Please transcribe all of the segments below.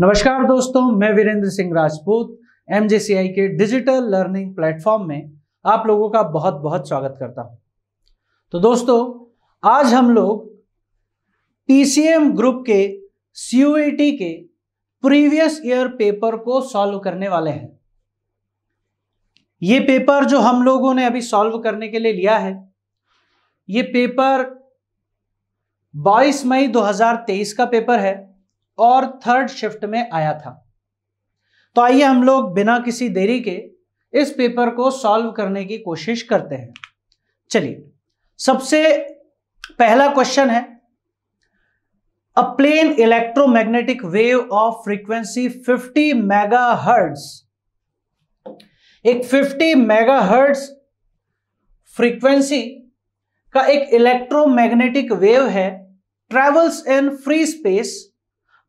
नमस्कार दोस्तों मैं Virendra Singh Rajput M K digital learning platform में आप लोगों का बहुत बहुत स्वागत करता हूं तो दोस्तों आज हम लोग टीसीएम ग्रुप के सी के प्रीवियस ईयर पेपर को सॉल्व करने वाले हैं ये पेपर जो हम लोगों ने अभी सॉल्व करने के लिए लिया है ये पेपर 22 मई 2023 का पेपर है और थर्ड शिफ्ट में आया था तो आइए हम लोग बिना किसी देरी के इस पेपर को सॉल्व करने की कोशिश करते हैं चलिए सबसे पहला क्वेश्चन है a plane electromagnetic wave of frequency 50 megahertz एक 50 मेगाहर्ट्ज फ्रीक्वेंसी का एक इलेक्ट्रोमैग्नेटिक वेव है travels in free space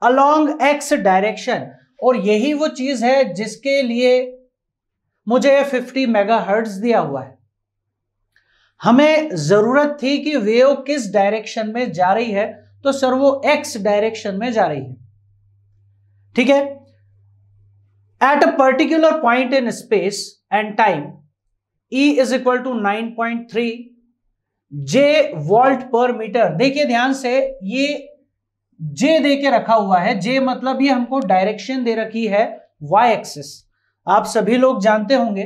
along X direction और यही वो चीज है जिसके लिए मुझे 50 मेगाहर्ट्ज दिया हुआ है हमें जरूरत थी कि वेव किस डायरेक्शन में जा रही है तो सर वो एक्स डायरेक्शन में जा रही है ठीक है at a particular point in space and time E is equal to nine point three J volt per meter देखिए ध्यान से ये जे दे के रखा हुआ है जे मतलब ये हमको डायरेक्शन दे रखी है वाई एक्सिस आप सभी लोग जानते होंगे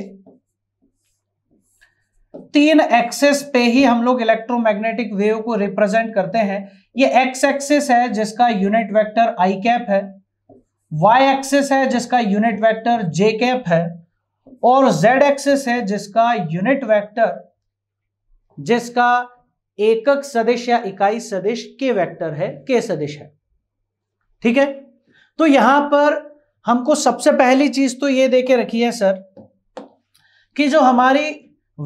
तीन एक्सेस पे ही हम लोग इलेक्ट्रोमैग्नेटिक वेव को रिप्रेजेंट करते हैं ये एक्स एक्सेस है जिसका यूनिट वेक्टर आई कैप है वाई एक्सेस है जिसका यूनिट वेक्टर जे कैप है और जेड एक्सेस है जिसका यूनिट वेक्टर जिसका एकक सदिश या इकाई सदिश के वेक्टर है के सदिश है ठीक है तो यहां पर हमको सबसे पहली चीज तो ये देके रखी है सर कि जो हमारी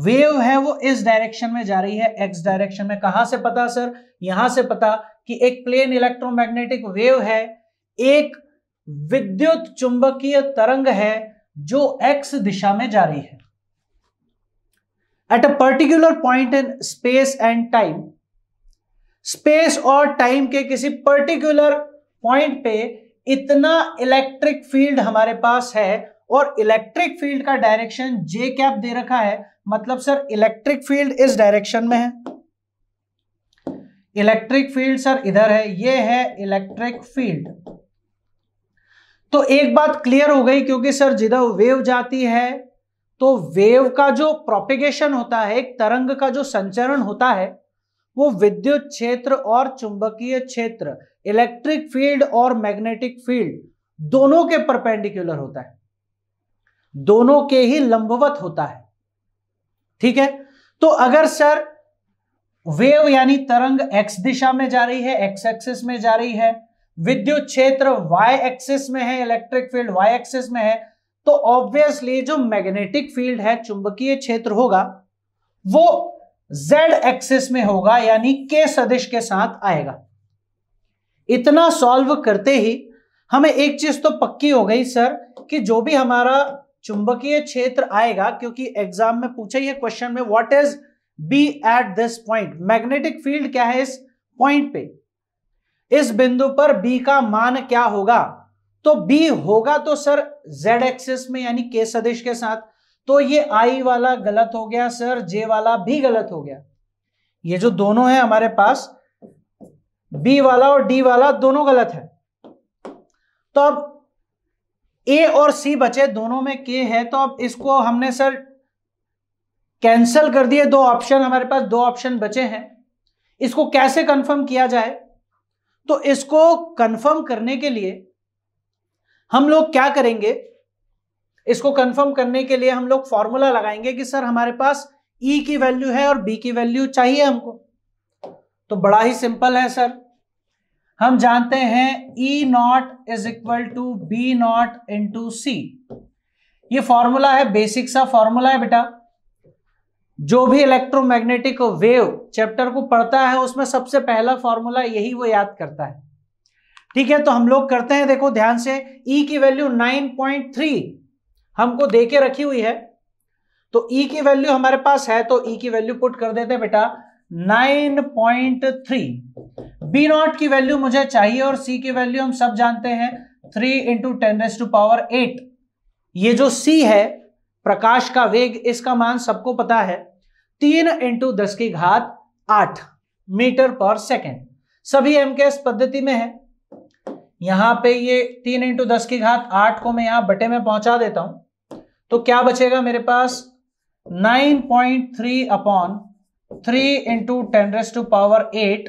वेव है वो इस डायरेक्शन में जा रही है एक्स डायरेक्शन में कहा से पता सर यहां से पता कि एक प्लेन इलेक्ट्रोमैग्नेटिक वेव है एक विद्युत चुंबकीय तरंग है जो एक्स दिशा में जा रही है at a particular point in space and time space और टाइम के किसी पर्टिकुलर पॉइंट पे इतना इलेक्ट्रिक फील्ड हमारे पास है और इलेक्ट्रिक फील्ड का डायरेक्शन जे कैप दे रखा है मतलब सर इलेक्ट्रिक फील्ड इस डायरेक्शन में है इलेक्ट्रिक फील्ड सर इधर है ये है इलेक्ट्रिक फील्ड तो एक बात क्लियर हो गई क्योंकि सर जिधर वेव जाती है तो वेव का जो प्रोपिगेशन होता है एक तरंग का जो संचरण होता है वो विद्युत क्षेत्र और चुंबकीय क्षेत्र इलेक्ट्रिक फील्ड और मैग्नेटिक फील्ड दोनों के परपेंडिकुलर होता है दोनों के ही लंबवत होता है ठीक है तो अगर सर वेव यानी तरंग एक्स दिशा में जा रही है एक्स एक्सिस में जा रही है विद्युत क्षेत्र वाई एक्सिस में है इलेक्ट्रिक फील्ड वाई एक्सिस में है तो ऑब्वियसली जो मैग्नेटिक फील्ड है चुंबकीय क्षेत्र होगा वो z एक्सिस में होगा यानी के सदिश के साथ आएगा इतना सॉल्व करते ही हमें एक चीज तो पक्की हो गई सर कि जो भी हमारा चुंबकीय क्षेत्र आएगा क्योंकि एग्जाम में पूछा ही है क्वेश्चन में what is B at this point magnetic field क्या है इस पॉइंट पे इस बिंदु पर बी का मान क्या होगा तो बी होगा तो सर जेड एक्सेस में यानी के सदिश के साथ तो ये आई वाला गलत हो गया सर जे वाला भी गलत हो गया ये जो दोनों है हमारे पास बी वाला और डी वाला दोनों गलत है तो अब ए और सी बचे दोनों में के है तो अब इसको हमने सर कैंसल कर दिए दो ऑप्शन हमारे पास दो ऑप्शन बचे हैं इसको कैसे कंफर्म किया जाए तो इसको कंफर्म करने के लिए हम लोग क्या करेंगे इसको कंफर्म करने के लिए हम लोग फॉर्मूला लगाएंगे कि सर हमारे पास ई e की वैल्यू है और बी की वैल्यू चाहिए हमको तो बड़ा ही सिंपल है सर हम जानते हैं E naught is equal to B naught into C ये फॉर्मूला है बेसिक सा फॉर्मूला है बेटा जो भी इलेक्ट्रोमैग्नेटिक वेव चैप्टर को पढ़ता है उसमें सबसे पहला फॉर्मूला यही वो याद करता है ठीक है तो हम लोग करते हैं देखो ध्यान से ई e की वैल्यू 9.3 हमको दे के रखी हुई है तो ई e की वैल्यू हमारे पास है तो ई e की वैल्यू पुट कर देते हैं बेटा 9.3 बी नॉट की वैल्यू मुझे चाहिए और सी की वैल्यू हम सब जानते हैं three into ten raise to power eight ये जो सी है प्रकाश का वेग इसका मान सबको पता है तीन इंटू दस की घात आठ मीटर पर सेकेंड सभी एमकेएस पद्धति में है यहां पे ये तीन इंटू दस की घात आठ को मैं यहां बटे में पहुंचा देता हूं तो क्या बचेगा मेरे पास nine point three upon three into ten raise to power eight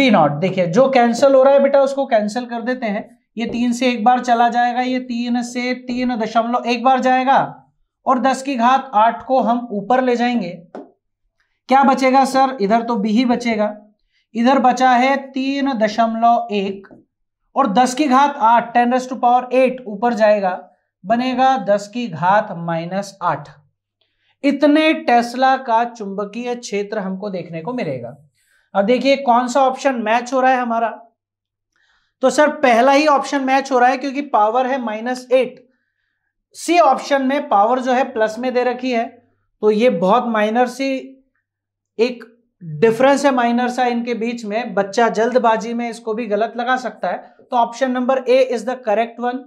B naught देखिए जो कैंसिल हो रहा है बेटा उसको कैंसिल कर देते हैं ये तीन से एक बार चला जाएगा ये तीन से तीन दशमलव एक बार जाएगा और दस की घात आठ को हम ऊपर ले जाएंगे क्या बचेगा सर इधर तो बी ही बचेगा इधर बचा है तीन दशमलव एक और दस की घात आठ ten raise to power eight ऊपर जाएगा बनेगा दस की घात माइनस आठ इतने टेस्ला का चुंबकीय क्षेत्र हमको देखने को मिलेगा अब देखिए कौन सा ऑप्शन मैच हो रहा है हमारा तो सर पहला ही ऑप्शन मैच हो रहा है क्योंकि पावर है माइनस एट सी ऑप्शन में पावर जो है प्लस में दे रखी है तो ये बहुत माइनर सी एक डिफरेंस है माइनर सा इनके बीच में बच्चा जल्दबाजी में इसको भी गलत लगा सकता है तो option number A is the correct one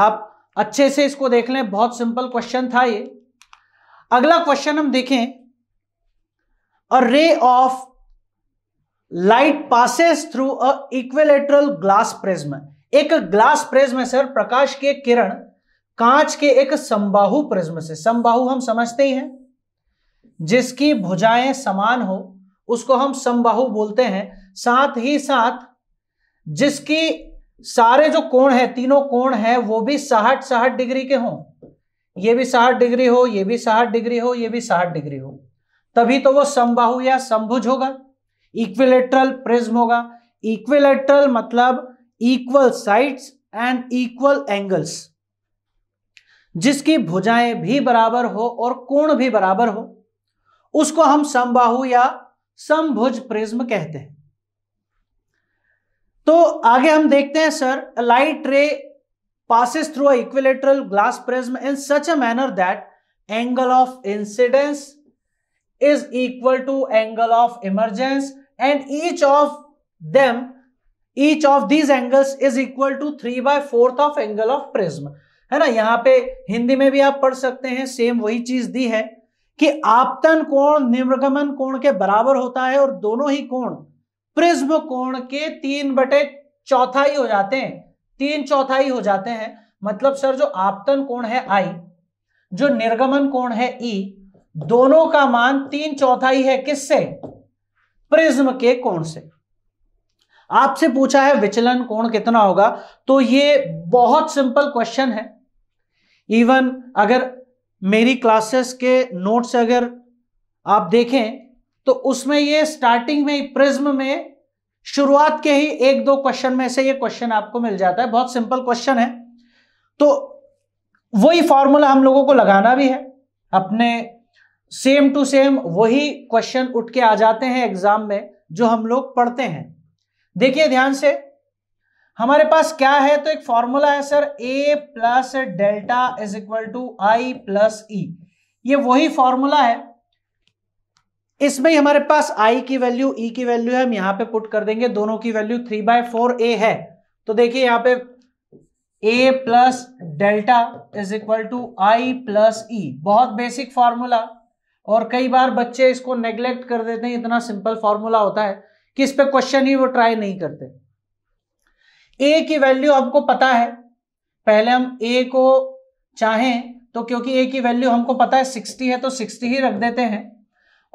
आप अच्छे से इसको देख लें बहुत सिंपल क्वेश्चन था ये अगला क्वेश्चन हम देखें a ray of light passes through a equilateral glass prism एक ग्लास प्रिज्म है सर प्रकाश के किरण कांच के एक संबाहु प्रिज्म से संबाहु हम समझते ही हैं जिसकी भुजाएं समान हो उसको हम समबाहु बोलते हैं साथ ही साथ जिसकी सारे जो कोण है तीनों कोण है वो भी साठ साहठ डिग्री के हों ये भी साहठ डिग्री हो ये भी साहठ डिग्री हो ये भी साठ डिग्री हो तभी तो वो समबाहु या समभुज होगा इक्विलेटरल प्रिज्म होगा इक्विलेटरल मतलब equal sides and equal angles जिसकी भुजाएं भी बराबर हो और कोण भी बराबर हो उसको हम समबाहु या समभुज प्रिज्म कहते हैं तो आगे हम देखते हैं sir light ray passes through equilateral glass prism in such a manner that angle of incidence is equal to angle of emergence and each of them each of these angles is equal to three by fourth of angle of prism है ना यहां पे हिंदी में भी आप पढ़ सकते हैं सेम वही चीज दी है कि आपतन कोण निर्गमन कोण के बराबर होता है और दोनों ही कोण प्रिज्म कोण के तीन बटे चौथाई हो जाते हैं तीन चौथाई हो जाते हैं मतलब सर जो आपतन कोण है आई जो निर्गमन कोण है ई दोनों का मान तीन चौथाई है किससे प्रिज्म के कोण से आपसे पूछा है विचलन कोण कितना होगा तो ये बहुत सिंपल क्वेश्चन है इवन अगर मेरी क्लासेस के नोट्स अगर आप देखें तो उसमें ये स्टार्टिंग में प्रिज्म में शुरुआत के ही एक दो क्वेश्चन में से ये क्वेश्चन आपको मिल जाता है बहुत सिंपल क्वेश्चन है तो वही फॉर्मूला हम लोगों को लगाना भी है अपने सेम टू सेम वही क्वेश्चन उठ के आ जाते हैं एग्जाम में जो हम लोग पढ़ते हैं देखिए ध्यान से हमारे पास क्या है तो एक फॉर्मूला है sir A plus delta is equal to I plus E ये वही फॉर्मूला है इसमें हमारे पास आई की वैल्यू ई e की वैल्यू है हम यहां पे पुट कर देंगे दोनों की value three by four A है तो देखिए यहां पे A plus delta is equal to I plus E बहुत बेसिक फॉर्मूला और कई बार बच्चे इसको नेग्लेक्ट कर देते हैं इतना सिंपल फॉर्मूला होता है कि इस पर क्वेश्चन ही वो ट्राई नहीं करते ए की वैल्यू आपको पता है पहले हम ए को चाहें तो क्योंकि ए की वैल्यू हमको पता है सिक्सटी है तो सिक्सटी ही रख देते हैं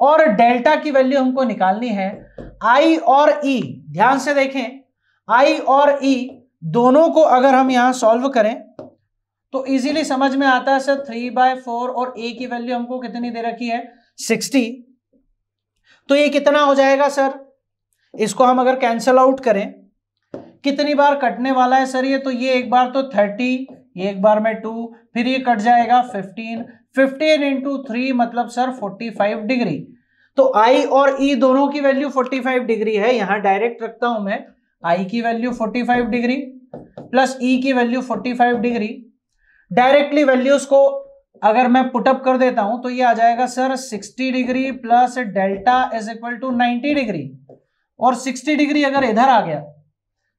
और डेल्टा की वैल्यू हमको निकालनी है आई और ई e, ध्यान से देखें आई और ई e, दोनों को अगर हम यहां सॉल्व करें तो इजीली समझ में आता है सर थ्री बाय फोर और ए की वैल्यू हमको कितनी दे रखी है सिक्सटी तो ये कितना हो जाएगा सर इसको हम अगर कैंसल आउट करें कितनी बार कटने वाला है सर ये तो ये एक बार तो थर्टी ये एक बार में टू फिर ये कट जाएगा फिफ्टीन फिफ्टीन इंटू थ्री मतलब सर फोर्टी फाइव डिग्री तो आई और ई e दोनों की वैल्यू फोर्टी फाइव डिग्री है यहां डायरेक्ट रखता हूं मैं आई की value forty five degree plus E e की value forty five degree directly values को अगर मैं पुटअप कर देता हूं तो ये आ जाएगा sir sixty degree plus delta is equal to ninety degree और सिक्सटी डिग्री अगर इधर आ गया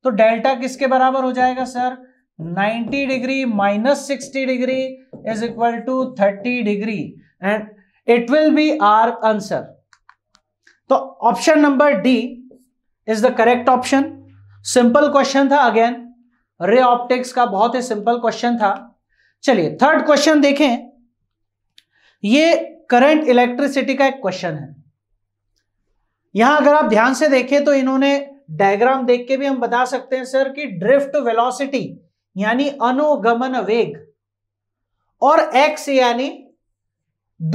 तो डेल्टा किसके बराबर हो जाएगा sir 90 degree minus sixty degree is equal to thirty degree and it will be our answer तो option number D is the correct option simple question था अगेन रे ऑप्टिक्स का बहुत ही सिंपल क्वेश्चन था चलिए थर्ड क्वेश्चन देखें ये current electricity का एक क्वेश्चन है यहां अगर आप ध्यान से देखें तो इन्होंने डायग्राम देख के भी हम बता सकते हैं सर कि ड्रिफ्ट वेलोसिटी यानी अनुगमन वेग और एक्स यानी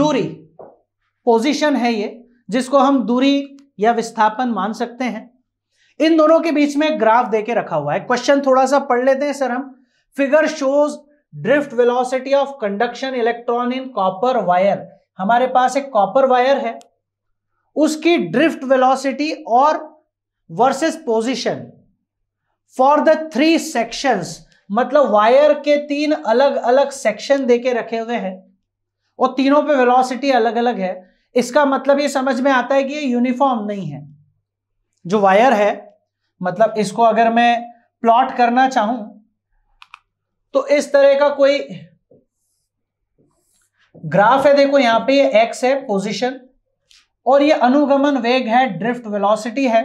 दूरी पोजीशन है ये जिसको हम दूरी या विस्थापन मान सकते हैं इन दोनों के बीच में ग्राफ देके रखा हुआ है क्वेश्चन थोड़ा सा पढ़ लेते हैं सर हम figure shows drift velocity of conduction electron in copper wire हमारे पास एक कॉपर वायर है उसकी ड्रिफ्ट वेलोसिटी और versus position for the three sections मतलब वायर के तीन अलग अलग सेक्शन देके रखे हुए हैं और तीनों पे वेलोसिटी अलग अलग है इसका मतलब ये समझ में आता है कि ये यूनिफॉर्म नहीं है जो वायर है मतलब इसको अगर मैं प्लॉट करना चाहूं तो इस तरह का कोई ग्राफ है देखो यहां पे ये एक्स है पोजीशन और ये अनुगमन वेग है ड्रिफ्ट वेलोसिटी है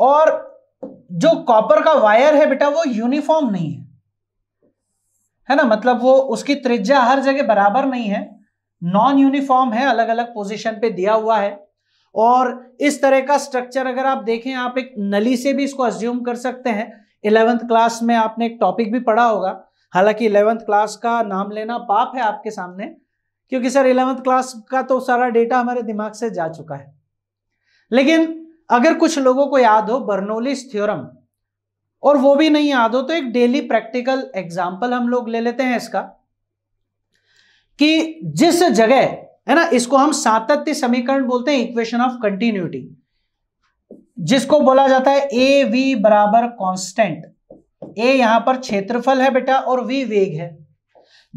और जो कॉपर का वायर है बेटा वो यूनिफॉर्म नहीं है है ना मतलब वो उसकी त्रिज्या हर जगह बराबर नहीं है नॉन यूनिफॉर्म है अलग अलग पोजीशन पे दिया हुआ है और इस तरह का स्ट्रक्चर अगर आप देखें आप एक नली से भी इसको अज्यूम कर सकते हैं इलेवेंथ क्लास में आपने एक टॉपिक भी पढ़ा होगा हालांकि इलेवंथ क्लास का नाम लेना पाप है आपके सामने क्योंकि सर इलेवंथ क्लास का तो सारा डेटा हमारे दिमाग से जा चुका है लेकिन अगर कुछ लोगों को याद हो बर्नोलिस थ्योरम और वो भी नहीं याद हो तो एक डेली प्रैक्टिकल एग्जाम्पल हम लोग ले लेते हैं इसका कि जिस जगह है ना इसको हम सातत्य समीकरण बोलते हैं इक्वेशन ऑफ कंटिन्यूटी जिसको बोला जाता है ए वी बराबर कांस्टेंट ए यहां पर क्षेत्रफल है बेटा और वी वेग है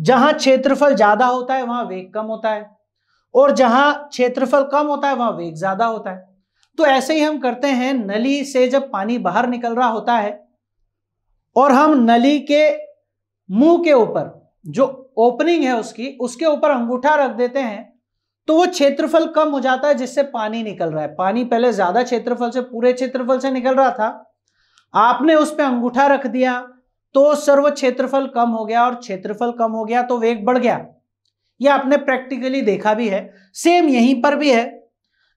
जहां क्षेत्रफल ज्यादा होता है वहां वेग कम होता है और जहां क्षेत्रफल कम होता है वहां वेग ज्यादा होता है तो ऐसे ही हम करते हैं नली से जब पानी बाहर निकल रहा होता है और हम नली के मुंह के ऊपर जो ओपनिंग है उसकी उसके ऊपर अंगूठा रख देते हैं तो वो क्षेत्रफल कम हो जाता है जिससे पानी निकल रहा है पानी पहले ज्यादा क्षेत्रफल से पूरे क्षेत्रफल से निकल रहा था आपने उस पर अंगूठा रख दिया तो सर्व क्षेत्रफल कम हो गया और क्षेत्रफल कम हो गया तो वेग बढ़ गया यह आपने प्रैक्टिकली देखा भी है सेम यहीं पर भी है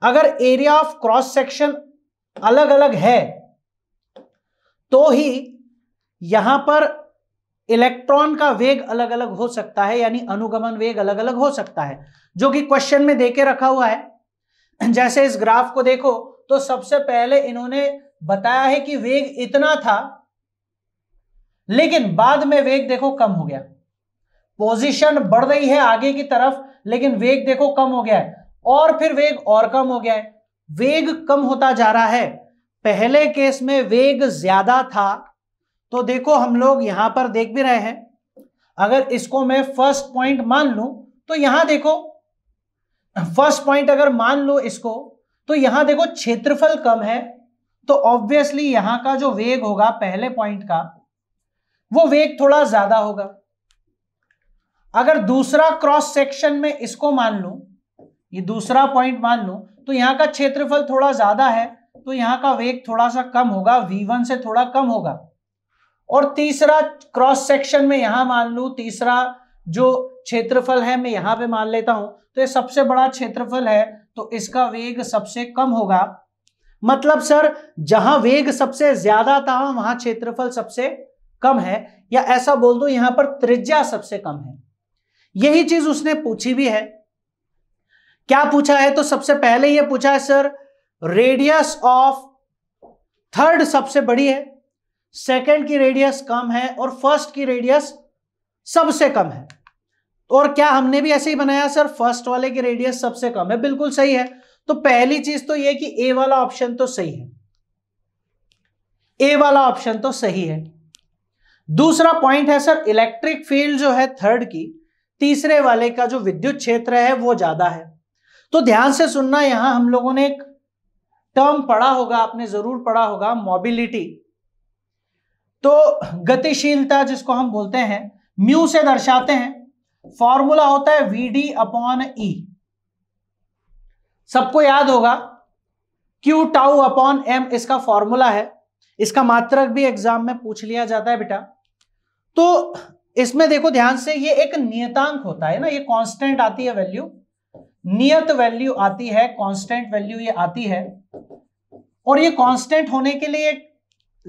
अगर एरिया ऑफ क्रॉस सेक्शन अलग अलग है तो ही यहां पर इलेक्ट्रॉन का वेग अलग अलग हो सकता है यानी अनुगमन वेग अलग अलग हो सकता है जो कि क्वेश्चन में देके रखा हुआ है जैसे इस ग्राफ को देखो तो सबसे पहले इन्होंने बताया है कि वेग इतना था लेकिन बाद में वेग देखो कम हो गया पोजीशन बढ़ रही है आगे की तरफ लेकिन वेग देखो कम हो गया है और फिर वेग और कम हो गया है वेग कम होता जा रहा है पहले केस में वेग ज्यादा था तो देखो हम लोग यहां पर देख भी रहे हैं अगर इसको मैं फर्स्ट पॉइंट मान लू तो यहां देखो फर्स्ट पॉइंट अगर मान लो इसको तो यहां देखो क्षेत्रफल कम है तो ऑब्वियसली यहां का जो वेग होगा पहले पॉइंट का वो वेग थोड़ा ज्यादा होगा अगर दूसरा क्रॉस सेक्शन में इसको मान लू ये दूसरा पॉइंट मान लो तो यहाँ का क्षेत्रफल थोड़ा ज्यादा है तो यहाँ का वेग थोड़ा सा कम होगा v1 से थोड़ा कम होगा और तीसरा क्रॉस सेक्शन में यहां मान लू तीसरा जो क्षेत्रफल है मैं यहां पे मान लेता हूं तो ये सबसे बड़ा क्षेत्रफल है तो इसका वेग सबसे कम होगा मतलब सर जहां वेग सबसे ज्यादा था वहां क्षेत्रफल सबसे कम है या ऐसा बोल दो यहां पर त्रिज्या सबसे कम है यही चीज उसने पूछी भी है क्या पूछा है तो सबसे पहले ये पूछा है सर रेडियस ऑफ थर्ड सबसे बड़ी है सेकंड की रेडियस कम है और फर्स्ट की रेडियस सबसे कम है और क्या हमने भी ऐसे ही बनाया सर फर्स्ट वाले की रेडियस सबसे कम है बिल्कुल सही है तो पहली चीज तो ये कि ए वाला ऑप्शन तो सही है ए वाला ऑप्शन तो सही है दूसरा पॉइंट है सर इलेक्ट्रिक फील्ड जो है थर्ड की तीसरे वाले का जो विद्युत क्षेत्र है वो ज्यादा है तो ध्यान से सुनना यहां हम लोगों ने एक टर्म पढ़ा होगा आपने जरूर पढ़ा होगा मोबिलिटी तो गतिशीलता जिसको हम बोलते हैं म्यू से दर्शाते हैं फॉर्मूला होता है वी डी अपॉन ई सबको याद होगा क्यू टाउ अपॉन एम इसका फॉर्मूला है इसका मात्रक भी एग्जाम में पूछ लिया जाता है बेटा तो इसमें देखो ध्यान से ये एक नियतांक होता है ना ये कांस्टेंट आती है वैल्यू नियत वैल्यू आती है कांस्टेंट वैल्यू ये आती है और ये कांस्टेंट होने के लिए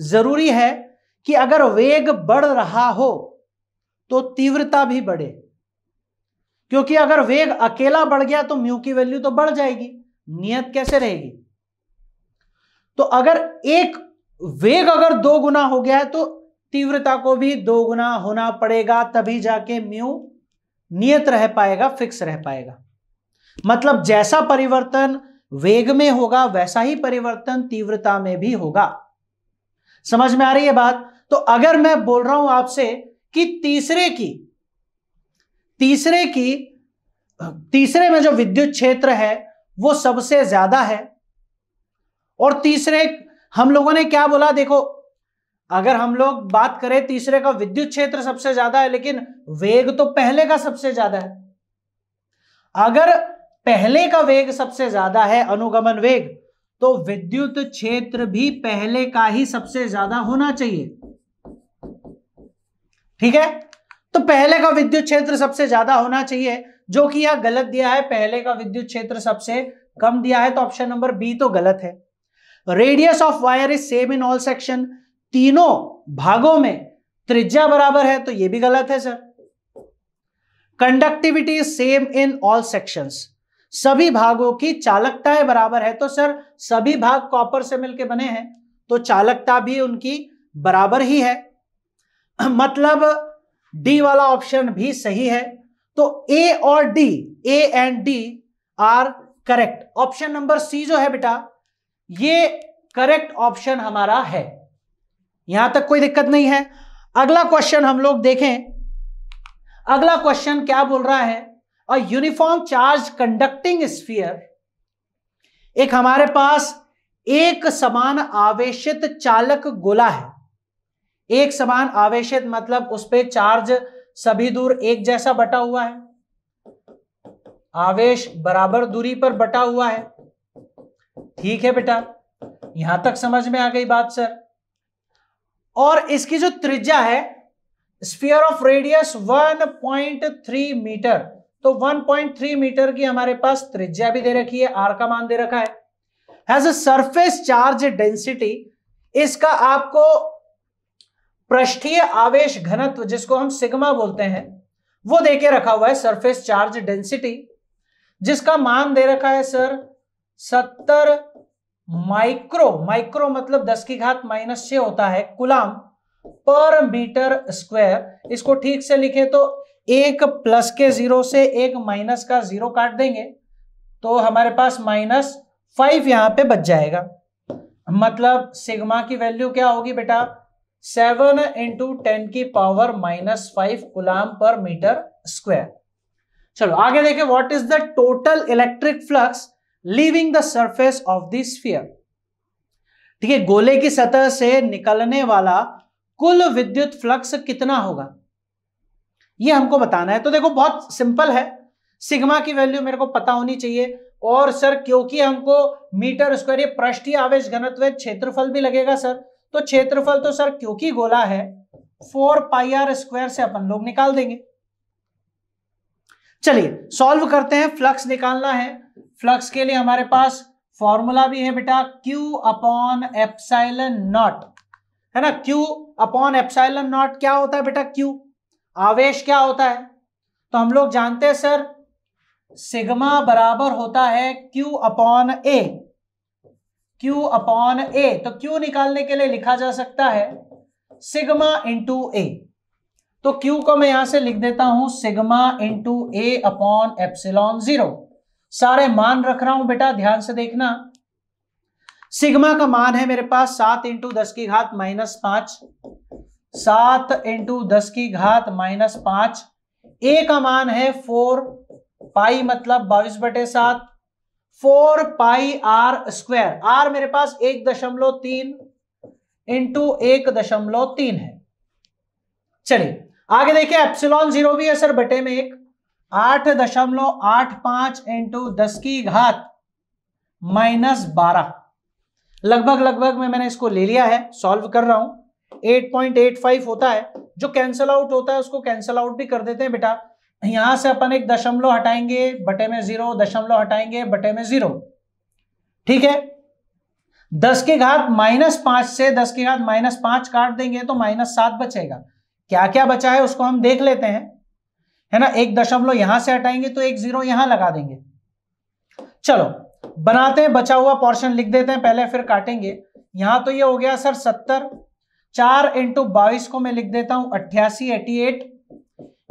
जरूरी है कि अगर वेग बढ़ रहा हो तो तीव्रता भी बढ़े क्योंकि अगर वेग अकेला बढ़ गया तो म्यू की वैल्यू तो बढ़ जाएगी नियत कैसे रहेगी तो अगर एक वेग अगर दो गुना हो गया है तो तीव्रता को भी दो गुना होना पड़ेगा तभी जाके म्यू नियत रह पाएगा फिक्स रह पाएगा मतलब जैसा परिवर्तन वेग में होगा वैसा ही परिवर्तन तीव्रता में भी होगा समझ में आ रही है बात तो अगर मैं बोल रहा हूं आपसे कि तीसरे की तीसरे की तीसरे में जो विद्युत क्षेत्र है वो सबसे ज्यादा है और तीसरे हम लोगों ने क्या बोला देखो अगर हम लोग बात करें तीसरे का विद्युत क्षेत्र सबसे ज्यादा है लेकिन वेग तो पहले का सबसे ज्यादा है अगर पहले का वेग सबसे ज्यादा है अनुगमन वेग तो विद्युत क्षेत्र भी पहले का ही सबसे ज्यादा होना चाहिए ठीक है तो पहले का विद्युत क्षेत्र सबसे ज्यादा होना चाहिए जो कि यह गलत दिया है पहले का विद्युत क्षेत्र सबसे कम दिया है तो ऑप्शन नंबर बी तो गलत है radius of wire is same in all section तीनों भागों में त्रिज्या बराबर है तो यह भी गलत है sir conductivity is same in all sections सभी भागों की चालकताएं बराबर है तो सर सभी भाग कॉपर से मिलकर बने हैं तो चालकता भी उनकी बराबर ही है मतलब डी वाला ऑप्शन भी सही है तो ए और D A and D are correct option number C जो है बेटा ये करेक्ट ऑप्शन हमारा है यहां तक कोई दिक्कत नहीं है अगला क्वेश्चन हम लोग देखें अगला क्वेश्चन क्या बोल रहा है a uniform charge conducting sphere एक हमारे पास एक समान आवेशित चालक गोला है एक समान आवेशित मतलब उस पर चार्ज सभी दूर एक जैसा बटा हुआ है आवेश बराबर दूरी पर बटा हुआ है ठीक है बेटा यहां तक समझ में आ गई बात सर और इसकी जो त्रिज्या है स्फीयर ऑफ रेडियस 1.3 मीटर तो 1.3 मीटर की हमारे पास त्रिज्या भी दे रखी है आर का मान दे रखा है has a surface charge density इसका आपको पृष्ठीय आवेश घनत्व जिसको हम सिग्मा बोलते हैं वो देके रखा हुआ है सरफेस चार्ज डेंसिटी जिसका मान दे रखा है सर सत्तर माइक्रो माइक्रो मतलब दस की घात माइनस छ होता है कुलाम पर मीटर स्क्वायर इसको ठीक से लिखे तो एक प्लस के जीरो से एक माइनस का जीरो काट देंगे तो हमारे पास माइनस फाइव यहां पे बच जाएगा मतलब सिग्मा की वैल्यू क्या होगी बेटा सेवन इंटू टेन की power minus five coulomb per meter square चलो आगे देखें what is the total electric flux leaving the surface of the sphere ठीक है गोले की सतह से निकलने वाला कुल विद्युत फ्लक्स कितना होगा ये हमको बताना है तो देखो बहुत सिंपल है सिग्मा की वैल्यू मेरे को पता होनी चाहिए और सर क्योंकि हमको मीटर स्क्वायर ये पृष्ठीय आवेश घनत्व क्षेत्रफल भी लगेगा सर तो क्षेत्रफल तो सर क्योंकि गोला है फोर पाई आर स्क्वायर से अपन लोग निकाल देंगे चलिए सॉल्व करते हैं फ्लक्स निकालना है फ्लक्स के लिए हमारे पास फॉर्मूला भी है बेटा Q अपॉन एप्साइलन नॉट है ना Q अपॉन एप्साइलन नॉट क्या होता है बेटा Q आवेश क्या होता है तो हम लोग जानते हैं सर सिग्मा बराबर होता है Q upon A Q upon A तो Q निकालने के लिए लिखा जा सकता है सिग्मा इंटू ए तो Q को मैं यहां से लिख देता हूं sigma into A upon epsilon zero सारे मान रख रहा हूं बेटा ध्यान से देखना सिग्मा का मान है मेरे पास सात इंटू दस की घात माइनस पांच सात इंटू दस की घात माइनस पांच ए का मान है फोर पाई मतलब बाईस बटे सात four pi R square R मेरे पास एक दशमलव तीन इंटू एक दशमलव तीन है चलिए आगे देखिए एप्सिलॉन जीरो भी है सर बटे में एक आठ दशमलव आठ पांच इंटू दस की घात माइनस बारह लगभग लगभग मैं मैंने इसको ले लिया है सॉल्व कर रहा हूं 8.85 होता है जो कैंसल आउट होता है उसको कैंसल आउट भी कर देते हैं बेटा यहां से अपन एक दशमलव हटाएंगे बटे में जीरो दशमलव हटाएंगे बटे में जीरो ठीक है दस के घात माइनस पांच से दस के घात माइनस पांच काट देंगे तो माइनस सात बचेगा क्या क्या बचा है उसको हम देख लेते हैं है ना एक दशमलव यहां से हटाएंगे तो एक जीरो यहां लगा देंगे चलो बनाते हैं बचा हुआ पोर्शन लिख देते हैं पहले फिर काटेंगे यहां तो ये यह हो गया सर सत्तर चार इंटू बाईस को मैं लिख देता हूं अट्ठासी एटी एट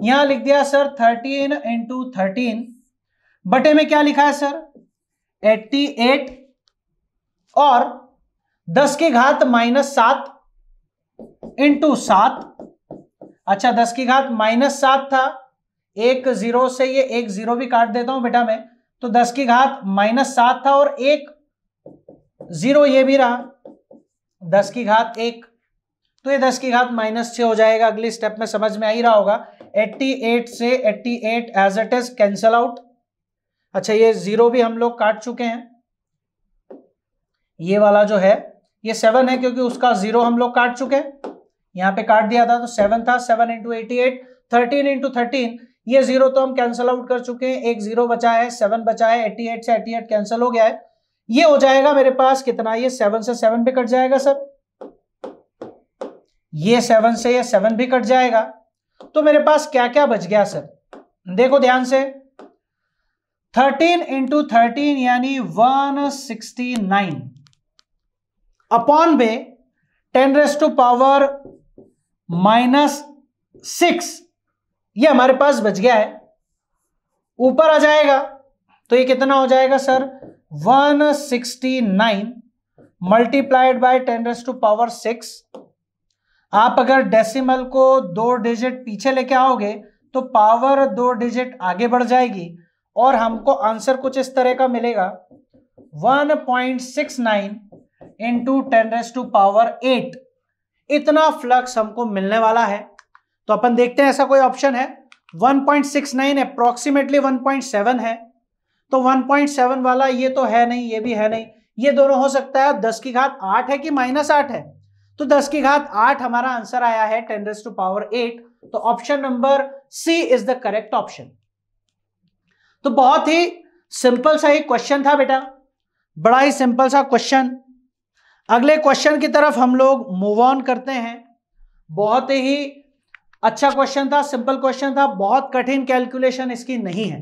यहां लिख दिया सर थर्टीन इंटू थर्टीन बटे में क्या लिखा है सर एट्टी एट और दस की घात माइनस सात इंटू सात अच्छा दस की घात माइनस सात था एक जीरो से ये एक जीरो भी काट देता हूं बेटा मैं तो दस की घात माइनस सात था और एक जीरो ये भी रहा दस की घात एक तो ये दस की घात माइनस छ हो जाएगा अगली स्टेप में समझ में आ ही रहा होगा 88 से 88 as it is cancel out अच्छा ये जीरो भी हम लोग काट चुके हैं ये वाला जो है ये सेवन है क्योंकि उसका जीरो हम लोग काट चुके हैं यहां पे काट दिया था तो सेवन था seven into eighty eight thirteen into thirteen ये जीरो तो हम कैंसल आउट कर चुके हैं एक जीरो बचा है सेवन बचा है एट्टी एट से एट्टी एट कैंसिल हो गया है ये हो जाएगा मेरे पास कितना ये सेवन से सेवन पे कट जाएगा सर ये सेवन से ये सेवन भी कट जाएगा तो मेरे पास क्या क्या बच गया सर देखो ध्यान से थर्टीन इंटू थर्टीन यानी वन सिक्सटी नाइन अपॉन बे ten raise to power minus six ये हमारे पास बच गया है ऊपर आ जाएगा तो ये कितना हो जाएगा sir one sixty nine multiplied by ten raise to power six आप अगर डेसिमल को दो डिजिट पीछे लेके आओगे तो पावर दो डिजिट आगे बढ़ जाएगी और हमको आंसर कुछ इस तरह का मिलेगा 1.69 point six nine into ten raise to power eight इतना फ्लक्स हमको मिलने वाला है तो अपन देखते हैं ऐसा कोई ऑप्शन है 1.69 point six nine approximately one है तो 1.7 वाला ये तो है नहीं ये भी है नहीं ये दोनों हो सकता है दस की घात आठ है कि माइनस आठ है तो दस की घात आठ हमारा आंसर आया है ten raise to power eight तो option number C is the correct option तो बहुत ही सिंपल सा ही क्वेश्चन था बेटा बड़ा ही सिंपल सा क्वेश्चन अगले क्वेश्चन की तरफ हम लोग मूव ऑन करते हैं बहुत ही अच्छा क्वेश्चन था सिंपल क्वेश्चन था बहुत कठिन कैलकुलेशन इसकी नहीं है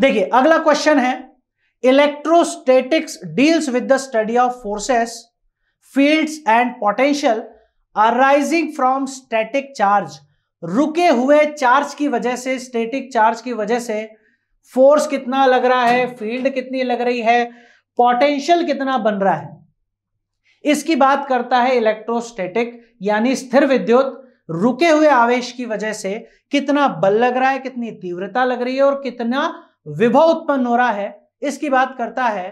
देखिए अगला क्वेश्चन है electrostatics deals with the study of forces field and potential arising from static charge रुके हुए चार्ज की वजह से स्टेटिक चार्ज की वजह से फोर्स कितना लग रहा है फील्ड कितनी लग रही है पोटेंशियल कितना बन रहा है इसकी बात करता है इलेक्ट्रोस्टैटिक यानी स्थिर विद्युत रुके हुए आवेश की वजह से कितना बल लग रहा है कितनी तीव्रता लग रही है और कितना विभव उत्पन्न हो रहा है इसकी बात करता है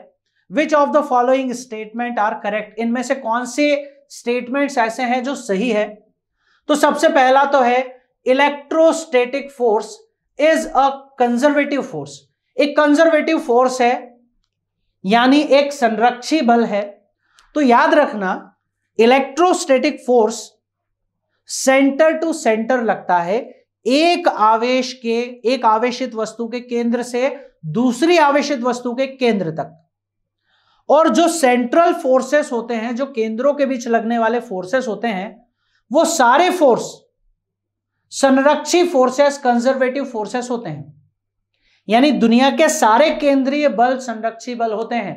which of the following statement are correct इनमें से कौन से स्टेटमेंट्स ऐसे हैं जो सही है तो सबसे पहला तो है electrostatic force is a conservative force एक कंजर्वेटिव फोर्स है यानी एक संरक्षी बल है तो याद रखना electrostatic force centre to centre लगता है एक आवेश के एक आवेशित वस्तु के केंद्र से दूसरी आवेशित वस्तु के केंद्र तक और जो सेंट्रल फोर्सेस होते हैं जो केंद्रों के बीच लगने वाले फोर्सेस होते हैं वो सारे फोर्स संरक्षी फोर्सेस कंजर्वेटिव फोर्सेस होते हैं यानी दुनिया के सारे केंद्रीय बल संरक्षी बल होते हैं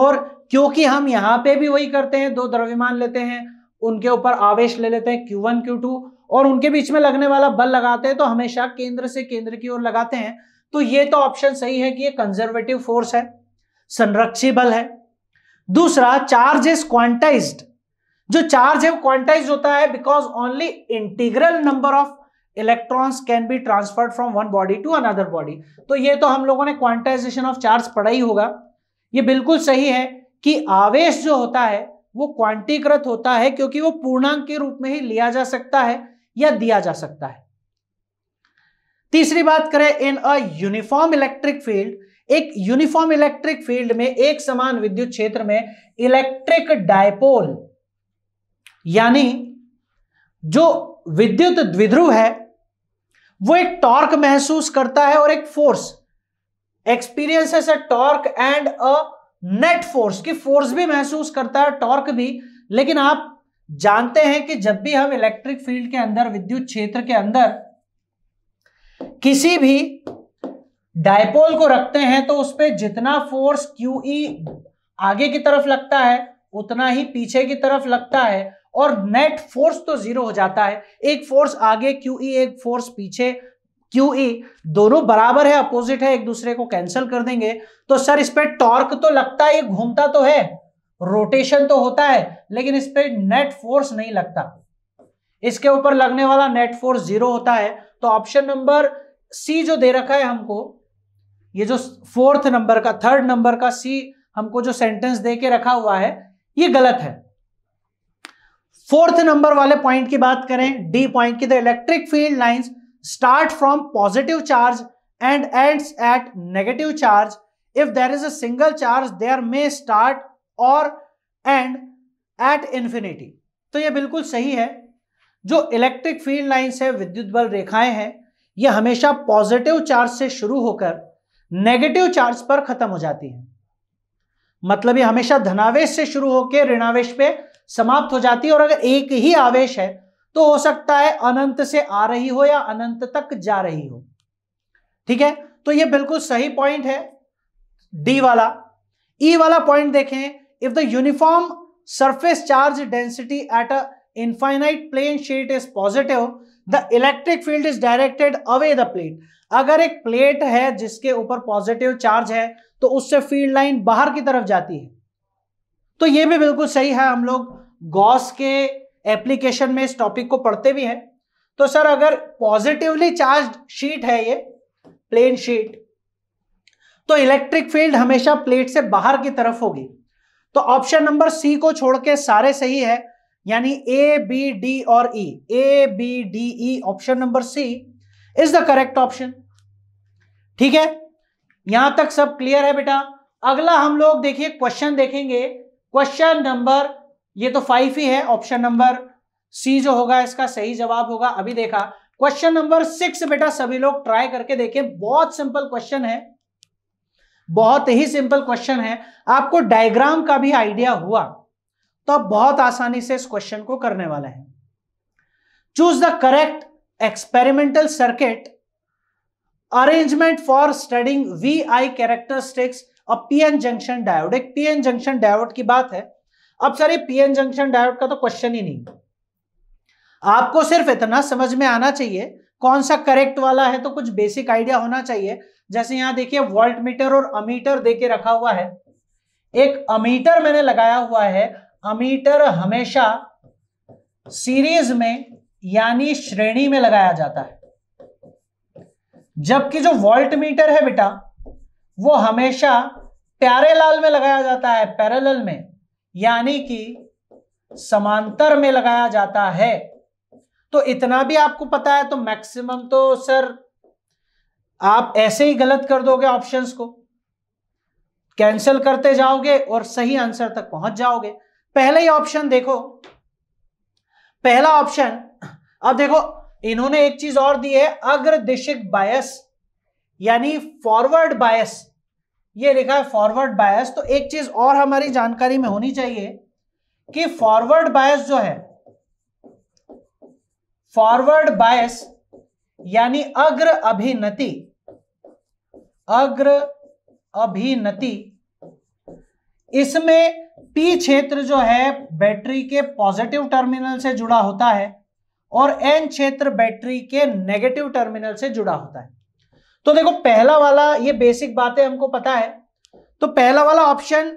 और क्योंकि हम यहां पे भी वही करते हैं दो द्रव्यमान लेते हैं उनके ऊपर आवेश ले लेते हैं क्यू टू और उनके बीच में लगने वाला बल लगाते हैं तो हमेशा केंद्र से केंद्र की ओर लगाते हैं तो ये तो ऑप्शन सही है कि ये कंजर्वेटिव फोर्स है संरक्षी बल है दूसरा चार्ज इज क्वांटाइज जो चार्ज है वो क्वांटाइज होता है because only integral number of electrons can be transferred from one body to another body तो ये तो हम लोगों ने क्वांटाइजेशन ऑफ चार्ज पढ़ा ही होगा ये बिल्कुल सही है कि आवेश जो होता है वो क्वांटीकृत होता है क्योंकि वो पूर्णांक के रूप में ही लिया जा सकता है या दिया जा सकता है तीसरी बात करें in a uniform electric field एक यूनिफॉर्म इलेक्ट्रिक फील्ड में एक समान विद्युत क्षेत्र में इलेक्ट्रिक डायपोल यानी जो विद्युत द्विध्रुव है वो एक टॉर्क महसूस करता है और एक force experiences a torque and a net force की फोर्स भी महसूस करता है टॉर्क भी लेकिन आप जानते हैं कि जब भी हम इलेक्ट्रिक फील्ड के अंदर विद्युत क्षेत्र के अंदर किसी भी डायपोल को रखते हैं तो उस पर जितना फोर्स क्यू ई आगे की तरफ लगता है उतना ही पीछे की तरफ लगता है और नेट फोर्स तो जीरो हो जाता है एक फोर्स आगे क्यू ई e, एक फोर्स पीछे क्यू ई e, दोनों बराबर है अपोजिट है एक दूसरे को कैंसिल कर देंगे तो सर इस पर टॉर्क तो लगता है घूमता तो है रोटेशन तो होता है लेकिन इस पर नेट फोर्स नहीं लगता इसके ऊपर लगने वाला नेट फोर्स जीरो होता है तो ऑप्शन नंबर सी जो दे रखा है हमको ये जो फोर्थ नंबर का थर्ड नंबर का सी हमको जो सेंटेंस दे के रखा हुआ है ये गलत है फोर्थ नंबर वाले पॉइंट की बात करें डी पॉइंट की the electric field lines start from positive charge and ends at negative charge if there is a single charge there may start और एंड एट इंफिनिटी तो ये बिल्कुल सही है जो इलेक्ट्रिक फील्ड लाइन्स है विद्युत बल रेखाएं हैं ये हमेशा पॉजिटिव चार्ज से शुरू होकर नेगेटिव चार्ज पर खत्म हो जाती है मतलब ये हमेशा धनावेश से शुरू होकर ऋणावेश पे समाप्त हो जाती है और अगर एक ही आवेश है तो हो सकता है अनंत से आ रही हो या अनंत तक जा रही हो ठीक है तो ये बिल्कुल सही पॉइंट है डी वाला ई e वाला पॉइंट देखें if the uniform surface charge density at a infinite plane sheet is positive the electric field is directed away the plate अगर एक प्लेट है जिसके ऊपर पॉजिटिव चार्ज है तो उससे फील्ड लाइन बाहर की तरफ जाती है तो ये भी बिल्कुल सही है हम लोग गॉस के एप्लीकेशन में इस टॉपिक को पढ़ते भी हैं तो सर अगर पॉजिटिवली चार्ज शीट है ये प्लेन शीट तो इलेक्ट्रिक फील्ड हमेशा प्लेट से बाहर की तरफ होगी तो ऑप्शन नंबर सी को छोड़ के सारे सही है यानी ए बी डी और E A B D E option number C is the correct option ठीक है यहां तक सब क्लियर है बेटा अगला हम लोग देखिए क्वेश्चन देखेंगे क्वेश्चन नंबर ये तो फाइव ही है ऑप्शन नंबर सी जो होगा इसका सही जवाब होगा अभी देखा क्वेश्चन नंबर सिक्स बेटा सभी लोग ट्राई करके देखें बहुत सिंपल क्वेश्चन है बहुत ही सिंपल क्वेश्चन है आपको डायग्राम का भी आइडिया हुआ तो आप बहुत आसानी से इस क्वेश्चन को करने वाले हैं choose the correct experimental circuit arrangement arrangement for studying VI और पी एन जंक्शन डायोड एक एन जंक्शन डायोड की बात है अब sir P N junction diode का तो क्वेश्चन ही नहीं आपको सिर्फ इतना समझ में आना चाहिए कौन सा करेक्ट वाला है तो कुछ बेसिक आइडिया होना चाहिए जैसे यहां देखिए वोल्ट मीटर और अमीटर देके रखा हुआ है एक अमीटर मैंने लगाया हुआ है अमीटर हमेशा सीरीज में यानी श्रेणी में लगाया जाता है जबकि जो वोल्ट मीटर है बेटा वो हमेशा प्यारेलाल में लगाया जाता है पैरेलल में यानी कि समांतर में लगाया जाता है तो इतना भी आपको पता है तो मैक्सिमम तो सर आप ऐसे ही गलत कर दोगे ऑप्शंस को कैंसिल करते जाओगे और सही आंसर तक पहुंच जाओगे पहले ही ऑप्शन देखो पहला ऑप्शन अब देखो इन्होंने एक चीज और दी है अग्रदिशिक बायस यानी फॉरवर्ड बायस ये लिखा है फॉरवर्ड बायस तो एक चीज और हमारी जानकारी में होनी चाहिए कि फॉरवर्ड बायस जो है फॉरवर्ड बायस यानी अग्र अभिनति अग्र अभिनति इसमें पी क्षेत्र जो है बैटरी के पॉजिटिव टर्मिनल से जुड़ा होता है और एन क्षेत्र बैटरी के नेगेटिव टर्मिनल से जुड़ा होता है तो देखो पहला वाला ये बेसिक बातें हमको पता है तो पहला वाला ऑप्शन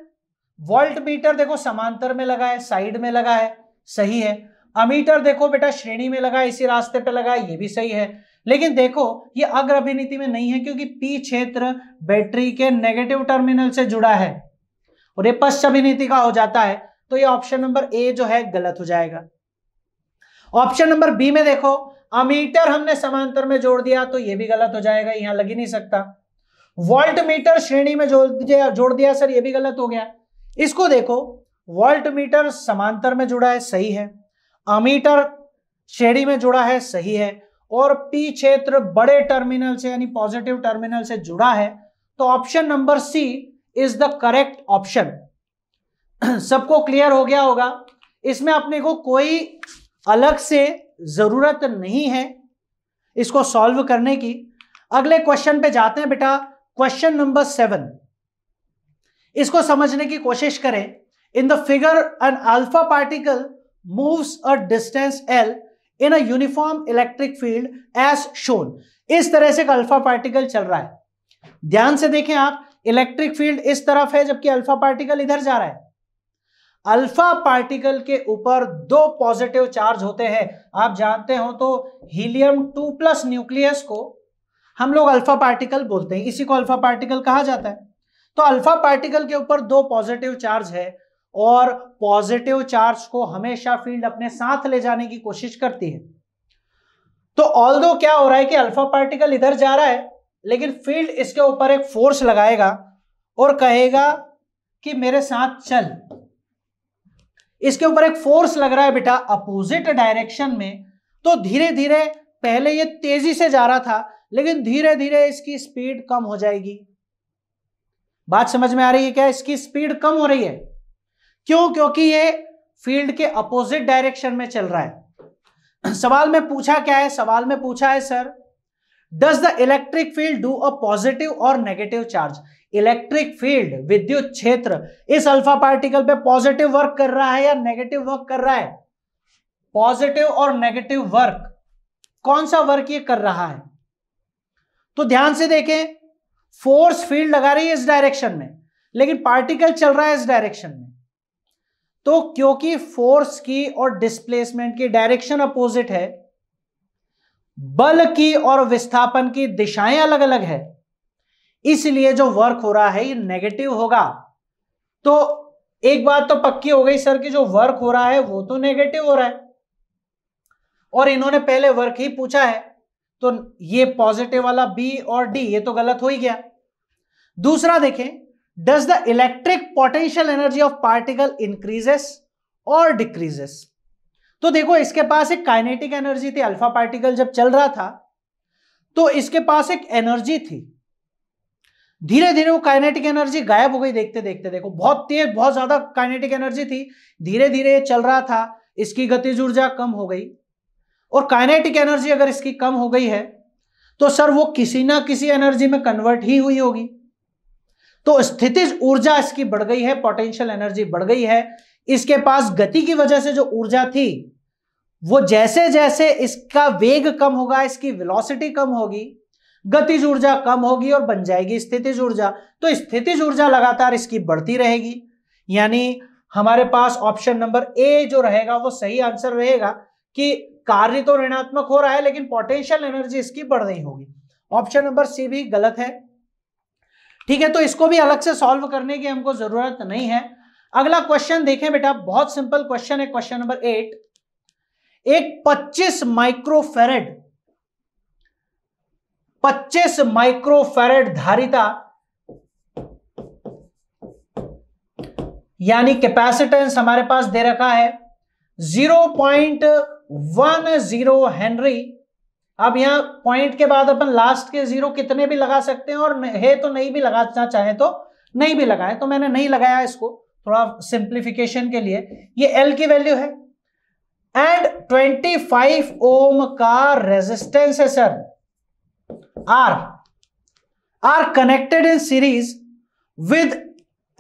वोल्ट मीटर देखो समांतर में लगा है साइड में लगा है सही है अमीटर देखो बेटा श्रेणी में लगा है इसी रास्ते पे लगा है ये भी सही है लेकिन देखो ये अग्र अभिनीति में नहीं है क्योंकि पी क्षेत्र बैटरी के नेगेटिव टर्मिनल से जुड़ा है और ये पश्च अभिनीति का हो जाता है तो ये ऑप्शन नंबर ए जो है गलत हो जाएगा ऑप्शन नंबर बी में देखो अमीटर हमने समांतर में जोड़ दिया तो ये भी गलत हो जाएगा यहां लग ही नहीं सकता वोल्ट मीटर श्रेणी में जोड़ दिया जोड़ दिया सर ये भी गलत हो गया इसको देखो वोल्ट मीटर समांतर में जुड़ा है सही है अमीटर श्रेणी में जुड़ा है सही है और पी क्षेत्र बड़े टर्मिनल से यानी पॉजिटिव टर्मिनल से जुड़ा है तो option number C is the correct option सबको क्लियर हो गया होगा इसमें अपने को कोई अलग से ज़रूरत नहीं है इसको सॉल्व करने की अगले क्वेश्चन पे जाते हैं बेटा क्वेश्चन नंबर सेवन इसको समझने की कोशिश करें in the figure an alpha particle moves a distance L in a uniform electric field as shown इस तरह से एक अल्फा पार्टिकल चल रहा है ध्यान से देखें आप इलेक्ट्रिक फील्ड इस तरफ है जबकि अल्फा पार्टिकल इधर जा रहा है अल्फा पार्टिकल के ऊपर दो पॉजिटिव चार्ज होते हैं आप जानते हो तो हीलियम टू प्लस न्यूक्लियस को हम लोग अल्फा पार्टिकल बोलते हैं इसी को अल्फा पार्टिकल कहा जाता है तो अल्फा पार्टिकल के ऊपर दो पॉजिटिव चार्ज है और पॉजिटिव चार्ज को हमेशा फील्ड अपने साथ ले जाने की कोशिश करती है तो ऑल दो क्या हो रहा है कि अल्फा पार्टिकल इधर जा रहा है लेकिन फील्ड इसके ऊपर एक फोर्स लगाएगा और कहेगा कि मेरे साथ चल इसके ऊपर एक फोर्स लग रहा है बेटा अपोजिट डायरेक्शन में तो धीरे धीरे पहले ये तेजी से जा रहा था लेकिन धीरे धीरे इसकी स्पीड कम हो जाएगी बात समझ में आ रही है क्या इसकी स्पीड कम हो रही है क्यों क्योंकि ये फील्ड के अपोजिट डायरेक्शन में चल रहा है सवाल में पूछा क्या है सवाल में पूछा है sir does the electric field do a positive और नेगेटिव चार्ज इलेक्ट्रिक फील्ड विद्युत क्षेत्र इस अल्फा पार्टिकल पे पॉजिटिव वर्क कर रहा है या नेगेटिव वर्क कर रहा है पॉजिटिव और नेगेटिव वर्क कौन सा वर्क ये कर रहा है तो ध्यान से देखें फोर्स फील्ड लगा रही है इस डायरेक्शन में लेकिन पार्टिकल चल रहा है इस डायरेक्शन में तो क्योंकि फोर्स की और डिस्प्लेसमेंट की डायरेक्शन अपोजिट है बल की और विस्थापन की दिशाएं अलग अलग है इसलिए जो वर्क हो रहा है ये नेगेटिव होगा तो एक बात तो पक्की हो गई सर कि जो वर्क हो रहा है वो तो नेगेटिव हो रहा है और इन्होंने पहले वर्क ही पूछा है तो ये पॉजिटिव वाला बी और डी ये तो गलत हो ही गया दूसरा देखें does the electric potential energy of particle increases और डिक्रीजेस तो देखो इसके पास एक काइनेटिक एनर्जी थी अल्फा पार्टिकल जब चल रहा था तो इसके पास एक एनर्जी थी धीरे धीरे वो काइनेटिक एनर्जी गायब हो गई देखते देखते देखो बहुत तेज बहुत ज्यादा काइनेटिक एनर्जी थी धीरे धीरे ये चल रहा था इसकी गतिज ऊर्जा कम हो गई और काइनेटिक एनर्जी अगर इसकी कम हो गई है तो सर वो किसी ना किसी एनर्जी में कन्वर्ट ही हुई होगी तो स्थिति ऊर्जा इसकी बढ़ गई है पोटेंशियल एनर्जी बढ़ गई है इसके पास गति की वजह से जो ऊर्जा थी वो जैसे जैसे इसका वेग कम होगा इसकी वेलोसिटी कम होगी गतिज ऊर्जा कम होगी और बन जाएगी स्थितिज ऊर्जा तो स्थितिज ऊर्जा लगातार इसकी बढ़ती रहेगी यानी हमारे पास ऑप्शन नंबर ए जो रहेगा वो सही आंसर रहेगा कि कार्य तो ऋणात्मक हो रहा है लेकिन पोटेंशियल एनर्जी इसकी बढ़ रही होगी ऑप्शन नंबर सी भी गलत है ठीक है तो इसको भी अलग से सॉल्व करने की हमको जरूरत नहीं है अगला क्वेश्चन देखें बेटा बहुत सिंपल क्वेश्चन है क्वेश्चन नंबर एट एक 25 माइक्रोफेरेड 25 माइक्रोफेरेड धारिता यानी कैपेसिटेंस हमारे पास दे रखा है 0.10 हेनरी अब यहां पॉइंट के बाद अपन लास्ट के जीरो कितने भी लगा सकते हैं और है तो नहीं भी लगाना चाहे तो नहीं भी लगाए तो मैंने नहीं लगाया इसको थोड़ा सिंप्लीफिकेशन के लिए ये एल की वैल्यू है एंड 25 ओम का रेजिस्टेंस है sir connected in series with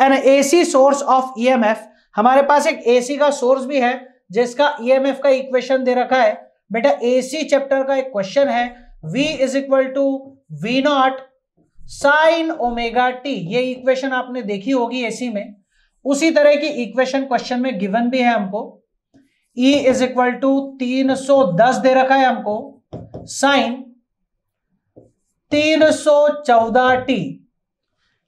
an AC source of E M F हमारे पास एक एसी का सोर्स भी है जिसका एफ e का इक्वेशन दे रखा है बेटा AC चैप्टर का एक क्वेश्चन है V is equal to V naught sine omega T ये इक्वेशन आपने देखी होगी एसी में उसी तरह की इक्वेशन क्वेश्चन में गिवन भी है हमको ई इज इक्वल टू तीन सौ दस दे रखा है हमको साइन 314 टी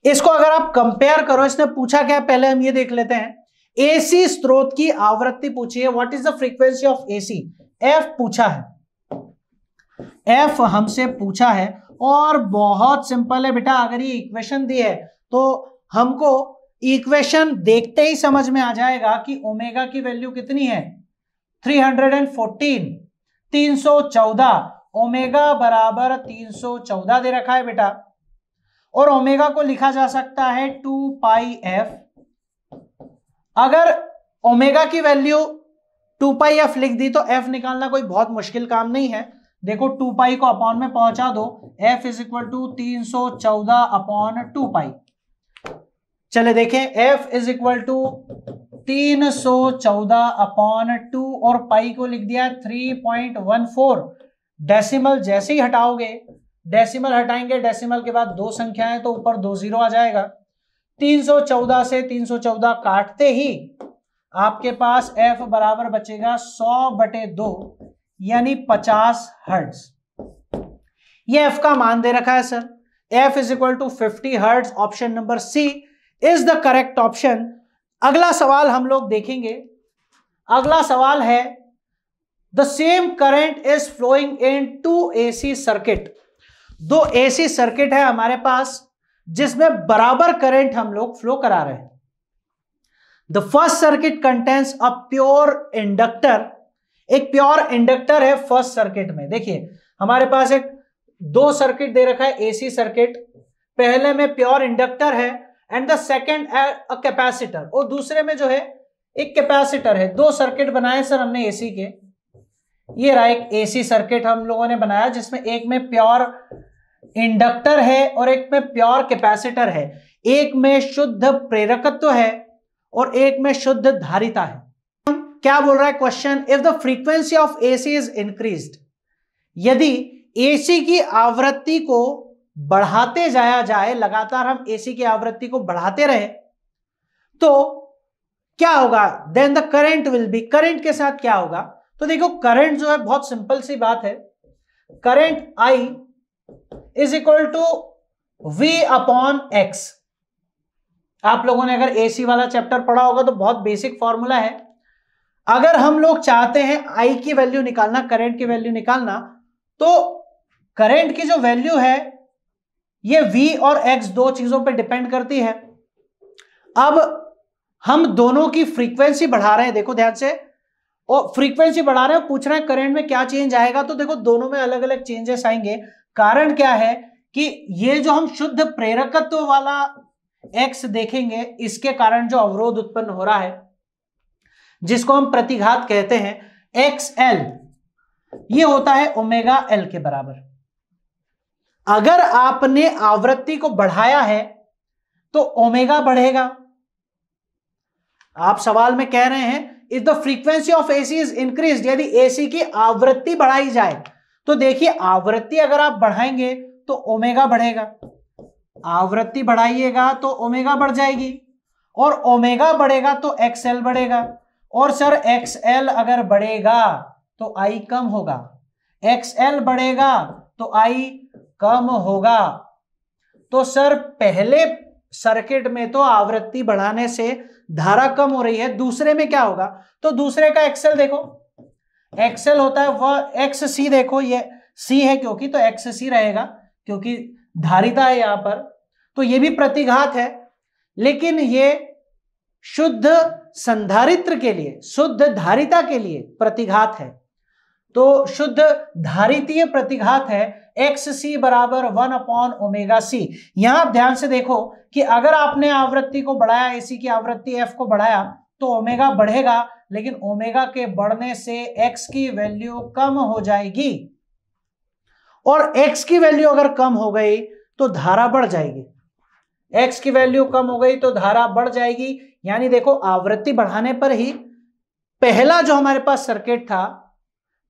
इसको अगर आप कंपेयर करो इसने पूछा क्या पहले हम ये देख लेते हैं एसी स्रोत की आवृत्ति पूछी है what is the frequency of AC F पूछा है एफ हमसे पूछा है और बहुत सिंपल है बेटा अगर ये इक्वेशन दी है तो हमको इक्वेशन देखते ही समझ में आ जाएगा कि ओमेगा की वैल्यू कितनी है 314 314 ओमेगा बराबर 314 दे रखा है बेटा और ओमेगा को लिखा जा सकता है टू पाई एफ अगर ओमेगा की वैल्यू टू पाई एफ लिख दी तो एफ निकालना कोई बहुत मुश्किल काम नहीं है देखो टू पाई को अपॉन में पहुंचा दो एफ इज इक्वल टू तीन सौ चौदह अपॉन टू पाई चले देखें एफ इज इक्वल टू तीन सो चौदह अपॉन टू और पाई को लिख दिया three point one four decimal जैसे ही हटाओगे डेसिमल हटाएंगे डेसिमल के बाद दो संख्याएं तो ऊपर दो जीरो आ जाएगा 314 से 314 काटते ही आपके पास एफ बराबर बचेगा 100 बटे दो यानी 50 हर्ट्स ये एफ का मान दे रखा है sir F is equal to fifty hertz option number C is the correct option अगला सवाल हम लोग देखेंगे अगला सवाल है the same current is flowing in two AC circuit दो एसी सर्किट है हमारे पास जिसमें बराबर करंट हम लोग फ्लो करा रहे हैं the first circuit contains a pure inductor एक प्योर इंडक्टर है फर्स्ट सर्किट में देखिए हमारे पास एक दो सर्किट दे रखा है एसी सर्किट पहले में प्योर इंडक्टर है and the second a capacitor और दूसरे में जो है एक कैपेसिटर है दो सर्किट बनाए सर हमने एसी के ये रहा एक एसी सर्किट हम लोगों ने बनाया जिसमें एक में प्योर इंडक्टर है और एक में प्योर कैपेसिटर है एक में शुद्ध प्रेरकत्व है और एक में शुद्ध धारिता है क्या बोल रहा है question if the frequency of AC is increased यदि एसी की आवृत्ति को बढ़ाते जाया जाए लगातार हम एसी की आवृत्ति को बढ़ाते रहे तो क्या होगा then the current will be current के साथ क्या होगा तो देखो करंट जो है बहुत सिंपल सी बात है current I is equal to V upon X आप लोगों ने अगर एसी वाला चैप्टर पढ़ा होगा तो बहुत बेसिक फॉर्मूला है अगर हम लोग चाहते हैं आई की वैल्यू निकालना करंट की वैल्यू निकालना तो करंट की जो वैल्यू है ये वी और एक्स दो चीजों पर डिपेंड करती है अब हम दोनों की फ्रीक्वेंसी बढ़ा रहे हैं देखो ध्यान से और फ्रीक्वेंसी बढ़ा रहे हैं पूछ रहे हैं करंट में क्या चेंज आएगा तो देखो दोनों में अलग अलग चेंजेस आएंगे कारण क्या है कि ये जो हम शुद्ध प्रेरकत्व वाला एक्स देखेंगे इसके कारण जो अवरोध उत्पन्न हो रहा है जिसको हम प्रतिघात कहते हैं एक्स एल ये होता है ओमेगा एल के बराबर अगर आपने आवृत्ति को बढ़ाया है तो ओमेगा बढ़ेगा आप सवाल में कह रहे हैं if the frequency of AC is increase यदि एसी की आवृत्ति बढ़ाई जाए तो देखिए आवृत्ति अगर आप बढ़ाएंगे तो ओमेगा बढ़ेगा आवृत्ति बढ़ाइएगा तो ओमेगा बढ़ जाएगी और ओमेगा बढ़ेगा तो एक्सएल बढ़ेगा और सर एक्सएल अगर बढ़ेगा तो आई कम होगा एक्सएल बढ़ेगा तो आई कम होगा तो सर पहले सर्किट में तो आवृत्ति बढ़ाने से धारा कम हो रही है दूसरे में क्या होगा तो दूसरे का एक्सेल देखो एक्सेल होता है वह एक्स सी देखो ये सी है क्योंकि तो एक्स सी रहेगा क्योंकि धारिता है यहां पर तो ये भी प्रतिघात है लेकिन ये शुद्ध संधारित्र के लिए शुद्ध धारिता के लिए प्रतिघात है तो शुद्ध धारितीय प्रतिघात है एक्स सी बराबर वन अपॉन ओमेगा सी यहां आप ध्यान से देखो कि अगर आपने आवृत्ति को बढ़ाया एसी की आवृत्ति एफ को बढ़ाया तो ओमेगा बढ़ेगा लेकिन ओमेगा के बढ़ने से एक्स की वैल्यू कम हो जाएगी और एक्स की वैल्यू अगर कम हो गई तो धारा बढ़ जाएगी एक्स की वैल्यू कम हो गई तो धारा बढ़ जाएगी यानी देखो आवृत्ति बढ़ाने पर ही पहला जो हमारे पास सर्किट था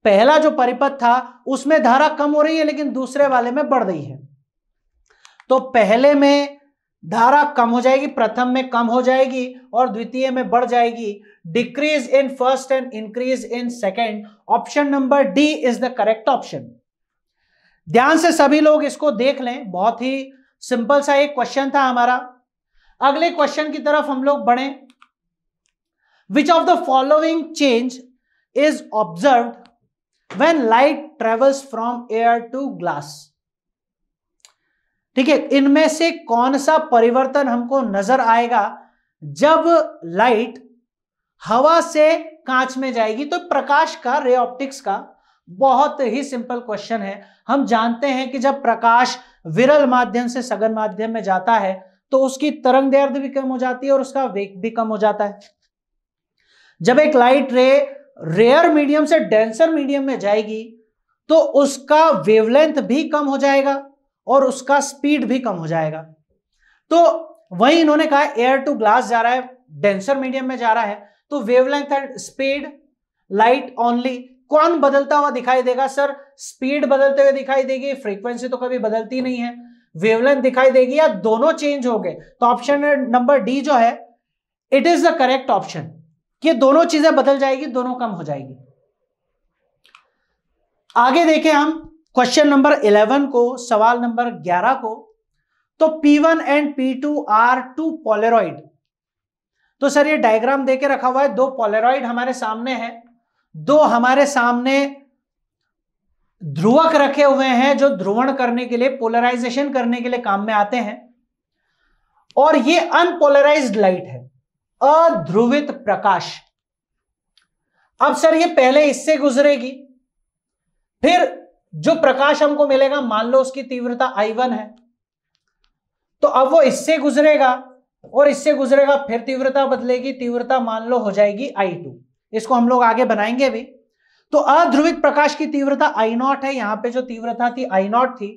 पहला जो परिपथ था उसमें धारा कम हो रही है लेकिन दूसरे वाले में बढ़ रही है तो पहले में धारा कम हो जाएगी प्रथम में कम हो जाएगी और द्वितीय में बढ़ जाएगी decrease in first and increase in second option number D is the correct option ध्यान से सभी लोग इसको देख लें बहुत ही सिंपल सा एक क्वेश्चन था हमारा अगले क्वेश्चन की तरफ हम लोग बढ़े which of the following change is observe when light travels from air to glass ठीक है इनमें से कौन सा परिवर्तन हमको नजर आएगा जब लाइट हवा से कांच में जाएगी तो प्रकाश का रे ऑप्टिक्स का बहुत ही सिंपल क्वेश्चन है हम जानते हैं कि जब प्रकाश विरल माध्यम से सघन माध्यम में जाता है तो उसकी तरंग दैर्ध्य भी कम हो जाती है और उसका वेग भी कम हो जाता है जब एक लाइट रे रेयर मीडियम से डेंसर मीडियम में जाएगी तो उसका वेवलेंथ भी कम हो जाएगा और उसका स्पीड भी कम हो जाएगा तो वही इन्होंने कहा एयर टू ग्लास जा रहा है डेंसर मीडियम में जा रहा है तो wavelength and speed light only कौन बदलता हुआ दिखाई देगा सर स्पीड बदलते हुए दिखाई देगी फ्रीक्वेंसी तो कभी बदलती नहीं है वेवलेंथ दिखाई देगी या दोनों चेंज हो गए तो ऑप्शन नंबर डी जो है it is the correct option ये दोनों चीजें बदल जाएगी दोनों कम हो जाएगी आगे देखें हम क्वेश्चन नंबर 11 को सवाल नंबर 11 को तो P1 and P2 are two polaroid तो सर ये डायग्राम देके रखा हुआ है दो पोलेरॉइड हमारे सामने है दो हमारे सामने ध्रुवक रखे हुए हैं जो ध्रुवण करने के लिए पोलराइजेशन करने के लिए काम में आते हैं और ये अनपोलराइज्ड लाइट है अध्रुवित प्रकाश अब सर ये पहले इससे गुजरेगी फिर जो प्रकाश हमको मिलेगा मान लो उसकी तीव्रता आई वन है तो अब वो इससे गुजरेगा और इससे गुजरेगा फिर तीव्रता बदलेगी तीव्रता मान लो हो जाएगी आई टू इसको हम लोग आगे बनाएंगे भी तो अध्रुवित प्रकाश की तीव्रता आई नॉट है यहां पे जो तीव्रता थी आई नॉट थी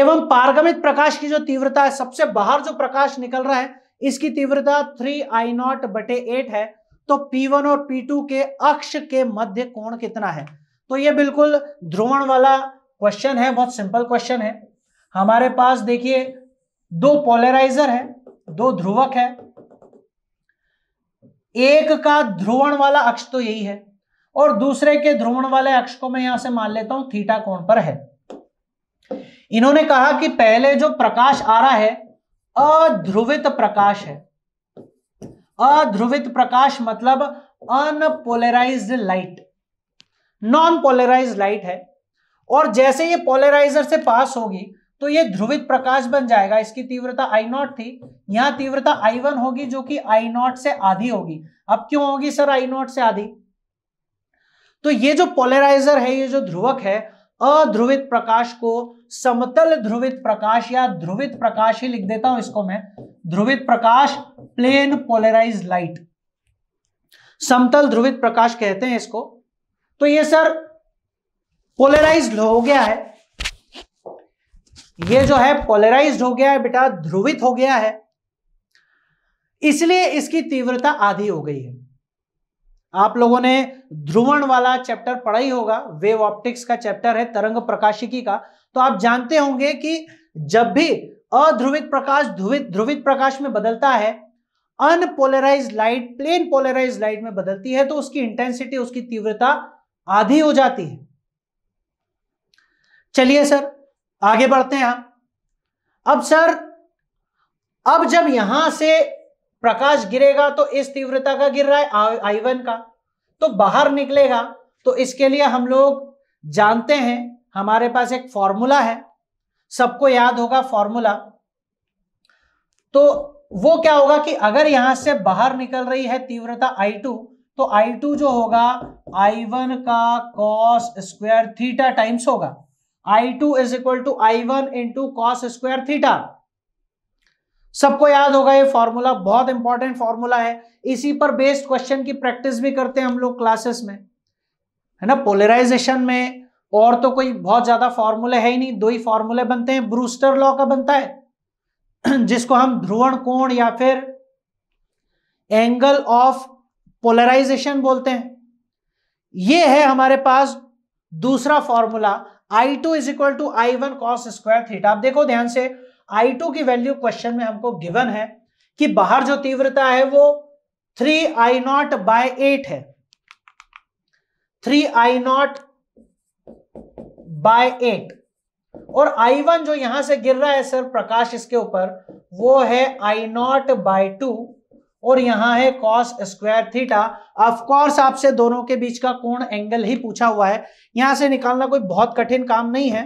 एवं पारगमित प्रकाश की जो तीव्रता है सबसे बाहर जो प्रकाश निकल रहा है इसकी तीव्रता थ्री आई नॉट बटे एट है तो P1 और P2 के अक्ष के मध्य कोण कितना है तो ये बिल्कुल ध्रुवण वाला क्वेश्चन है बहुत सिंपल क्वेश्चन है हमारे पास देखिए दो पोलराइजर है दो ध्रुवक है एक का ध्रुवण वाला अक्ष तो यही है और दूसरे के ध्रुवण वाले अक्ष को मैं यहां से मान लेता हूं थीटा कोण पर है इन्होंने कहा कि पहले जो प्रकाश आ रहा है अध्रुवित प्रकाश है अध्रुवित प्रकाश मतलब unpolarise light non polarise light है और जैसे ये पोलराइजर से पास होगी तो ये ध्रुवित प्रकाश बन जाएगा इसकी तीव्रता आई नॉट थी यहां तीव्रता आई वन होगी जो कि आई नॉट से आधी होगी अब क्यों होगी सर आई नॉट से आधी तो ये जो पोलराइजर है ये जो ध्रुवक है अध्रुवित प्रकाश को समतल ध्रुवित प्रकाश या ध्रुवित प्रकाश ही लिख देता हूं इसको मैं ध्रुवित प्रकाश प्लेन पोलराइज लाइट समतल ध्रुवित प्रकाश कहते हैं इसको तो ये सर पोलराइज हो गया है ये जो है पोलराइज हो गया है बेटा ध्रुवित हो गया है इसलिए इसकी तीव्रता आधी हो गई है आप लोगों ने ध्रुवण वाला चैप्टर पढ़ा ही होगा वेव ऑप्टिक्स का चैप्टर है तरंग प्रकाशिकी का तो आप जानते होंगे कि जब भी अध्रुवित प्रकाश ध्रुवित ध्रुवित प्रकाश में बदलता है unpolarise light plane polarise light में बदलती है तो उसकी इंटेंसिटी उसकी तीव्रता आधी हो जाती है चलिए सर आगे बढ़ते हैं अब सर अब जब यहां से प्रकाश गिरेगा तो इस तीव्रता का गिर रहा है आई वन का तो बाहर निकलेगा तो इसके लिए हम लोग जानते हैं हमारे पास एक फॉर्मूला है सबको याद होगा फॉर्मूला तो वो क्या होगा कि अगर यहां से बाहर निकल रही है तीव्रता I2 तो I2 जो होगा I1 का कॉस स्क्वायर थीटा टाइम्स होगा I2 is equal to I one into cos square theta सबको याद होगा ये फॉर्मूला बहुत इंपॉर्टेंट फॉर्मूला है इसी पर बेस्ड क्वेश्चन की प्रैक्टिस भी करते हैं हम लोग क्लासेस में है ना पोलराइजेशन में और तो कोई बहुत ज्यादा फॉर्मूले है ही नहीं दो ही फॉर्मूले बनते हैं ब्रूस्टर लॉ का बनता है जिसको हम ध्रुवण कोण या फिर एंगल ऑफ पोलराइजेशन बोलते हैं ये है हमारे पास दूसरा formula I two is equal to I one cos square theta आप देखो ध्यान से आई टू की वैल्यू क्वेश्चन में हमको गिवन है कि बाहर जो तीव्रता है वो three I naught by eight है three I naught by eight और आई वन जो यहां से गिर रहा है सर प्रकाश इसके ऊपर वो है आई नॉट बाय टू और यहां है कॉस स्क्वायर थीटा ऑफकोर्स आपसे दोनों के बीच का कोण एंगल ही पूछा हुआ है यहां से निकालना कोई बहुत कठिन काम नहीं है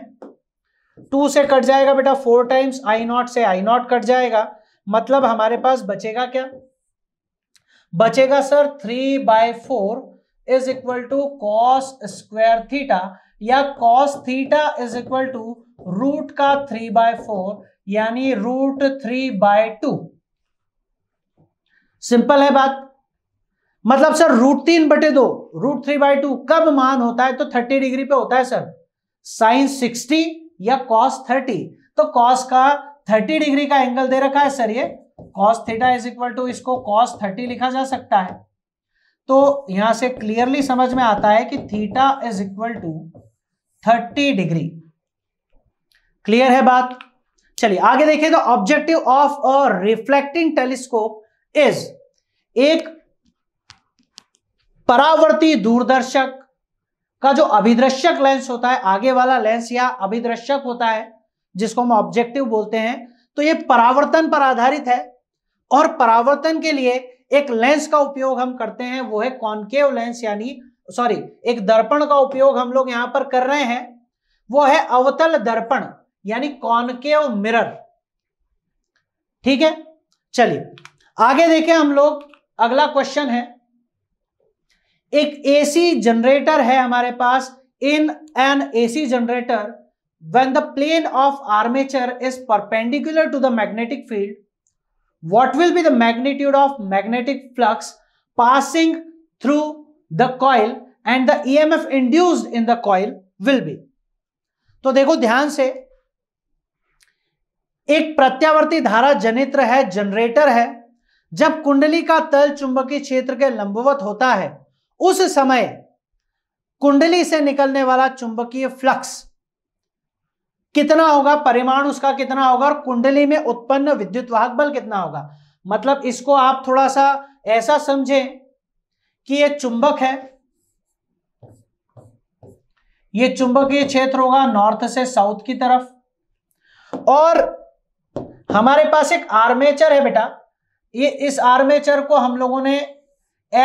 टू से कट जाएगा बेटा फोर टाइम्स आई नॉट से आई नॉट कट जाएगा मतलब हमारे पास बचेगा क्या बचेगा sir three by four is equal to cos square theta या cos theta is equal to root का थ्री बाय फोर यानी root three by two simple है बात मतलब सर रूट तीन बटे दो रूट थ्री बाय टू कब मान होता है तो थर्टी डिग्री पे होता है सर साइन सिक्सटी या कॉस थर्टी तो कॉस का थर्टी डिग्री का एंगल दे रखा है सर ये cos theta is equal to इसको कॉस थर्टी लिखा जा सकता है तो यहां से क्लियरली समझ में आता है कि theta is equal to thirty degree clear है बात चलिए आगे देखिए तो objective of a reflecting telescope is एक परावर्ती दूरदर्शक का जो अभिदृश्यक लेंस होता है आगे वाला लेंस या अभिदृश्यक होता है जिसको हम ऑब्जेक्टिव बोलते हैं तो ये परावर्तन पर आधारित है और परावर्तन के लिए एक लेंस का उपयोग हम करते हैं वो है कॉन्केव लेंस यानी सॉरी एक दर्पण का उपयोग हम लोग यहां पर कर रहे हैं वो है अवतल दर्पण यानी कॉनकेव मिरर ठीक है चलिए आगे देखें हम लोग अगला क्वेश्चन है एक एसी जनरेटर है हमारे पास in an AC generator when the plane of armature is perpendicular to the magnetic field what will be the magnitude of magnetic flux passing through the coil and the F induced in the coil will be तो देखो ध्यान से एक प्रत्यावर्ती धारा जनित्र है generator है जब कुंडली का तल चुंबकीय क्षेत्र के लंबवत होता है उस समय कुंडली से निकलने वाला चुंबकीय फ्लक्स कितना होगा परिमाण उसका कितना होगा और कुंडली में उत्पन्न विद्युत वाहक बल कितना होगा मतलब इसको आप थोड़ा सा ऐसा समझें कि ये चुंबक है ये चुंबकीय क्षेत्र होगा नॉर्थ से साउथ की तरफ और हमारे पास एक आर्मेचर है बेटा ये इस आर्मेचर को हम लोगों ने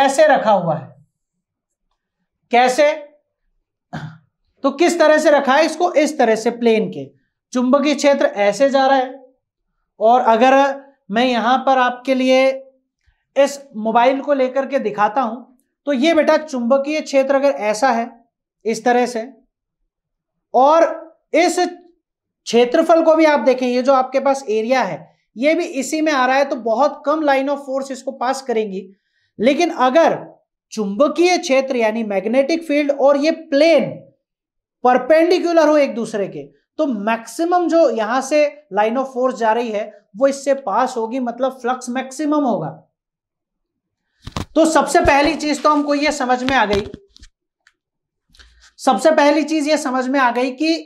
ऐसे रखा हुआ है कैसे तो किस तरह से रखा है इसको इस तरह से प्लेन के चुंबकीय क्षेत्र ऐसे जा रहा है और अगर मैं यहां पर आपके लिए इस मोबाइल को लेकर के दिखाता हूं तो ये बेटा चुंबकीय क्षेत्र अगर ऐसा है इस तरह से और इस क्षेत्रफल को भी आप देखें ये जो आपके पास एरिया है ये भी इसी में आ रहा है तो बहुत कम लाइन ऑफ फोर्स इसको पास करेंगी लेकिन अगर चुंबकीय क्षेत्र यानी मैग्नेटिक फील्ड और ये प्लेन परपेंडिकुलर हो एक दूसरे के तो मैक्सिमम जो यहां से लाइन ऑफ फोर्स जा रही है वो इससे पास होगी मतलब फ्लक्स मैक्सिमम होगा तो सबसे पहली चीज तो हमको यह समझ में आ गई सबसे पहली चीज ये समझ में आ गई कि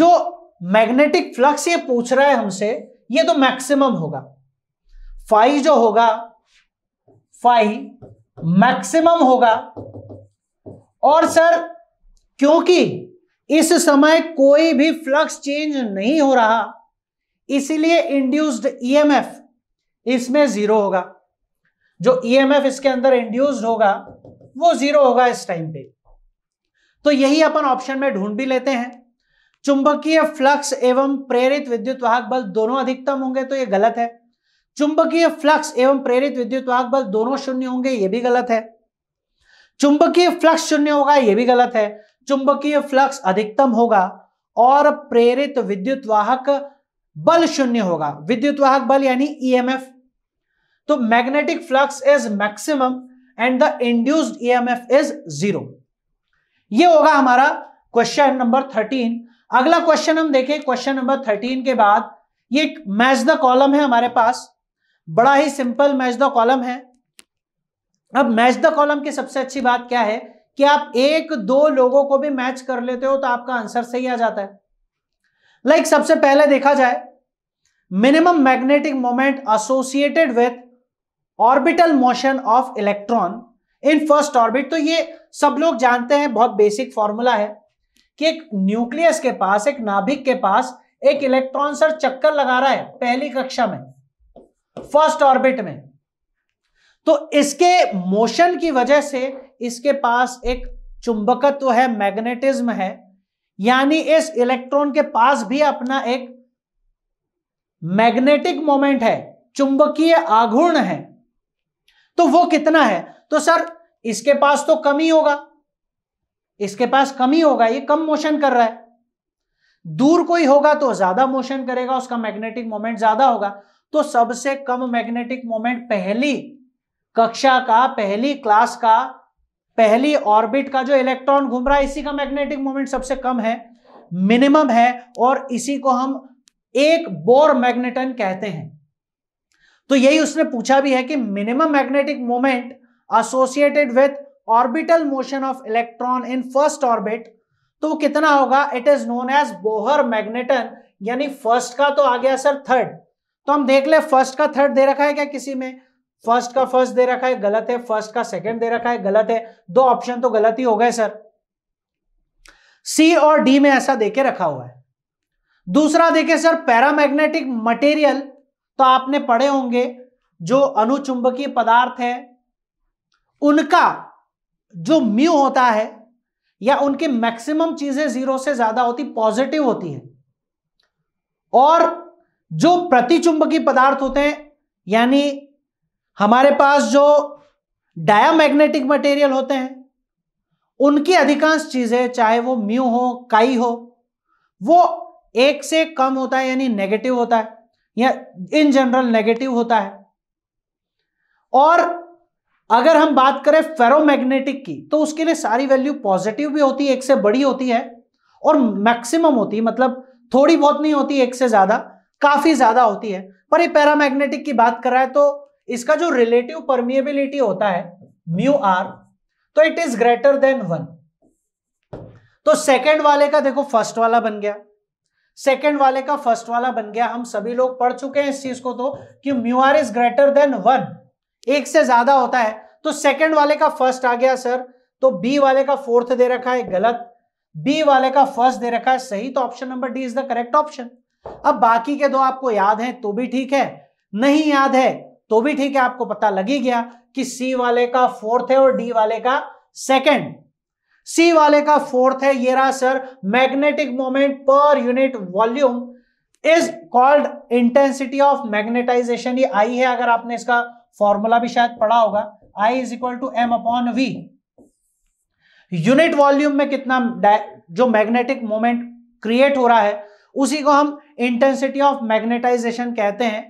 जो मैग्नेटिक फ्लक्स ये पूछ रहा है हमसे ये तो मैक्सिमम होगा फाई जो होगा फाई मैक्सिमम होगा और सर क्योंकि इस समय कोई भी फ्लक्स चेंज नहीं हो रहा इसलिए इंड्यूस्ड ईएमएफ इसमें जीरो होगा जो ईएमएफ e इसके अंदर इंड्यूस्ड होगा वो जीरो होगा इस टाइम पे तो यही अपन ऑप्शन में ढूंढ भी लेते हैं चुंबकीय फ्लक्स एवं प्रेरित विद्युत वाहक बल दोनों अधिकतम होंगे तो ये गलत है चुंबकीय फ्लक्स एवं प्रेरित विद्युत वाहक बल दोनों शून्य होंगे ये भी गलत है चुंबकीय फ्लक्स शून्य होगा ये भी गलत है चुंबकीय फ्लक्स अधिकतम होगा और प्रेरित विद्युत वाहक बल शून्य होगा विद्युत वाहक बल यानी ईएमएफ e तो magnetic flux is maximum and the induced EMF is zero ये होगा हमारा क्वेश्चन नंबर थर्टीन अगला क्वेश्चन हम देखें क्वेश्चन नंबर थर्टीन के बाद ये मैच द कॉलम है हमारे पास बड़ा ही सिंपल मैच द कॉलम है अब मैच द कॉलम की सबसे अच्छी बात क्या है कि आप एक दो लोगों को भी मैच कर लेते हो तो आपका आंसर सही आ जाता है लाइक like सबसे पहले देखा जाए minimum magnetic moment associated with orbital motion of electron in first orbit तो ये सब लोग जानते हैं बहुत बेसिक फॉर्मूला है कि एक न्यूक्लियस के पास एक नाभिक के पास एक इलेक्ट्रॉन सर चक्कर लगा रहा है पहली कक्षा में फर्स्ट ऑर्बिट में तो इसके मोशन की वजह से इसके पास एक चुंबकत्व है मैग्नेटिज्म है यानी इस इलेक्ट्रॉन के पास भी अपना एक मैग्नेटिक मोमेंट है चुंबकीय आघूर्ण है तो वो कितना है तो सर इसके पास तो कम ही होगा इसके पास कम ही होगा ये कम मोशन कर रहा है दूर कोई होगा तो ज्यादा मोशन करेगा उसका मैग्नेटिक मोमेंट ज्यादा होगा तो सबसे कम मैग्नेटिक मोमेंट पहली कक्षा का पहली क्लास का पहली ऑर्बिट का जो इलेक्ट्रॉन घूम रहा है इसी का मैग्नेटिक मोमेंट सबसे कम है मिनिमम है और इसी को हम एक बोर मैग्नेटन कहते हैं तो यही उसने पूछा भी है कि minimum magnetic moment associated with orbital motion of electron in first orbit तो वो कितना होगा it is known as Bohr magneton यानी फर्स्ट का तो आ गया सर थर्ड तो हम देख ले फर्स्ट का थर्ड दे रखा है क्या किसी में फर्स्ट का फर्स्ट दे रखा है गलत है फर्स्ट का सेकंड दे रखा है गलत है दो ऑप्शन तो गलत ही हो गए सर सी और डी में ऐसा देके रखा हुआ है दूसरा देखे सर पैरामैग्नेटिक मटेरियल तो आपने पढ़े होंगे जो अनुचुंबकीय पदार्थ है उनका जो म्यू होता है या उनकी मैक्सिमम चीजें जीरो से ज्यादा होती पॉजिटिव होती है और जो प्रतिचुंबकीय पदार्थ होते हैं यानी हमारे पास जो डायामैग्नेटिक मटेरियल होते हैं उनकी अधिकांश चीजें चाहे वो म्यू हो काई हो वो एक से कम होता है यानी नेगेटिव होता है या इन जनरल नेगेटिव होता है और अगर हम बात करें फेरोमैग्नेटिक की तो उसके लिए सारी वैल्यू पॉजिटिव भी होती है एक से बड़ी होती है और मैक्सिमम होती है मतलब थोड़ी बहुत नहीं होती एक से ज्यादा काफी ज्यादा होती है पर ये पैरामैग्नेटिक की बात कर रहा है तो इसका जो रिलेटिव परमिएबिलिटी होता है म्यू आर तो it is greater than one तो सेकेंड वाले का देखो फर्स्ट वाला बन गया सेकेंड वाले का फर्स्ट वाला बन गया हम सभी लोग पढ़ चुके हैं इस चीज को तो कि mu R is greater than one एक से ज्यादा होता है तो सेकेंड वाले का फर्स्ट आ गया सर तो बी वाले का फोर्थ दे रखा है गलत बी वाले का फर्स्ट दे रखा है सही तो option number D is the correct option अब बाकी के दो आपको याद है तो भी ठीक है नहीं याद है तो भी ठीक है आपको पता लगी गया कि सी वाले का फोर्थ है और डी वाले का सेकेंड सी वाले का फोर्थ है ये रहा sir magnetic moment per unit volume is called intensity of magnetisation ये आई है अगर आपने इसका फॉर्मूला भी शायद पढ़ा होगा I is equal to M upon V unit volume में कितना जो मैग्नेटिक मोमेंट क्रिएट हो रहा है उसी को हम इंटेंसिटी ऑफ मैग्नेटाइजेशन कहते हैं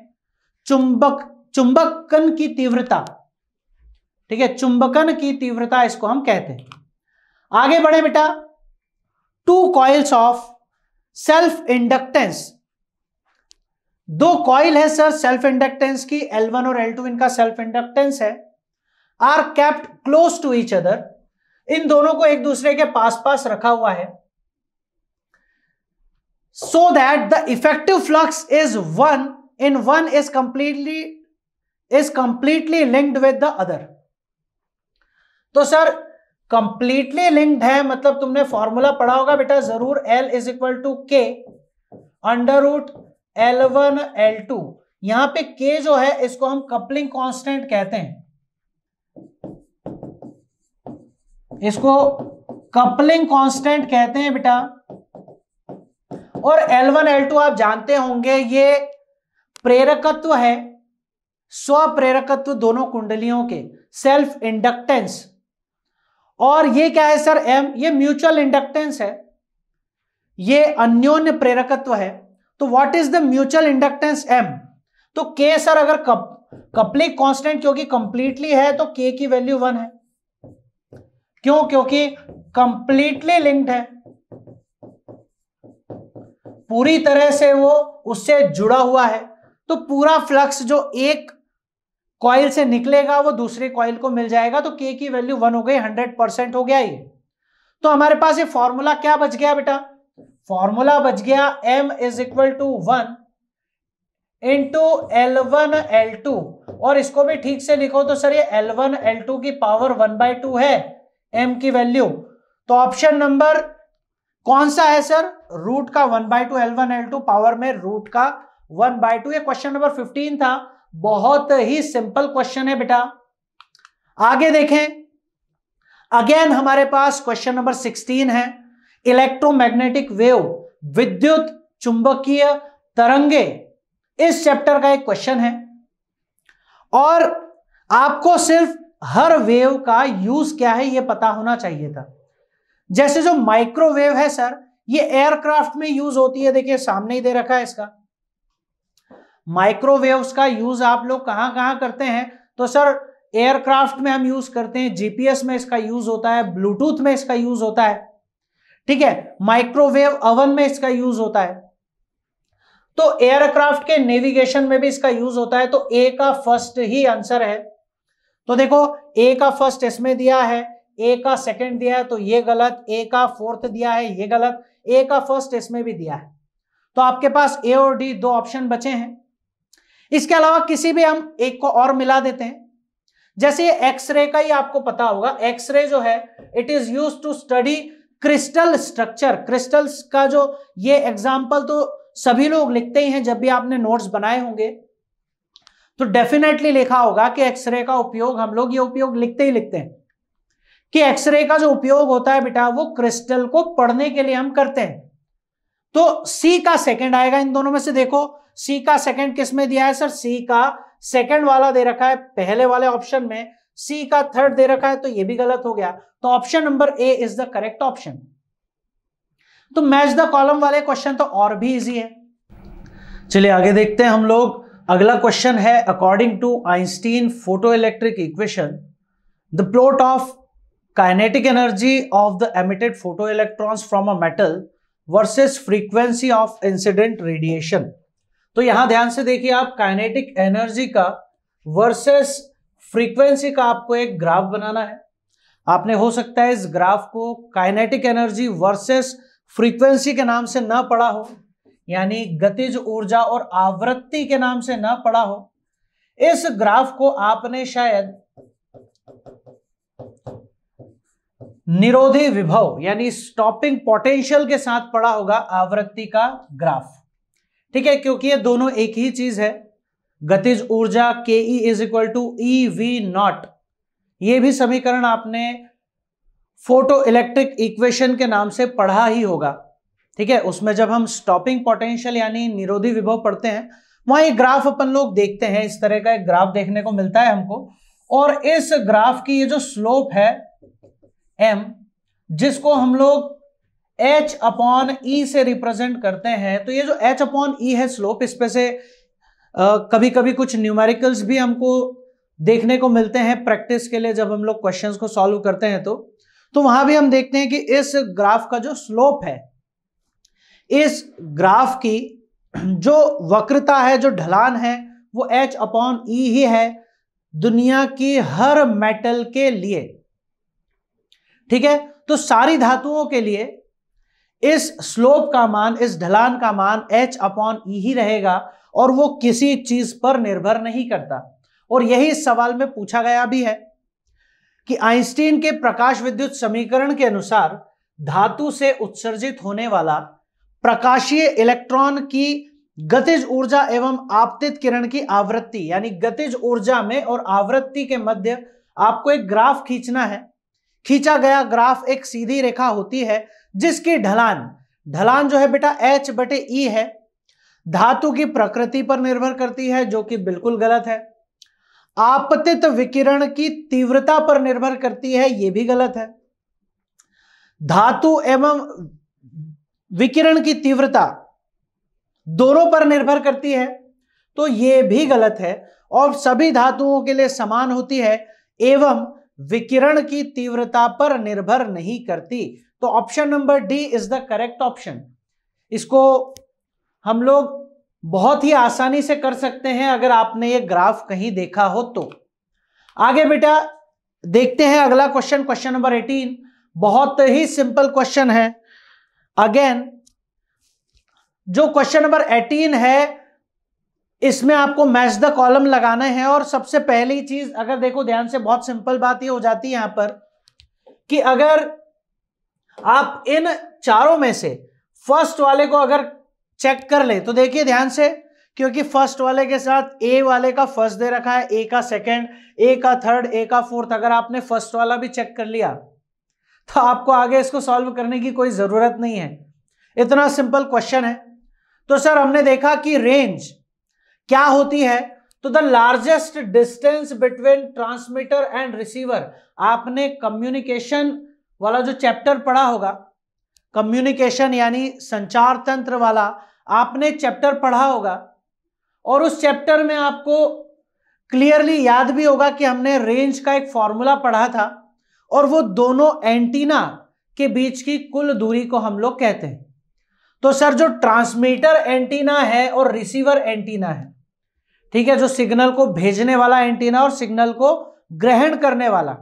चुंबक चुंबकन की तीव्रता ठीक है चुंबकन की तीव्रता इसको हम कहते हैं आगे बढ़े बेटा two coils of self inductance दो कॉइल है सर सेल्फ इंडक्टेंस की L1 और L2 इनका सेल्फ इंडक्टेंस है are kept close to each other इन दोनों को एक दूसरे के पास पास रखा हुआ है so that the effective flux is one in one is completely is completely linked with the other तो सर कंप्लीटली लिंक्ड है मतलब तुमने फॉर्मूला पढ़ा होगा बेटा जरूर L is equal to K under root L one L two यहां पर के जो है इसको हम कपलिंग कॉन्स्टेंट कहते हैं इसको कपलिंग कांस्टेंट कहते हैं बेटा और L1 L2 आप जानते होंगे ये प्रेरकत्व है स्व प्रेरकत्व दोनों कुंडलियों के सेल्फ इंडक्टेंस और ये क्या है सर एम ये म्यूचुअल इंडक्टेंस है ये अन्योन्य प्रेरकत्व है तो what is the mutual inductance M तो के सर अगर कप कपलिंग कांस्टेंट क्योंकि कंप्लीटली है तो के की वैल्यू वन है क्यों क्योंकि कंप्लीटली लिंक्ड है पूरी तरह से वो उससे जुड़ा हुआ है तो पूरा फ्लक्स जो एक कॉइल से निकलेगा वो दूसरे कॉइल को मिल जाएगा तो के की वैल्यू वन हो गई हंड्रेड परसेंट हो गया ये तो हमारे पास ये फॉर्मूला क्या बच गया बेटा फॉर्मूला बच गया M is equal to one into L one L two और इसको भी ठीक से लिखो तो सर ये एल वन एल टू की पावर वन बाय टू है एम की वैल्यू तो ऑप्शन नंबर कौन सा है सर रूट का one by two L one L two power में रूट का वन बाय टू ये क्वेश्चन नंबर फिफ्टीन था बहुत ही सिंपल क्वेश्चन है बेटा आगे देखें अगेन हमारे पास क्वेश्चन नंबर 16 है इलेक्ट्रोमैग्नेटिक वेव विद्युत चुंबकीय तरंगे इस चैप्टर का एक क्वेश्चन है और आपको सिर्फ हर वेव का यूज क्या है यह पता होना चाहिए था जैसे जो माइक्रोवेव है सर ये एयरक्राफ्ट में यूज होती है देखिए सामने ही दे रखा है इसका माइक्रोवेव्स का यूज आप लोग कहाँ कहाँ करते हैं तो सर एयरक्राफ्ट में हम यूज करते हैं जीपीएस में इसका यूज होता है ब्लूटूथ में इसका यूज होता है ठीक है माइक्रोवेव अवन में इसका यूज होता है तो एयरक्राफ्ट के नेविगेशन में भी इसका यूज होता है तो ए का फर्स्ट ही आंसर है तो देखो ए का फर्स्ट इसमें दिया है ए का सेकंड दिया है तो ये गलत ए का फोर्थ दिया है ये गलत ए का फर्स्ट इसमें भी दिया है तो आपके पास ए और डी दो ऑप्शन बचे हैं इसके अलावा किसी भी हम एक को और मिला देते हैं जैसे एक्सरे का ही आपको पता होगा एक्सरे जो है it is use to study crystal structure crystals का जो ये एग्जाम्पल तो सभी लोग लिखते ही हैं जब भी आपने नोट्स बनाए होंगे तो डेफिनेटली लिखा होगा कि एक्सरे का उपयोग हम लोग ये उपयोग लिखते ही लिखते हैं कि एक्सरे का जो उपयोग होता है बेटा वो क्रिस्टल को पढ़ने के लिए हम करते हैं तो सी का सेकंड आएगा इन दोनों में से देखो सी का सेकंड किस में दिया है सर सी का सेकंड वाला दे रखा है पहले वाले ऑप्शन में सी का थर्ड दे रखा है तो ये भी गलत हो गया तो option number A is the correct option तो मैच द कॉलम वाले क्वेश्चन तो और भी इजी है चलिए आगे देखते हैं हम लोग अगला क्वेश्चन है according to Einstein photo electric equation the plot of kinetic energy of the emitted photo electron from a metal versus frequency of incident radiation तो यहां ध्यान से देखिए आप काइनेटिक एनर्जी का वर्सेस फ्रीक्वेंसी का आपको एक ग्राफ बनाना है आपने हो सकता है इस ग्राफ को काइनेटिक एनर्जी वर्सेस फ्रीक्वेंसी के नाम से ना पढ़ा हो यानी गतिज ऊर्जा और आवृत्ति के नाम से ना पढ़ा हो इस ग्राफ को आपने शायद निरोधी विभव यानी स्टॉपिंग पोटेंशियल के साथ पढ़ा होगा आवृत्ति का ग्राफ ठीक है क्योंकि ये दोनों एक ही चीज है गतिज ऊर्जा के E is equal to E V naught ये भी समीकरण आपने फोटो इलेक्ट्रिक इक्वेशन के नाम से पढ़ा ही होगा ठीक है उसमें जब हम स्टॉपिंग पोटेंशियल यानी निरोधी विभव पढ़ते हैं वहां एक ग्राफ अपन लोग देखते हैं इस तरह का एक ग्राफ देखने को मिलता है हमको और इस ग्राफ की ये जो स्लोप है एम जिसको हम लोग एच अपॉन ई से रिप्रेजेंट करते हैं तो ये जो एच अपॉन ई है स्लोप इस पे से आ, कभी कभी कुछ न्यूमेरिकल्स भी हमको देखने को मिलते हैं प्रैक्टिस के लिए जब हम लोग क्वेश्चन को सॉल्व करते हैं तो तो वहां भी हम देखते हैं कि इस ग्राफ का जो स्लोप है इस ग्राफ की जो वक्रता है जो ढलान है वो एच अपॉन ई ही है दुनिया की हर मेटल के लिए ठीक है तो सारी धातुओं के लिए इस स्लोप का मान इस ढलान का मान h अपॉन ई e ही रहेगा और वो किसी चीज पर निर्भर नहीं करता और यही इस सवाल में पूछा गया भी है कि आइंस्टीन के प्रकाश विद्युत समीकरण के अनुसार धातु से उत्सर्जित होने वाला प्रकाशीय इलेक्ट्रॉन की गतिज ऊर्जा एवं आपतित किरण की आवृत्ति यानी गतिज ऊर्जा में और आवृत्ति के मध्य आपको एक ग्राफ खींचना है खींचा गया ग्राफ एक सीधी रेखा होती है जिसकी ढलान ढलान जो है बेटा एच बटे ई e है धातु की प्रकृति पर निर्भर करती है जो कि बिल्कुल गलत है आपतित विकिरण की तीव्रता पर निर्भर करती है यह भी गलत है धातु एवं विकिरण की तीव्रता दोनों पर निर्भर करती है तो ये भी गलत है और सभी धातुओं के लिए समान होती है एवं विकिरण की तीव्रता पर निर्भर नहीं करती तो option number D is the correct option इसको हम लोग बहुत ही आसानी से कर सकते हैं अगर आपने ये ग्राफ कहीं देखा हो तो आगे बेटा देखते हैं अगला क्वेश्चन क्वेश्चन नंबर एटीन बहुत ही सिंपल क्वेश्चन है अगेन जो क्वेश्चन नंबर एटीन है इसमें आपको मैच द कॉलम लगाना है और सबसे पहली चीज अगर देखो ध्यान से बहुत सिंपल बात ये हो जाती है यहां पर कि अगर आप इन चारों में से फर्स्ट वाले को अगर चेक कर ले तो देखिए ध्यान से क्योंकि फर्स्ट वाले के साथ ए वाले का फर्स्ट दे रखा है ए का सेकंड ए का थर्ड ए का फोर्थ अगर आपने फर्स्ट वाला भी चेक कर लिया तो आपको आगे इसको सॉल्व करने की कोई ज़रूरत नहीं है इतना सिंपल क्वेश्चन है तो सर हमने देखा कि रेंज क्या होती है तो the largest distance between transmitter and receiver आपने कम्युनिकेशन वाला जो चैप्टर पढ़ा होगा कम्युनिकेशन यानी संचार तंत्र वाला आपने चैप्टर पढ़ा होगा और उस चैप्टर में आपको क्लियरली याद भी होगा कि हमने रेंज का एक फॉर्मूला पढ़ा था और वो दोनों एंटीना के बीच की कुल दूरी को हम लोग कहते हैं तो सर जो ट्रांसमीटर एंटीना है और रिसीवर एंटीना है ठीक है जो सिग्नल को भेजने वाला एंटीना और सिग्नल को ग्रहण करने वाला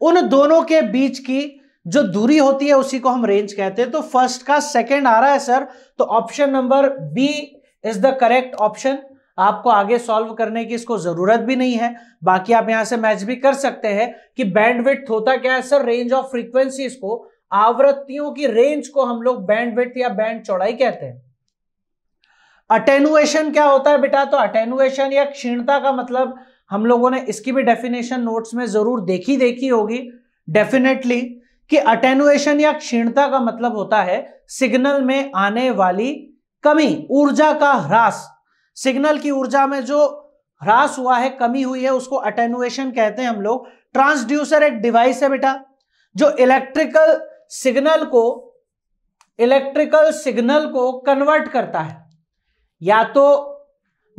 उन दोनों के बीच की जो दूरी होती है उसी को हम रेंज कहते हैं तो फर्स्ट का सेकंड आ रहा है सर तो option number B is the correct option आपको आगे सॉल्व करने की इसको जरूरत भी नहीं है बाकी आप यहां से मैच भी कर सकते हैं कि बैंडविथ होता क्या है सर रेंज ऑफ फ्रीक्वेंसीज को आवृत्तियों की रेंज को हम लोग बैंडविथ या बैंड चौड़ाई कहते हैं अटेनुएशन क्या होता है बेटा तो अटेनुएशन या क्षीणता का मतलब हम लोगों ने इसकी भी डेफिनेशन नोट्स में जरूर देखी देखी होगी डेफिनेटली कि अटेनुएशन या क्षीणता का मतलब होता है सिग्नल में आने वाली कमी ऊर्जा का ह्रास सिग्नल की ऊर्जा में जो ह्रास हुआ है कमी हुई है उसको अटेनुएशन कहते हैं हम लोग ट्रांसड्यूसर एक डिवाइस है बेटा जो इलेक्ट्रिकल सिग्नल को इलेक्ट्रिकल सिग्नल को कन्वर्ट करता है या तो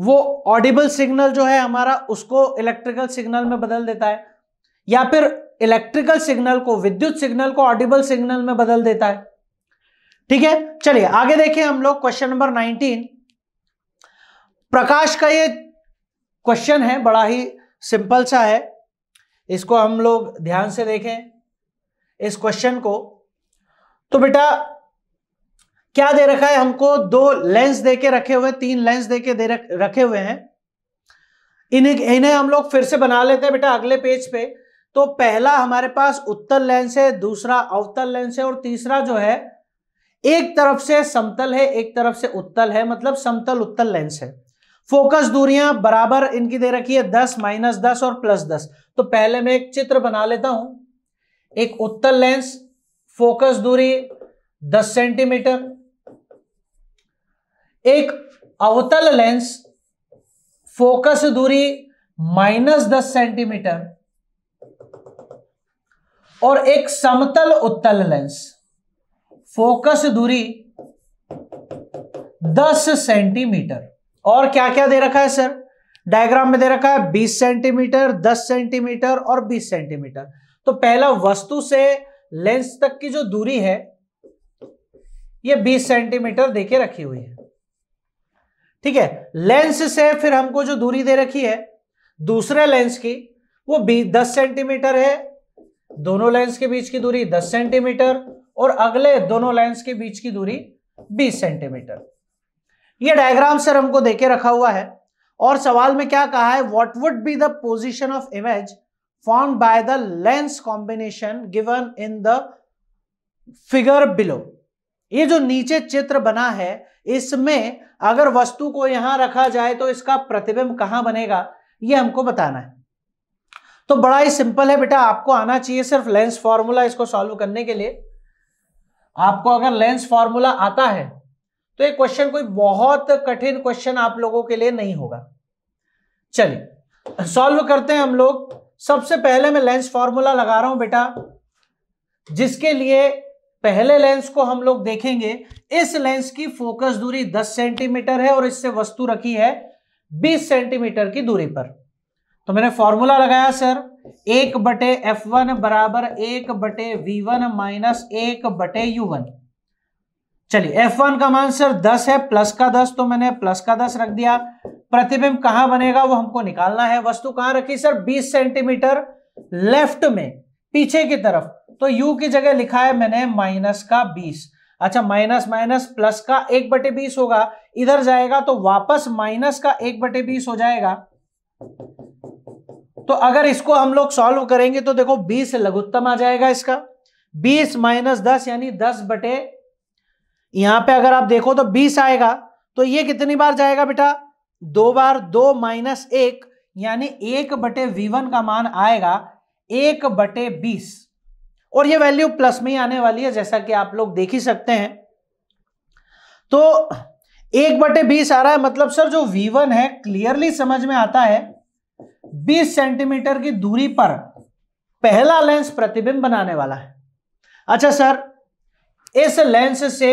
वो ऑडिबल सिग्नल जो है हमारा उसको इलेक्ट्रिकल सिग्नल में बदल देता है या फिर इलेक्ट्रिकल सिग्नल को विद्युत सिग्नल को ऑडिबल सिग्नल में बदल देता है ठीक है चलिए आगे देखें हम लोग क्वेश्चन नंबर 19 प्रकाश का ये क्वेश्चन है बड़ा ही सिंपल सा है इसको हम लोग ध्यान से देखें इस क्वेश्चन को तो बेटा क्या दे रखा है हमको दो लेंस दे के रखे हुए तीन लेंस दे के दे रखे हुए हैं इन्हें इन्हें हम लोग फिर से बना लेते हैं बेटा अगले पेज पे तो पहला हमारे पास उत्तर लेंस है दूसरा अवतल लेंस है और तीसरा जो है एक तरफ से समतल है एक तरफ से उत्तल है मतलब समतल उत्तल लेंस है फोकस दूरियां बराबर इनकी दे रखी है दस माइनस दस और प्लस दस तो पहले मैं एक चित्र बना लेता हूं एक उत्तल लेंस फोकस दूरी दस सेंटीमीटर एक अवतल लेंस फोकस दूरी माइनस दस सेंटीमीटर और एक समतल उत्तल लेंस फोकस दूरी दस सेंटीमीटर और क्या क्या दे रखा है सर डायग्राम में दे रखा है बीस सेंटीमीटर दस सेंटीमीटर और बीस सेंटीमीटर तो पहला वस्तु से लेंस तक की जो दूरी है ये बीस सेंटीमीटर देके रखी हुई है ठीक है लेंस से फिर हमको जो दूरी दे रखी है दूसरे लेंस की वो बी दस सेंटीमीटर है दोनों लेंस के बीच की दूरी दस सेंटीमीटर और अगले दोनों लेंस के बीच की दूरी बीस सेंटीमीटर ये डायग्राम सर हमको देके रखा हुआ है और सवाल में क्या कहा है what would be the position of image form by the lens combination given in the figure below ये जो नीचे चित्र बना है इसमें अगर वस्तु को यहां रखा जाए तो इसका प्रतिबिंब कहां बनेगा ये हमको बताना है तो बड़ा ही सिंपल है बेटा आपको आना चाहिए सिर्फ लेंस फॉर्मूला इसको सॉल्व करने के लिए आपको अगर लेंस फॉर्मूला आता है तो ये क्वेश्चन कोई बहुत कठिन क्वेश्चन आप लोगों के लिए नहीं होगा चलिए सॉल्व करते हैं हम लोग सबसे पहले मैं लेंस फॉर्मूला लगा रहा हूं बेटा जिसके लिए पहले लेंस को हम लोग देखेंगे इस लेंस की फोकस दूरी 10 सेंटीमीटर है और इससे वस्तु रखी है 20 सेंटीमीटर की दूरी पर तो मैंने फॉर्मूला लगाया सर एक बटे एफ वन बराबर एक बटे वी वन माइनस एक बटे यू वन चलिए एफ वन का मान सर 10 है प्लस का 10 तो मैंने प्लस का 10 रख दिया प्रतिबिंब कहां बनेगा वो हमको निकालना है वस्तु कहां रखी सर बीस सेंटीमीटर लेफ्ट में पीछे की तरफ तो u की जगह लिखा है मैंने माइनस का बीस अच्छा माइनस माइनस प्लस का एक बटे बीस होगा इधर जाएगा तो वापस माइनस का एक बटे बीस हो जाएगा तो अगर इसको हम लोग सॉल्व करेंगे तो देखो बीस लघुत्तम आ जाएगा इसका बीस माइनस दस यानी दस बटे यहां पे अगर आप देखो तो बीस आएगा तो ये कितनी बार जाएगा बेटा दो बार दो माइनस एक यानी एक बटे वी का मान आएगा एक बटे बीस और ये वैल्यू प्लस में ही आने वाली है जैसा कि आप लोग देख ही सकते हैं तो एक बटे बीस आ रहा है मतलब सर जो वन है क्लियरली समझ में आता है बीस सेंटीमीटर की दूरी पर पहला लेंस प्रतिबिंब बनाने वाला है अच्छा सर इस लेंस से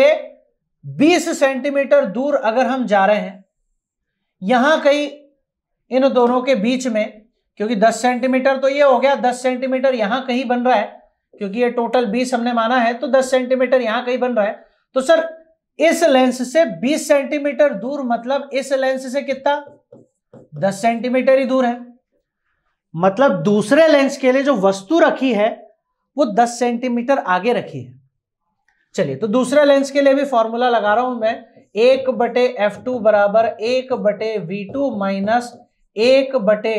20 सेंटीमीटर दूर अगर हम जा रहे हैं यहां कहीं इन दोनों के बीच में क्योंकि 10 सेंटीमीटर तो ये हो गया 10 सेंटीमीटर यहां कहीं बन रहा है क्योंकि ये टोटल 20 हमने माना है तो 10 सेंटीमीटर यहां कहीं बन रहा है तो सर इस लेंस से 20 सेंटीमीटर दूर मतलब इस लेंस से कितना 10 सेंटीमीटर ही दूर है मतलब दूसरे लेंस के लिए जो वस्तु रखी है वो 10 सेंटीमीटर आगे रखी है चलिए तो दूसरे लेंस के लिए भी फॉर्मूला लगा रहा हूं मैं एक बटे एफ टू बराबर एक बटे वी टू माइनस एक बटे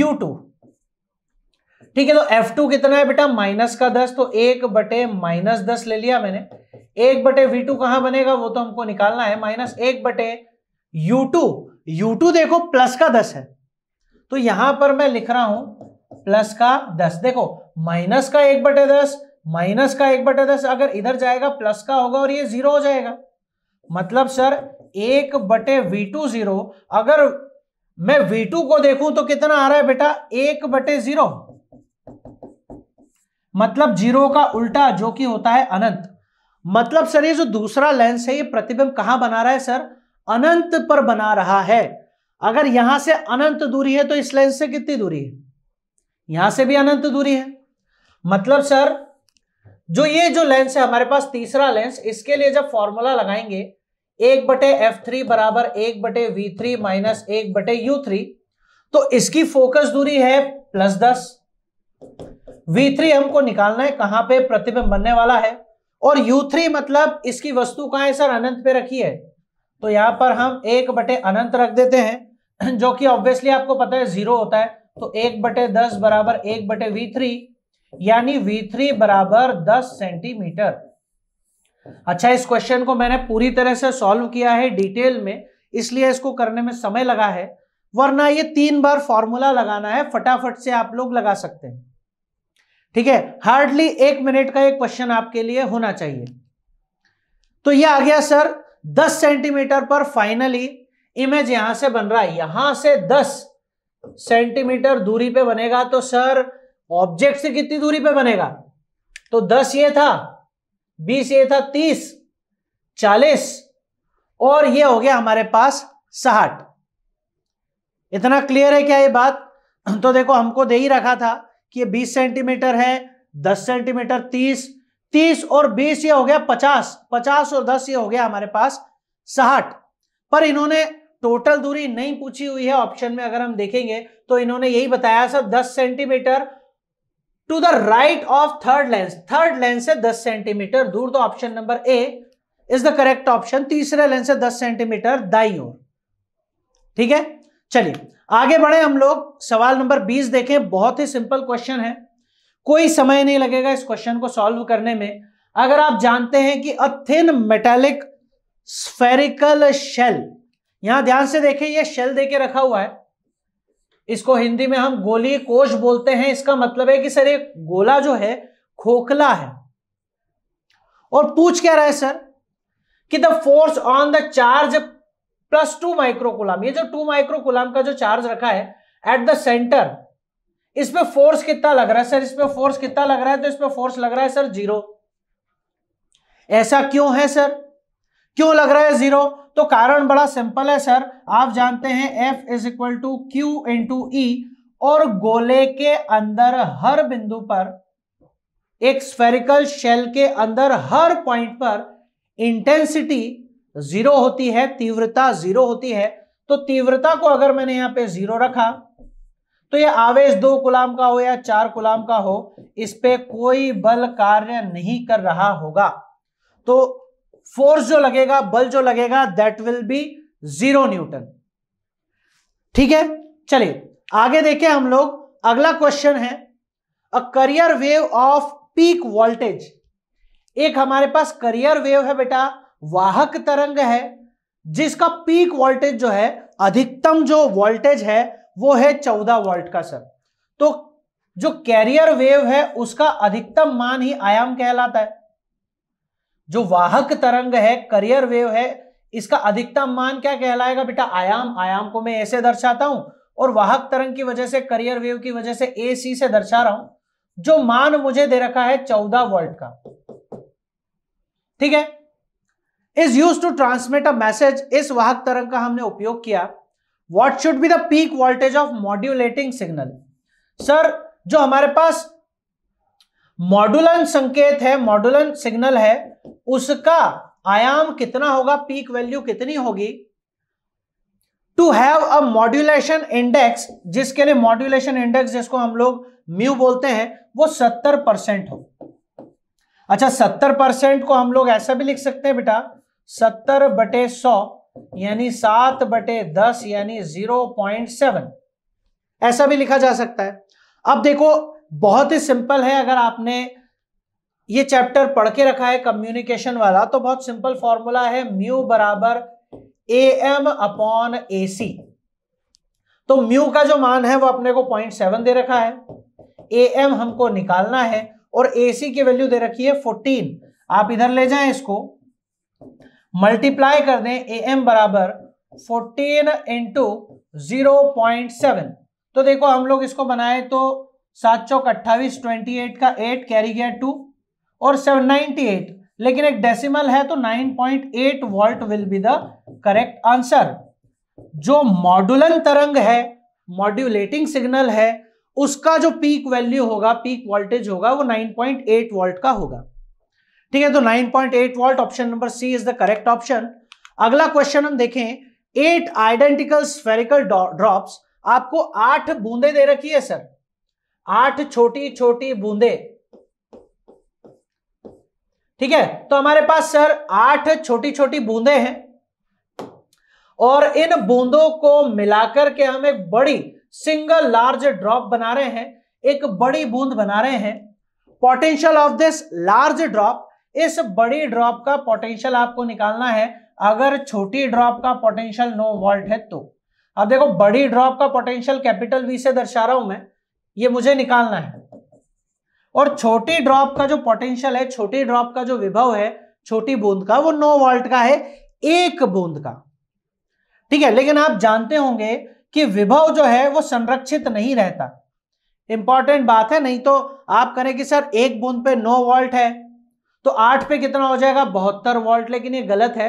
यू टू ठीक है तो F2 कितना है बेटा माइनस का दस तो एक बटे माइनस दस ले लिया मैंने एक बटे वी टू कहां बनेगा वो तो हमको निकालना है माइनस एक बटे यू टू यू टू देखो प्लस का दस है तो यहां पर मैं लिख रहा हूं प्लस का दस देखो माइनस का एक बटे दस माइनस का एक बटे दस अगर इधर जाएगा प्लस का होगा और ये जीरो हो जाएगा मतलब सर एक बटे वी टू जीरो अगर मैं वी टू को देखूं तो कितना आ रहा है बेटा एक बटे जीरो मतलब जीरो का उल्टा जो कि होता है अनंत मतलब सर ये जो दूसरा लेंस है ये प्रतिबिंब कहां बना रहा है सर अनंत पर बना रहा है अगर यहां से अनंत दूरी है तो इस लेंस से कितनी दूरी है यहां से भी अनंत दूरी है मतलब सर जो ये जो लेंस है हमारे पास तीसरा लेंस इसके लिए जब फॉर्मूला लगाएंगे एक बटे एफ थ्री बराबर एक बटे वी थ्री माइनस एक बटे यू थ्री तो इसकी फोकस दूरी है प्लस दस V3 हमको निकालना है कहां पे प्रतिबिंब बनने वाला है और U3 मतलब इसकी वस्तु कहां है सर अनंत पे रखी है तो यहां पर हम एक बटे अनंत रख देते हैं जो कि ऑब्वियसली आपको पता है जीरो होता है तो एक बटे दस बराबर एक बटे वी थ्री यानी वी थ्री बराबर दस सेंटीमीटर अच्छा इस क्वेश्चन को मैंने पूरी तरह से सॉल्व किया है डिटेल में इसलिए इसको करने में समय लगा है वरना ये तीन बार फॉर्मूला लगाना है फटाफट से आप लोग लगा सकते हैं ठीक है हार्डली एक मिनट का एक क्वेश्चन आपके लिए होना चाहिए तो ये आ गया सर 10 सेंटीमीटर पर फाइनली इमेज यहां से बन रहा है यहां से 10 सेंटीमीटर दूरी पे बनेगा तो सर ऑब्जेक्ट से कितनी दूरी पे बनेगा तो 10 ये था 20 ये था 30 40 और ये हो गया हमारे पास साठ इतना क्लियर है क्या ये बात तो देखो हमको दे ही रखा था कि ये 20 सेंटीमीटर है 10 सेंटीमीटर 30 30 और 20 ये हो गया 50 50 और 10 ये हो गया हमारे पास साठ पर इन्होंने टोटल दूरी नहीं पूछी हुई है ऑप्शन में अगर हम देखेंगे तो इन्होंने यही बताया sir 10 centimetre to the right of third lens third lens से 10 सेंटीमीटर दूर तो option number A is the correct option तीसरे लेंस से 10 सेंटीमीटर दाई ओर ठीक है चलिए आगे बढ़े हम लोग सवाल नंबर बीस देखें बहुत ही सिंपल क्वेश्चन है कोई समय नहीं लगेगा इस क्वेश्चन को सॉल्व करने में अगर आप जानते हैं कि अथिन मेटेलिक स्फेरिकल शेल यहां ध्यान से देखें यह शेल देके रखा हुआ है इसको हिंदी में हम गोली कोश बोलते हैं इसका मतलब है कि सर ये गोला जो है खोखला है और पूछ क्या रहा है सर कि the force on the charge plus two microcoulomb ये जो टू माइक्रोकुलाम का जो चार्ज रखा है एट द सेंटर इसमें फोर्स कितना लग रहा है सर इसमें फोर्स कितना लग रहा है तो इसमें फोर्स लग रहा है सर जीरो ऐसा क्यों है सर क्यों लग रहा है जीरो तो कारण बड़ा सिंपल है सर आप जानते हैं F is equal to Q two E और गोले के अंदर हर बिंदु पर एक स्फेरिकल शेल के अंदर हर पॉइंट पर इंटेंसिटी जीरो होती है तीव्रता जीरो होती है तो तीव्रता को अगर मैंने यहां पे जीरो रखा तो ये आवेश दो गुलाम का हो या चार गुलाम का हो इस पे कोई बल कार्य नहीं कर रहा होगा तो फोर्स जो लगेगा बल जो लगेगा that will be zero newton ठीक है चलिए आगे देखें हम लोग अगला क्वेश्चन है a carrier wave of peak voltage एक हमारे पास करियर वेव है बेटा वाहक तरंग है जिसका पीक वोल्टेज जो है अधिकतम जो वोल्टेज है वो है चौदह वोल्ट का सर तो जो कैरियर वेव है उसका अधिकतम मान ही आयाम कहलाता है जो वाहक तरंग है करियर वेव है इसका अधिकतम मान क्या कहलाएगा बेटा आयाम आयाम को मैं ऐसे दर्शाता हूं और वाहक तरंग की वजह से करियर वेव की वजह से ए सी से दर्शा रहा हूं जो मान मुझे दे रखा है चौदह वोल्ट का ठीक है is use to transmit a message इस वाहक तरंग का हमने उपयोग किया what should be the peak voltage of modulating signal sir जो हमारे पास मॉड्यूलन संकेत है मॉड्यूलन सिग्नल है उसका आयाम कितना होगा पीक वैल्यू कितनी होगी to have a modulation index जिसके लिए मॉड्यूलेशन इंडेक्स जिसको हम लोग म्यू बोलते हैं वो सत्तर परसेंट हो अच्छा सत्तर परसेंट को हम लोग ऐसा भी लिख सकते हैं बेटा सत्तर बटे सौ यानी सात बटे दस यानी जीरो पॉइंट सेवन ऐसा भी लिखा जा सकता है अब देखो बहुत ही सिंपल है अगर आपने ये चैप्टर पढ़ के रखा है कम्युनिकेशन वाला तो बहुत सिंपल फॉर्मूला है म्यू बराबर ए एम अपॉन ए सी तो म्यू का जो मान है वो अपने को पॉइंट सेवन दे रखा है ए एम हमको निकालना है और ए सी की वैल्यू दे रखी है फोर्टीन आप इधर ले जाएं इसको मल्टीप्लाई कर दें ए एम बराबर fourteen into zero point seven तो देखो हम लोग इसको बनाए तो सात चौक अट्ठावीस ट्वेंटी एट का एट कैरी गया टू और सेवन नाइनटी एट लेकिन एक डेसिमल है तो nine point eight volt will be the correct answer जो मॉडुलन तरंग है मॉड्यूलेटिंग सिग्नल है उसका जो पीक वैल्यू होगा पीक वोल्टेज होगा वो नाइन पॉइंट एट वोल्ट का होगा ठीक है तो 9.8 volt option number C is the correct option अगला क्वेश्चन हम देखें एट आइडेंटिकल स्फेरिकल ड्रॉप्स आपको आठ बूंदे दे रखी है सर आठ छोटी छोटी बूंदे ठीक है तो हमारे पास सर आठ छोटी छोटी बूंदे हैं और इन बूंदों को मिलाकर के हम एक बड़ी सिंगल लार्ज ड्रॉप बना रहे हैं एक बड़ी बूंद बना रहे हैं potential of this large drop इस बड़ी ड्रॉप का पोटेंशियल आपको निकालना है अगर छोटी ड्रॉप का पोटेंशियल नो वॉल्ट है तो अब देखो बड़ी ड्रॉप का पोटेंशियल कैपिटल वी से दर्शा रहा हूं मैं ये मुझे निकालना है और छोटी ड्रॉप का जो पोटेंशियल है छोटी ड्रॉप का जो विभव है छोटी बूंद का वो नो वॉल्ट का है एक बूंद का ठीक है लेकिन आप जानते होंगे कि विभव जो है वो संरक्षित नहीं रहता इंपॉर्टेंट बात है नहीं तो आप करें कि सर एक बूंद पे नो वॉल्ट है तो आठ पे कितना हो जाएगा बहत्तर वोल्ट लेकिन ये गलत है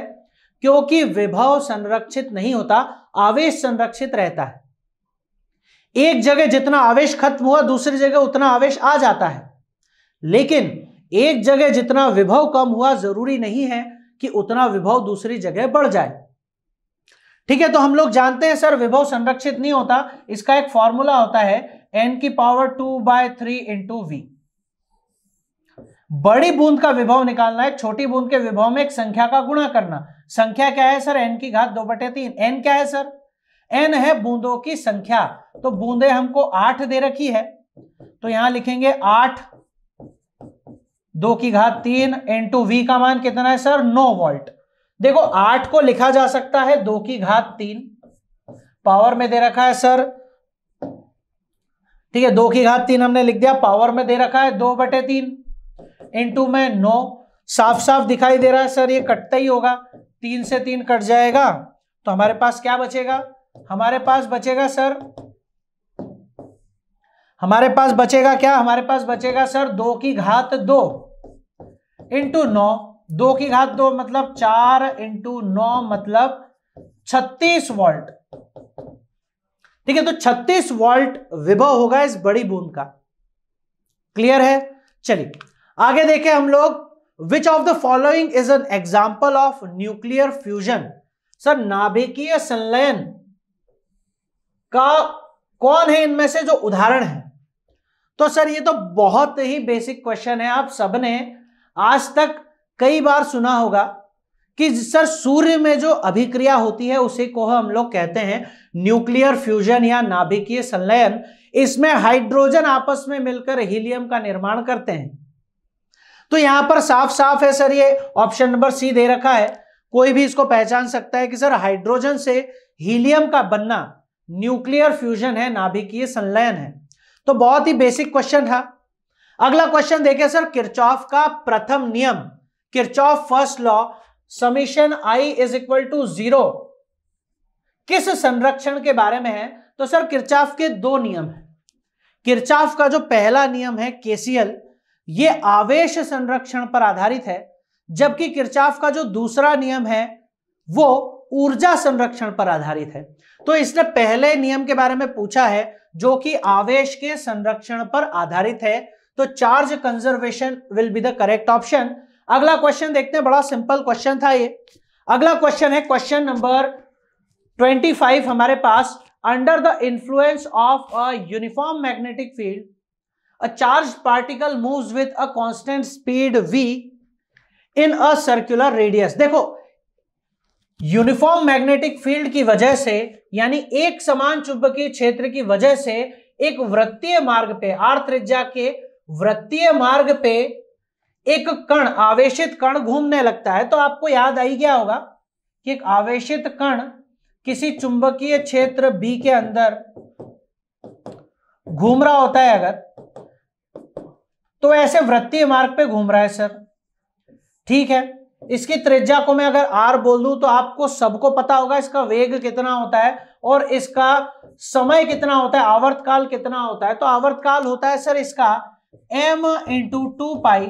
क्योंकि विभव संरक्षित नहीं होता आवेश संरक्षित रहता है एक जगह जितना आवेश खत्म हुआ दूसरी जगह उतना आवेश आ जाता है लेकिन एक जगह जितना विभव कम हुआ जरूरी नहीं है कि उतना विभव दूसरी जगह बढ़ जाए ठीक है तो हम लोग जानते हैं सर विभव संरक्षित नहीं होता इसका एक फॉर्मूला होता है एन की power two by three into V बड़ी बूंद का विभव निकालना है छोटी बूंद के विभव में एक संख्या का गुणा करना संख्या क्या है सर एन की घात दो बटे तीन एन क्या है सर एन है बूंदों की संख्या तो बूंदे हमको आठ दे रखी है तो यहां लिखेंगे आठ दो की घात तीन एन टू वी का मान कितना है सर नो वोल्ट देखो आठ को लिखा जा सकता है दो की घात तीन पावर में दे रखा है सर ठीक है दो की घात तीन हमने लिख दिया पावर में दे रखा है दो बटे तीन इंटू में नौ साफ साफ दिखाई दे रहा है सर ये कटता ही होगा तीन से तीन कट जाएगा तो हमारे पास क्या बचेगा हमारे पास बचेगा सर हमारे पास बचेगा क्या हमारे पास बचेगा सर दो की घात दो इंटू नौ दो की घात दो मतलब चार इंटू नौ मतलब छत्तीस वोल्ट ठीक है तो छत्तीस वोल्ट विभव होगा इस बड़ी बूंद का क्लियर है चलिए आगे देखें हम लोग which of the following is an example of nuclear fusion sir नाभिकीय संलयन का कौन है इनमें से जो उदाहरण है तो सर ये तो बहुत ही बेसिक क्वेश्चन है आप सबने आज तक कई बार सुना होगा कि सर सूर्य में जो अभिक्रिया होती है उसे को हम लोग कहते हैं न्यूक्लियर फ्यूजन या नाभिकीय संलयन इसमें हाइड्रोजन आपस में मिलकर हीलियम का निर्माण करते हैं तो यहां पर साफ साफ है सर ये ऑप्शन नंबर सी दे रखा है कोई भी इसको पहचान सकता है कि सर हाइड्रोजन से हीलियम का बनना न्यूक्लियर फ्यूजन है नाभिकीय संलयन है तो बहुत ही बेसिक क्वेश्चन था अगला क्वेश्चन देखें सर किरचॉफ का प्रथम नियम Kirchhoff first law summation I is equal to zero किस संरक्षण के बारे में है तो सर किरचॉफ के दो नियम है किरचॉफ का जो पहला नियम है केसीएल ये आवेश संरक्षण पर आधारित है जबकि किरचाफ का जो दूसरा नियम है वो ऊर्जा संरक्षण पर आधारित है तो इसने पहले नियम के बारे में पूछा है जो कि आवेश के संरक्षण पर आधारित है तो charge conservation will be the correct option अगला क्वेश्चन देखते हैं बड़ा सिंपल क्वेश्चन था ये अगला क्वेश्चन है क्वेश्चन नंबर 25 हमारे पास under the influence of a uniform magnetic field a charged particle moves with a constant speed v in a circular radius देखो यूनिफॉर्म मैग्नेटिक फील्ड की वजह से यानी एक समान चुंबकीय क्षेत्र की वजह से एक वृत्तीय मार्ग पे आर त्रिज्या के वृत्तीय मार्ग पे एक कण आवेशित कण घूमने लगता है तो आपको याद आई गया होगा कि एक आवेशित कण किसी चुंबकीय क्षेत्र बी के अंदर घूम रहा होता है अगर तो ऐसे वृत्तीय मार्ग पे घूम रहा है सर ठीक है इसकी त्रिज्या को मैं अगर आर बोल दूं तो आपको सबको पता होगा इसका वेग कितना होता है और इसका समय कितना होता है आवर्तकाल कितना होता है तो आवर्तकाल होता है सर इसका M into two pi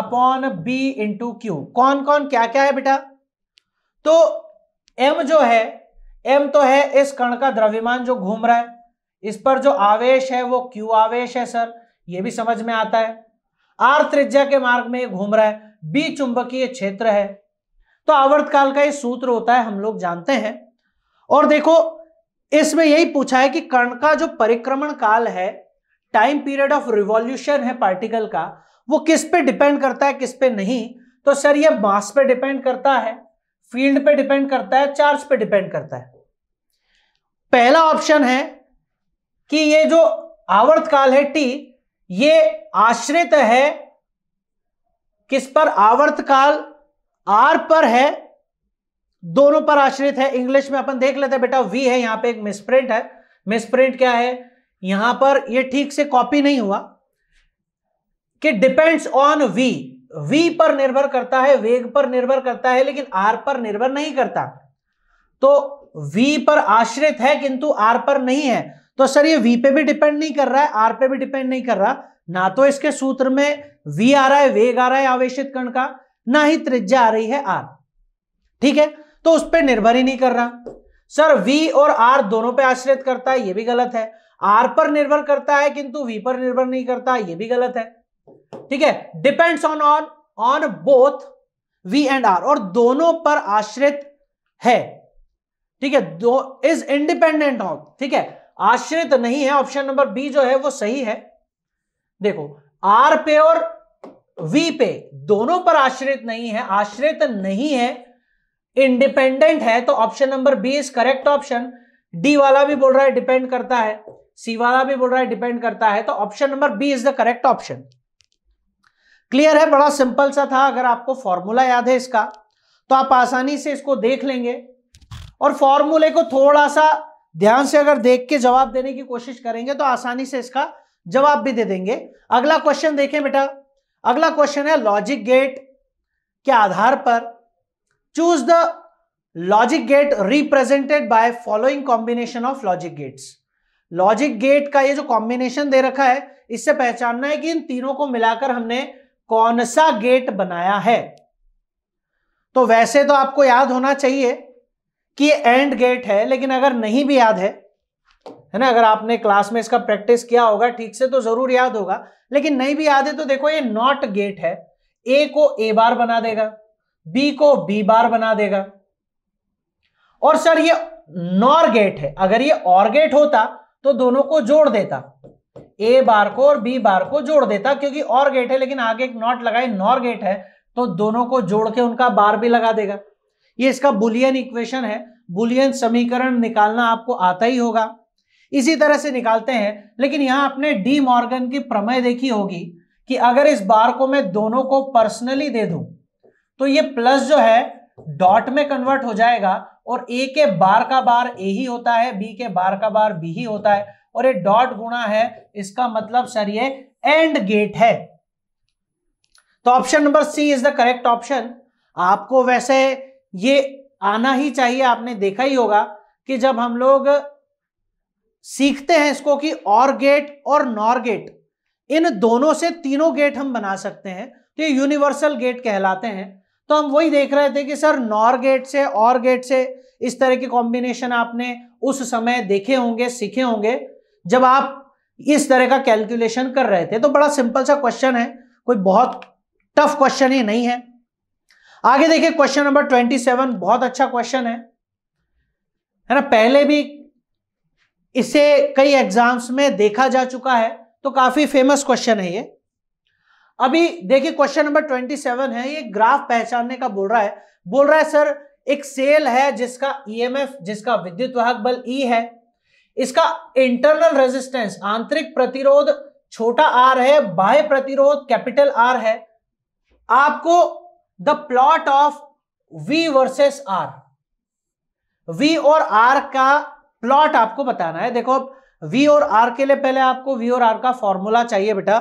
upon B into Q कौन कौन क्या क्या है बेटा तो एम जो है एम तो है इस कण का द्रव्यमान जो घूम रहा है इस पर जो आवेश है वो क्यू आवेश है सर यह भी समझ में आता है आर त्रिज्या के मार्ग में घूम रहा है बी चुंबकीय क्षेत्र है तो आवर्त काल का ये सूत्र होता है हम लोग जानते हैं और देखो इसमें यही पूछा है कि कर्ण का जो परिक्रमण काल है टाइम पीरियड ऑफ रिवॉल्यूशन है पार्टिकल का वो किस पे डिपेंड करता है किस पे नहीं तो सर ये मास पे डिपेंड करता है फील्ड पे डिपेंड करता है चार्ज पे डिपेंड करता है पहला ऑप्शन है कि ये जो आवर्त काल है टी ये आश्रित है किस पर आवर्तकाल आर पर है दोनों पर आश्रित है इंग्लिश में अपन देख लेते हैं बेटा वी है यहां पे एक मिसप्रिंट है मिसप्रिंट क्या है यहां पर ये ठीक से कॉपी नहीं हुआ कि डिपेंड्स ऑन वी वी पर निर्भर करता है वेग पर निर्भर करता है लेकिन आर पर निर्भर नहीं करता तो वी पर आश्रित है किंतु आर पर नहीं है तो सर ये वी पे भी डिपेंड नहीं कर रहा है आर पे भी डिपेंड नहीं कर रहा ना तो इसके सूत्र में वी आ रहा है वेग आ रहा है आवेशित कण का ना ही त्रिज्या आ रही है आर ठीक है तो उस पर निर्भर ही नहीं कर रहा सर वी और आर दोनों पे आश्रित करता है ये भी गलत है आर पर निर्भर करता है किंतु वी पर निर्भर नहीं करता ये भी गलत है ठीक है depends on on on both V and R और दोनों पर आश्रित है ठीक है दो इज इंडिपेंडेंट ऑफ ठीक है आश्रित नहीं है ऑप्शन नंबर बी जो है वो सही है देखो आर पे और वी पे दोनों पर आश्रित नहीं है आश्रित नहीं है इंडिपेंडेंट है तो option number B is correct option D वाला भी बोल रहा है डिपेंड करता है सी वाला भी बोल रहा है डिपेंड करता है तो option number B is the correct option clear है बड़ा सिंपल सा था अगर आपको फॉर्मूला याद है इसका तो आप आसानी से इसको देख लेंगे और फॉर्मूले को थोड़ा सा ध्यान से अगर देख के जवाब देने की कोशिश करेंगे तो आसानी से इसका जवाब भी दे देंगे अगला क्वेश्चन देखें बेटा अगला क्वेश्चन है लॉजिक गेट के आधार पर choose the logic gate represented by following combination of logic gates logic gate का ये जो कॉम्बिनेशन दे रखा है इससे पहचानना है कि इन तीनों को मिलाकर हमने कौन सा गेट बनाया है तो वैसे तो आपको याद होना चाहिए कि एंड गेट है लेकिन अगर नहीं भी याद है है ना अगर आपने क्लास में इसका प्रैक्टिस किया होगा ठीक से तो जरूर याद होगा लेकिन नहीं भी याद है तो देखो ये नॉट गेट है ए को ए बार बना देगा बी को बी बार बना देगा और सर ये नॉर गेट है अगर ये और गेट होता तो दोनों को जोड़ देता ए बार को और बी बार को जोड़ देता क्योंकि और गेट है लेकिन आगे एक नॉट लगाए नॉर गेट है तो दोनों को जोड़ के उनका बार भी लगा देगा ये इसका बुलियन इक्वेशन है बुलियन समीकरण निकालना आपको आता ही होगा इसी तरह से निकालते हैं लेकिन यहां आपने डी मॉर्गन की प्रमेय देखी होगी कि अगर इस बार को मैं दोनों को पर्सनली दे दू तो ये प्लस जो है डॉट में कन्वर्ट हो जाएगा और ए के बार का बार ए ही होता है बी के बार का बार बी ही होता है और ये डॉट गुणा है इसका मतलब सर ये एंड गेट है तो option number C is the correct option आपको वैसे ये आना ही चाहिए आपने देखा ही होगा कि जब हम लोग सीखते हैं इसको कि और गेट और नॉर गेट इन दोनों से तीनों गेट हम बना सकते हैं तो ये यूनिवर्सल गेट कहलाते हैं तो हम वही देख रहे थे कि सर नॉर गेट से और गेट से इस तरह के कॉम्बिनेशन आपने उस समय देखे होंगे सीखे होंगे जब आप इस तरह का कैलकुलेशन कर रहे थे तो बड़ा सिंपल सा क्वेश्चन है कोई बहुत टफ क्वेश्चन ही नहीं है आगे देखिए क्वेश्चन नंबर ट्वेंटी सेवन बहुत अच्छा क्वेश्चन है है ना पहले भी इसे कई एग्जाम्स में देखा जा चुका है तो काफी फेमस क्वेश्चन है ये अभी देखिए क्वेश्चन नंबर ट्वेंटी सेवन है ये ग्राफ पहचानने का बोल रहा है बोल रहा है सर एक सेल है जिसका ईएमएफ e जिसका विद्युत वाहक बल ई e है इसका इंटरनल रेजिस्टेंस आंतरिक प्रतिरोध छोटा आर है बाह्य प्रतिरोध कैपिटल आर है आपको the plot of V versus R V और आर का प्लॉट आपको बताना है देखो वी और आर के लिए पहले आपको वी और आर का फॉर्मूला चाहिए बेटा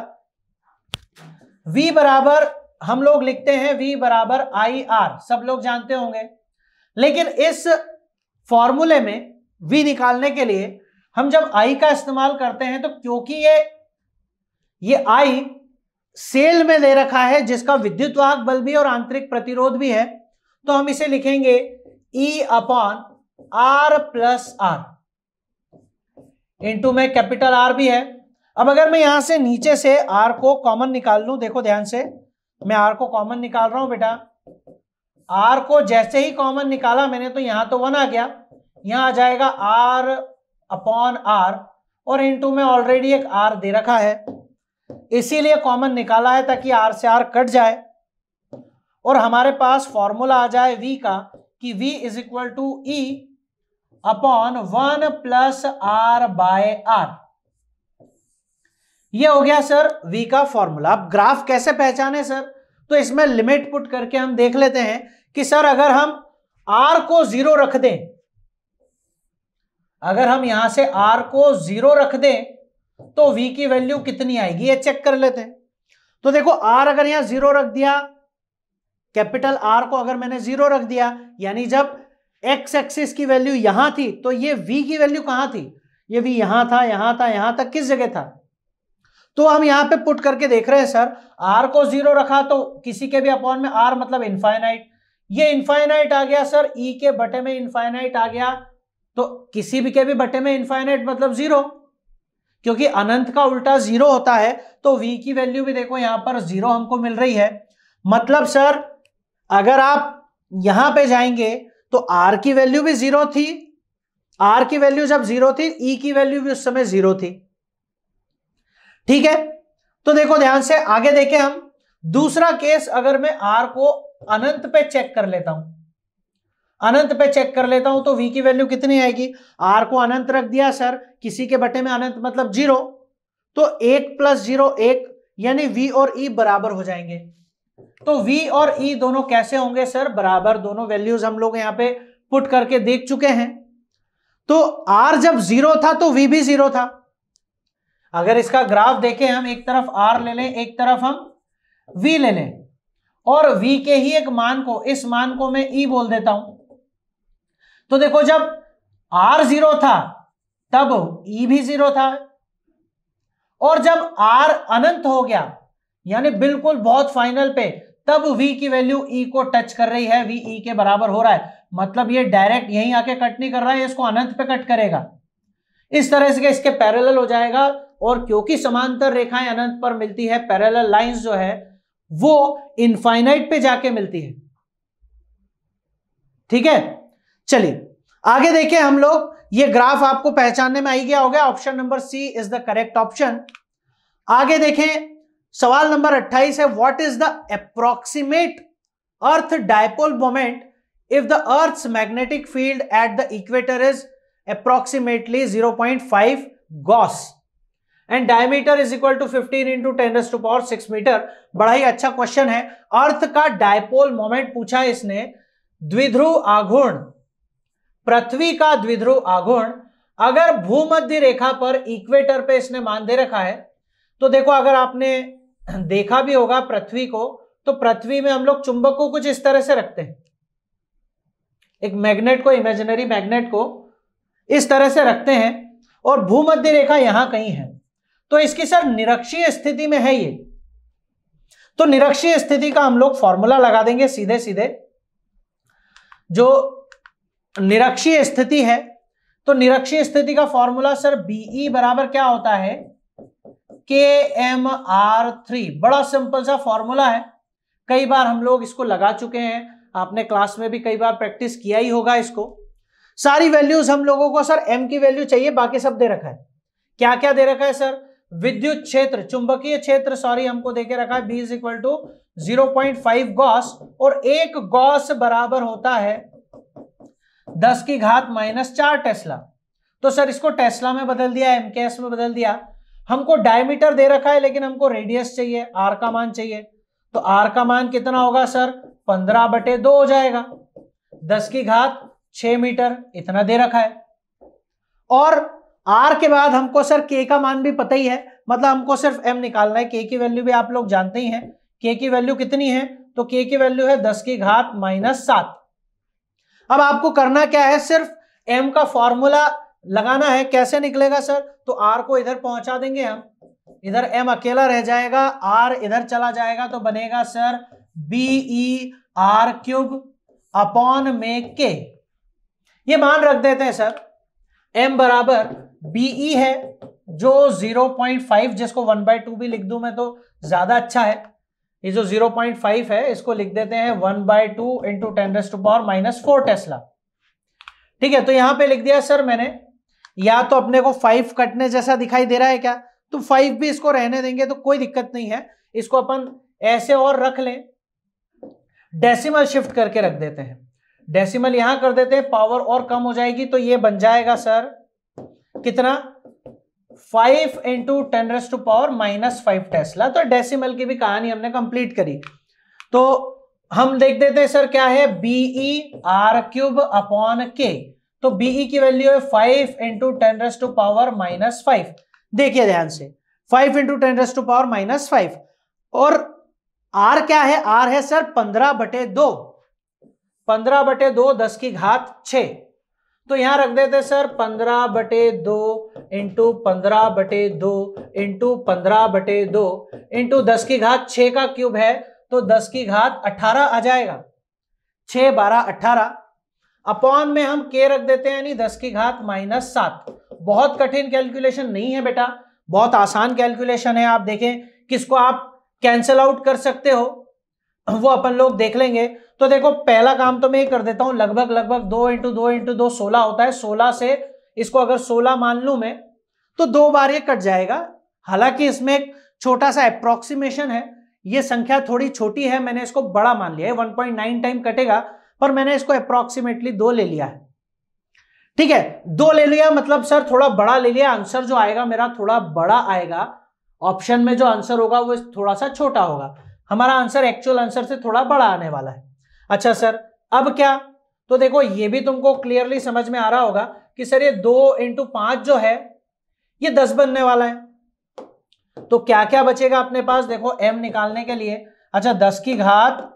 वी बराबर हम लोग लिखते हैं वी बराबर आई आर सब लोग जानते होंगे लेकिन इस फॉर्मूले में वी निकालने के लिए हम जब आई का इस्तेमाल करते हैं तो क्योंकि ये ये आई सेल में दे रखा है जिसका विद्युत वाहक बल भी और आंतरिक प्रतिरोध भी है तो हम इसे लिखेंगे E upon R plus R into में कैपिटल आर भी है अब अगर मैं यहां से नीचे से आर को कॉमन निकाल लू देखो ध्यान से मैं आर को कॉमन निकाल रहा हूं बेटा आर को जैसे ही कॉमन निकाला मैंने तो यहां तो वन आ गया यहां आ जाएगा आर अपॉन आर और इंटू में ऑलरेडी एक आर दे रखा है इसीलिए कॉमन निकाला है ताकि आर से आर कट जाए और हमारे पास फॉर्मूला आ जाए वी का कि V is equal to E upon one plus R by R ये हो गया सर v का फॉर्मूला अब ग्राफ कैसे पहचाने सर तो इसमें लिमिट पुट करके हम देख लेते हैं कि सर अगर हम r को जीरो रख दें अगर हम यहां से r को जीरो रख दें तो v की वैल्यू कितनी आएगी ये चेक कर लेते हैं तो देखो r अगर यहां जीरो रख दिया कैपिटल R को अगर मैंने जीरो रख दिया यानी जब x एक्सिस की वैल्यू यहां थी तो ये v की वैल्यू कहां थी ये v यहां था यहां था यहां तक किस जगह था तो हम यहां पे पुट करके देख रहे हैं सर r को जीरो रखा तो किसी के भी अपॉन में r मतलब इनफाइनाइट ये इनफाइनाइट आ गया सर e के बटे में इनफाइनाइट आ गया तो किसी भी के भी बटे में इनफाइनाइट मतलब जीरो क्योंकि अनंत का उल्टा जीरो होता है तो v की वैल्यू भी देखो यहां पर जीरो हमको मिल रही है मतलब सर अगर आप यहां पे जाएंगे तो r की वैल्यू भी जीरो थी r की वैल्यू जब जीरो थी e की वैल्यू भी उस समय जीरो थी ठीक है तो देखो ध्यान से आगे देखें हम दूसरा केस अगर मैं r को अनंत पे चेक कर लेता हूं अनंत पे चेक कर लेता हूं तो वी की वैल्यू कितनी आएगी आर को अनंत रख दिया सर किसी के बटे में अनंत मतलब जीरो तो एक प्लस जीरो एक यानी वी और e बराबर हो जाएंगे तो वी और e दोनों कैसे होंगे सर बराबर दोनों वैल्यूज हम लोग यहां पे पुट करके देख चुके हैं तो आर जब जीरो था तो वी भी जीरो था अगर इसका ग्राफ देखें हम एक तरफ आर ले लें एक तरफ हम वी ले लें और वी के ही एक मान को इस मान को मैं e बोल देता हूं तो देखो जब आर जीरो था तब ई e भी जीरो था और जब आर अनंत हो गया यानी बिल्कुल बहुत फाइनल पे तब v की वैल्यू e को टच कर रही है v e के बराबर हो रहा है मतलब ये डायरेक्ट यही आके कट नहीं कर रहा है इसको अनंत पे कट करेगा इस तरह से इसके पैरेलल हो जाएगा और क्योंकि समांतर रेखाएं अनंत पर मिलती है पैरेलल लाइंस जो है वो इनफाइनाइट पे जाके मिलती है ठीक है चलिए आगे देखें हम लोग ये ग्राफ आपको पहचानने में आई गया हो गया option number C is the correct option आगे देखें सवाल नंबर 28 है what is the approximate earth dipole moment if the earth magnetic field at the equator is approximately 0.5 gauss and diameter is equal to 15 into ten to power six metre बड़ा ही अच्छा question है अर्थ का डायपोल मोमेंट पूछा है इसने द्विध्रुव आघूर्ण पृथ्वी का द्विध्रुव आघूर्ण अगर भूमध्य रेखा पर इक्वेटर पे इसने मान दे रखा है तो देखो अगर आपने देखा भी होगा पृथ्वी को तो पृथ्वी में हम लोग चुंबक को कुछ इस तरह से रखते हैं एक मैग्नेट को इमेजिनरी मैग्नेट को इस तरह से रखते हैं और भूमध्य रेखा यहां कहीं है तो इसकी सर निरक्षीय स्थिति में है ये तो निरक्षीय स्थिति का हम लोग फॉर्मूला लगा देंगे सीधे सीधे जो निरक्षीय स्थिति है तो निरक्षीय स्थिति का फॉर्मूला सर बीई बराबर क्या होता है के एम आर थ्री बड़ा सिंपल सा फॉर्मूला है कई बार हम लोग इसको लगा चुके हैं आपने क्लास में भी कई बार प्रैक्टिस किया ही होगा इसको सारी वैल्यूज हम लोगों को सर एम की वैल्यू चाहिए बाकी सब दे रखा है क्या क्या दे रखा है सर विद्युत क्षेत्र चुंबकीय क्षेत्र सॉरी हमको देके रखा है B is equal to zero point five gauss और एक गॉस बराबर होता है दस की घात माइनस चार टेस्ला तो सर इसको टेस्ला में बदल दिया एम के एस में बदल दिया हमको डायमीटर दे रखा है लेकिन हमको रेडियस चाहिए आर का मान चाहिए तो आर का मान कितना होगा सर पंद्रह बटे दो हो जाएगा दस की घात छ मीटर इतना दे रखा है और आर के बाद हमको सर के का मान भी पता ही है मतलब हमको सिर्फ एम निकालना है के की वैल्यू भी आप लोग जानते ही हैं के की वैल्यू कितनी है तो के की वैल्यू है दस की घात माइनस सात अब आपको करना क्या है सिर्फ एम का फॉर्मूला लगाना है कैसे निकलेगा सर तो आर को इधर पहुंचा देंगे हम इधर एम अकेला रह जाएगा आर इधर चला जाएगा तो बनेगा sir B E R cube upon में के ये मान रख देते हैं सर एम बराबर बी ई e है जो 0.5 जिसको 1 बाई टू भी लिख दू मैं तो ज्यादा अच्छा है ये जो 0.5 है इसको लिख देते हैं one by two into ten raise to power minus four tesla ठीक है तो यहां पे लिख दिया सर मैंने या तो अपने को फाइव कटने जैसा दिखाई दे रहा है क्या तो फाइव भी इसको रहने देंगे तो कोई दिक्कत नहीं है इसको अपन ऐसे और रख लें डेसिमल शिफ्ट करके रख देते हैं डेसिमल यहां कर देते हैं पावर और कम हो जाएगी तो ये बन जाएगा सर कितना five into ten raise to power minus five tesla तो डेसिमल की भी कहानी हमने कंप्लीट करी तो हम देख देते हैं सर क्या है be are cube upon K तो बीई e की वैल्यू है five into ten raise to power minus five देखिए ध्यान से five into ten raise to power minus five और आर क्या है आर है सर पंद्रह बटे दो पंद्रह बटे दो दस की घात छः तो यहां रख देते सर पंद्रह बटे दो इंटू पंद्रह बटे दो इंटू पंद्रह बटे दो इंटू दस की घात छ का क्यूब है तो दस की घात अठारह आ जाएगा छ बारह अठारह अपॉन में हम के रख देते हैं यानी दस की घात माइनस सात बहुत कठिन कैलकुलेशन नहीं है बेटा बहुत आसान कैलकुलेशन है आप देखें किसको आप कैंसिल आउट कर सकते हो वो अपन लोग देख लेंगे तो देखो पहला काम तो मैं ही कर देता हूं लगभग लगभग दो इंटू दो इंटू दो सोलह होता है सोलह से इसको अगर सोलह मान लू मैं तो दो बार ये कट जाएगा हालांकि इसमें एक छोटा सा अप्रोक्सीमेशन है ये संख्या थोड़ी छोटी है मैंने इसको बड़ा मान लिया है नाइन टाइम कटेगा पर मैंने इसको अप्रोक्सीमेटली दो ले लिया है ठीक है दो ले लिया मतलब सर थोड़ा बड़ा ले लिया आंसर जो आएगा मेरा थोड़ा बड़ा आएगा ऑप्शन में जो आंसर होगा वो थोड़ा सा छोटा होगा हमारा आंसर एक्चुअल आंसर से थोड़ा बड़ा आने वाला है अच्छा सर अब क्या तो देखो ये भी तुमको क्लियरली समझ में आ रहा होगा कि सर ये दो इंटू पांच जो है ये दस बनने वाला है तो क्या क्या बचेगा अपने पास देखो एम निकालने के लिए अच्छा दस की घात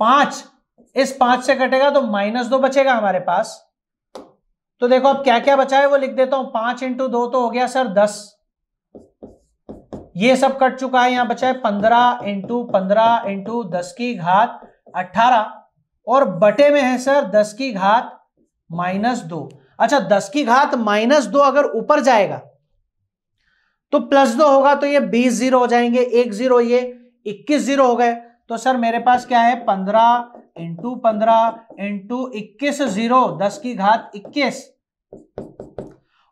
पांच इस पांच से कटेगा तो माइनस दो बचेगा हमारे पास तो देखो अब क्या क्या बचा है वो लिख देता हूं पांच इंटू दो तो हो गया सर दस ये सब कट चुका है यहां बचा है पंद्रह इंटू पंद्रह इंटू दस की घात अठारह और बटे में है सर दस की घात माइनस दो अच्छा दस की घात माइनस दो अगर ऊपर जाएगा तो प्लस दो होगा तो ये बीस जीरो हो जाएंगे एक जीरो ये इक्कीस जीरो हो गए तो सर मेरे पास क्या है पंद्रह इंटू पंद्रह इंटू इक्कीस जीरो दस की घात इक्कीस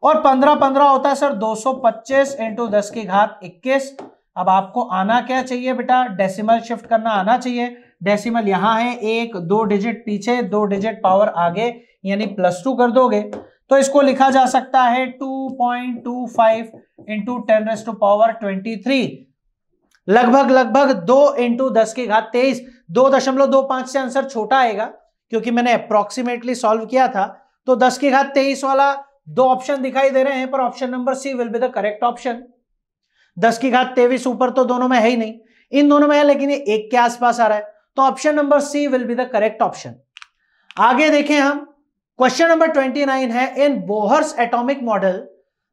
और पंद्रह पंद्रह होता है सर 225 सौ पच्चीस इंटू दस की घात इक्कीस अब आपको आना क्या चाहिए बेटा डेसिमल शिफ्ट करना आना चाहिए डेसिमल यहां है एक दो डिजिट पीछे दो डिजिट पावर आगे यानी प्लस टू कर दोगे तो इसको लिखा जा सकता है two point two five into ten raise to power twenty three लगभग लगभग दो इंटू दस की घात तेईस दो दशमलव दो पांच से आंसर छोटा आएगा क्योंकि मैंने अप्रोक्सीमेटली सॉल्व किया था तो दस की घात तेईस वाला दो ऑप्शन दिखाई दे रहे हैं पर option number C will be the correct option दस की घात तेवीस ऊपर तो दोनों में है ही नहीं इन दोनों में है लेकिन ये एक के आसपास आ रहा है तो option number C will be the correct option आगे देखें हम क्वेश्चन नंबर ट्वेंटी नाइन है in Bohr's atomic model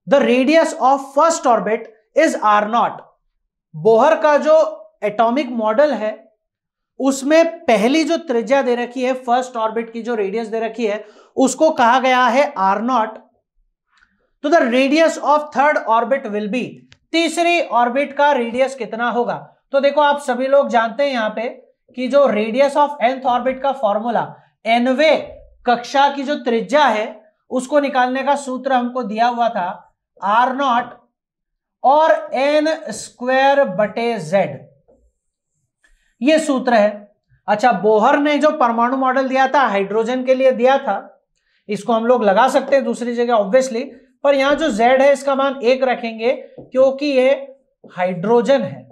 the radius of first orbit is R naught Bohr का जो एटॉमिक मॉडल है उसमें पहली जो त्रिज्या दे रखी है फर्स्ट ऑर्बिट की जो रेडियस दे रखी है उसको कहा गया है आर नॉट तो the radius of third orbit will be तीसरी ऑर्बिट का रेडियस कितना होगा तो देखो आप सभी लोग जानते हैं यहां पे कि जो रेडियस ऑफ एंथ ऑर्बिट का फॉर्मूला एनवे कक्षा की जो त्रिज्या है उसको निकालने का सूत्र हमको दिया हुआ था आर नॉट और एन स्क्वेर बटे जेड ये सूत्र है अच्छा बोहर ने जो परमाणु मॉडल दिया था हाइड्रोजन के लिए दिया था इसको हम लोग लगा सकते हैं दूसरी जगह ऑब्वियसली पर यहां जो जेड है इसका मान एक रखेंगे क्योंकि ये हाइड्रोजन है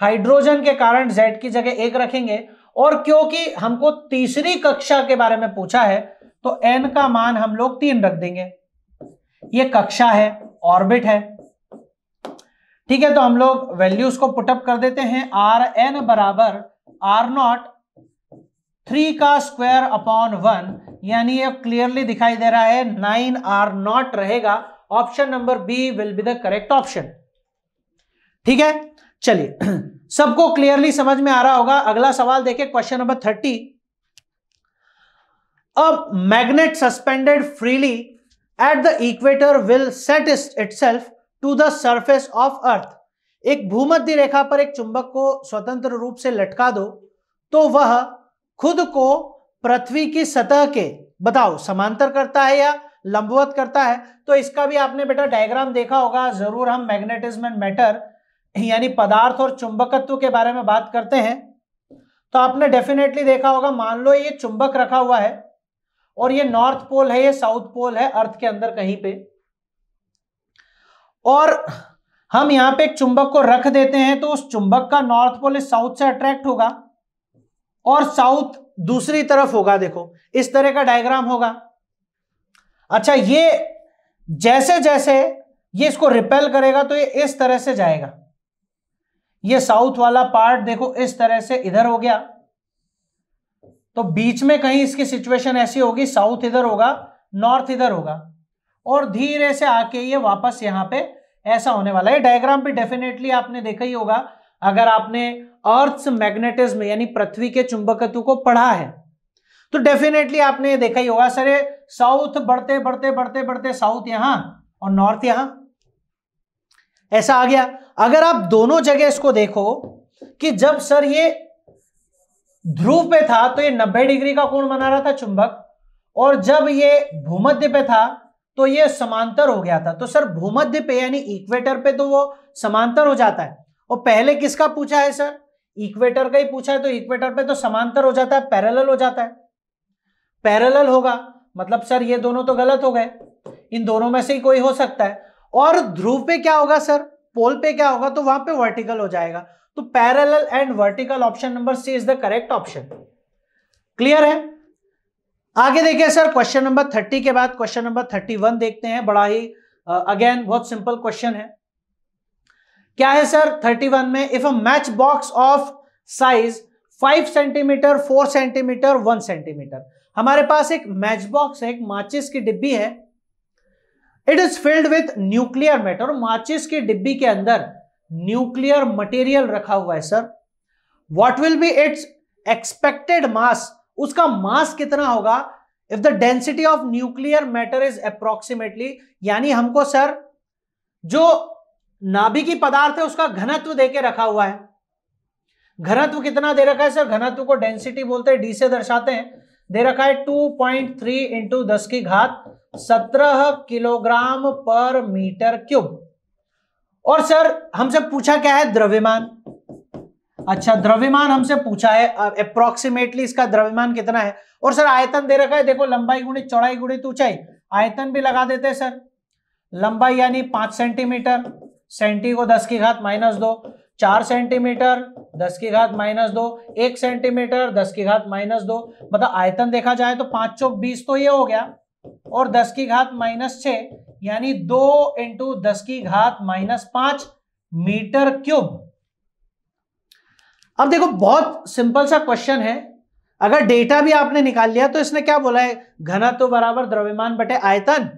हाइड्रोजन के कारण जेड की जगह एक रखेंगे और क्योंकि हमको तीसरी कक्षा के बारे में पूछा है तो एन का मान हम लोग तीन रख देंगे ये कक्षा है ऑर्बिट है ठीक है तो हम लोग वैल्यूज को पुटअप कर देते हैं आर एन बराबर आर नॉट थ्री का स्क्वायर अपॉन वन यानी ये क्लियरली दिखाई दे रहा है नाइन आर नॉट रहेगा option number B will be the correct option ठीक है चलिए सबको क्लियरली समझ में आ रहा होगा अगला सवाल देखिए क्वेश्चन नंबर थर्टी अब magnet suspended freely at the equator will set itself to the surface of earth एक भूमध्य रेखा पर एक चुंबक को स्वतंत्र रूप से लटका दो तो वह खुद को पृथ्वी की सतह के बताओ समांतर करता है या लंबवत करता है तो इसका भी आपने बेटा डायग्राम देखा होगा जरूर हम मैग्नेटिज्म एंड मैटर यानी पदार्थ और चुंबकत्व के बारे में बात करते हैं तो आपने डेफिनेटली देखा होगा मान लो ये चुंबक रखा हुआ है और ये नॉर्थ पोल है ये साउथ पोल है अर्थ के अंदर कहीं पे और हम यहां पे एक चुंबक को रख देते हैं तो उस चुंबक का नॉर्थ पोल इस साउथ से अट्रैक्ट होगा और साउथ दूसरी तरफ होगा देखो इस तरह का डायग्राम होगा अच्छा ये जैसे जैसे ये इसको रिपेल करेगा तो ये इस तरह से जाएगा ये साउथ वाला पार्ट देखो इस तरह से इधर हो गया तो बीच में कहीं इसकी सिचुएशन ऐसी होगी साउथ इधर होगा नॉर्थ इधर होगा और धीरे से आके ये वापस यहां पे ऐसा होने वाला है डायग्राम भी डेफिनेटली आपने देखा ही होगा अगर आपने अर्थ मैग्नेटिज्म यानी पृथ्वी के चुंबकत्व को पढ़ा है तो डेफिनेटली आपने ये देखा ही होगा सर साउथ बढ़ते बढ़ते बढ़ते बढ़ते साउथ यहां और नॉर्थ यहां ऐसा आ गया अगर आप दोनों जगह इसको देखो कि जब सर ये ध्रुव पे था तो ये 90 डिग्री का कोण बना रहा था चुंबक और जब ये भूमध्य पे था तो ये समांतर हो गया था तो सर भूमध्य पे यानी इक्वेटर पे तो वो समांतर हो जाता है और पहले किसका पूछा है सर इक्वेटर का ही पूछा है तो इक्वेटर पे तो समांतर हो जाता है पैरेलल हो जाता है पैरेलल होगा मतलब सर ये दोनों तो गलत हो गए इन दोनों में से ही कोई हो सकता है और ध्रुव पे क्या होगा सर पोल पे क्या होगा तो वहां पे वर्टिकल हो जाएगा तो parallel and vertical option number C is the correct option clear है आगे देखिए सर क्वेश्चन नंबर थर्टी के बाद क्वेश्चन नंबर थर्टी वन देखते हैं बड़ा ही अगेन uh, बहुत सिंपल क्वेश्चन है क्या है सर 31 में if a match box of size 5 centimetre 4 centimetre 1 centimetre हमारे पास एक मैच बॉक्स है एक माचिस की डिब्बी है it is filled with nuclear matter माचिस की डिब्बी के अंदर न्यूक्लियर मटेरियल रखा हुआ है sir what will be its expected mass उसका मास कितना होगा if the density of nuclear matter is approximately यानी हमको सर जो नाभिकी पदार्थ है उसका घनत्व देके रखा हुआ है घनत्व कितना दे रखा है सर घनत्व को डेंसिटी बोलते हैं डी से दर्शाते हैं दे रखा है टू पॉइंट थ्री इंटू दस की घात सत्रह किलोग्राम पर मीटर क्यूब और सर हमसे पूछा क्या है द्रव्यमान अच्छा द्रव्यमान हमसे पूछा है अप्रोक्सीमेटली इसका द्रव्यमान कितना है और सर आयतन दे रखा है देखो लंबाई गुणित चौड़ाई गुणित ऊंचाई आयतन भी लगा देते हैं सर लंबाई यानी पांच सेंटीमीटर सेंटी को दस की घात माइनस दो चार सेंटीमीटर दस की घात माइनस दो एक सेंटीमीटर दस की घात माइनस दो मतलब आयतन देखा जाए तो पांच सौ बीस तो ये हो गया और दस की घात माइनस छ यानी दो इंटू दस की घात माइनस पांच मीटर क्यूब अब देखो बहुत सिंपल सा क्वेश्चन है अगर डेटा भी आपने निकाल लिया तो इसने क्या बोला है घनत्व बराबर द्रव्यमान बटे आयतन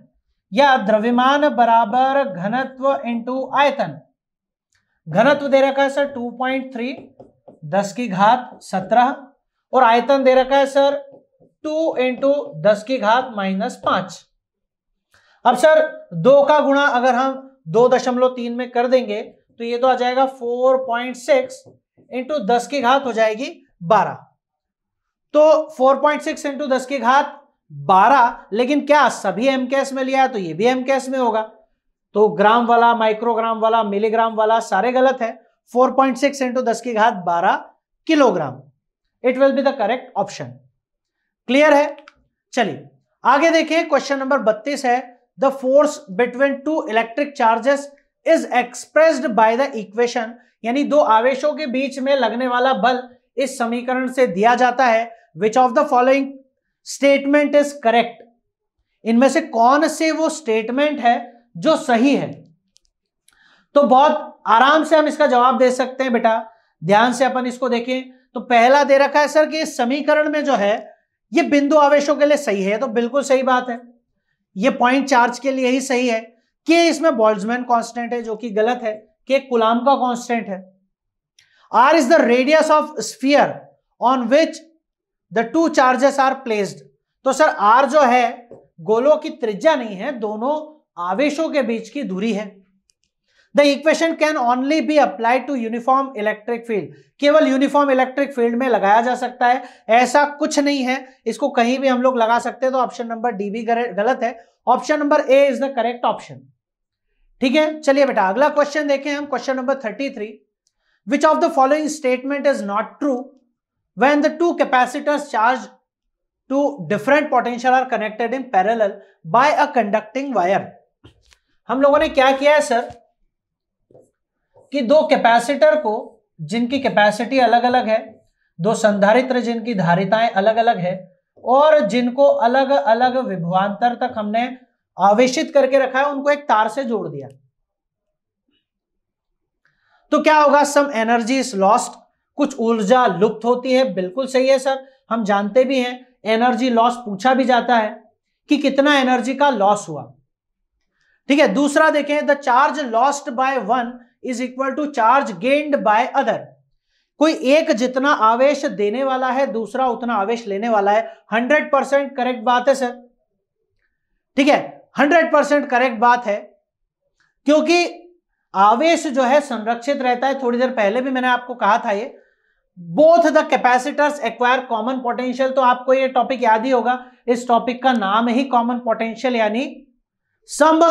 या द्रव्यमान बराबर घनत्व इंटू आयतन घनत्व दे रखा है सर 2.3 दस की घात 17 और आयतन दे रखा है सर 2 इंटू दस की घात माइनस पांच अब सर दो का गुणा अगर हम दो दशमलव तीन में कर देंगे तो ये तो आ जाएगा 4.6 पॉइंट सिक्स इंटू दस की घात हो जाएगी 12 तो 4.6 पॉइंट सिक्स इंटू दस की घात बारह लेकिन क्या सभी एम कैश में लिया है तो ये भी एम कैश में होगा तो ग्राम वाला माइक्रोग्राम वाला मिलीग्राम वाला सारे गलत है 4.6 पॉइंट सिक्स इंटू दस की घात बारह kilogram it will be the correct option clear है चलिए आगे देखिए क्वेश्चन नंबर बत्तीस है the force between two electric charges is expressed by the equation यानी दो आवेशों के बीच में लगने वाला बल इस समीकरण से दिया जाता है which of the following statement is correct इनमें से कौन से वो स्टेटमेंट है जो सही है तो बहुत आराम से हम इसका जवाब दे सकते हैं बेटा ध्यान से अपन इसको देखें तो पहला दे रखा है सर कि इस समीकरण में जो है ये बिंदु आवेशों के लिए सही है तो बिल्कुल सही बात है ये पॉइंट चार्ज के लिए ही सही है कि इसमें बॉल्समैन कांस्टेंट है जो कि गलत है कि कुलाम का कांस्टेंट है R is the radius of sphere on which the two charges are placed तो सर आर जो है गोलो की त्रिज्या नहीं है दोनों आवेशों के बीच की दूरी है the equation can only be apply to uniform electric field केवल यूनिफॉर्म इलेक्ट्रिक फील्ड में लगाया जा सकता है ऐसा कुछ नहीं है इसको कहीं भी हम लोग लगा सकते हैं तो ऑप्शन नंबर डी भी गलत है option number A is the correct option ठीक है चलिए बेटा अगला क्वेश्चन देखें हम question number thirty three which of the following statement is not true When the two capacitors charged to different potential are connected in parallel by a conducting wire. हम लोगों ने क्या किया है सर कि दो कैपेसिटर को जिनकी कैपेसिटी अलग अलग है दो संधारित्र जिनकी धारिताएं अलग अलग है और जिनको अलग अलग विभवांतर तक हमने आवेशित करके रखा है उनको एक तार से जोड़ दिया तो क्या होगा सम एनर्जी इज लॉस्ट कुछ ऊर्जा लुप्त होती है बिल्कुल सही है सर हम जानते भी हैं एनर्जी लॉस पूछा भी जाता है कि कितना एनर्जी का लॉस हुआ ठीक है दूसरा देखें the charge lost by one is equal to charge gained by other कोई एक जितना आवेश देने वाला है दूसरा उतना आवेश लेने वाला है हंड्रेड परसेंट करेक्ट बात है सर ठीक है हंड्रेड परसेंट करेक्ट बात है क्योंकि आवेश जो है संरक्षित रहता है थोड़ी देर पहले भी मैंने आपको कहा था ये both the capacitors acquire common potential तो आपको ये टॉपिक याद ही होगा इस टॉपिक का नाम ही कॉमन पोटेंशियल यानी सम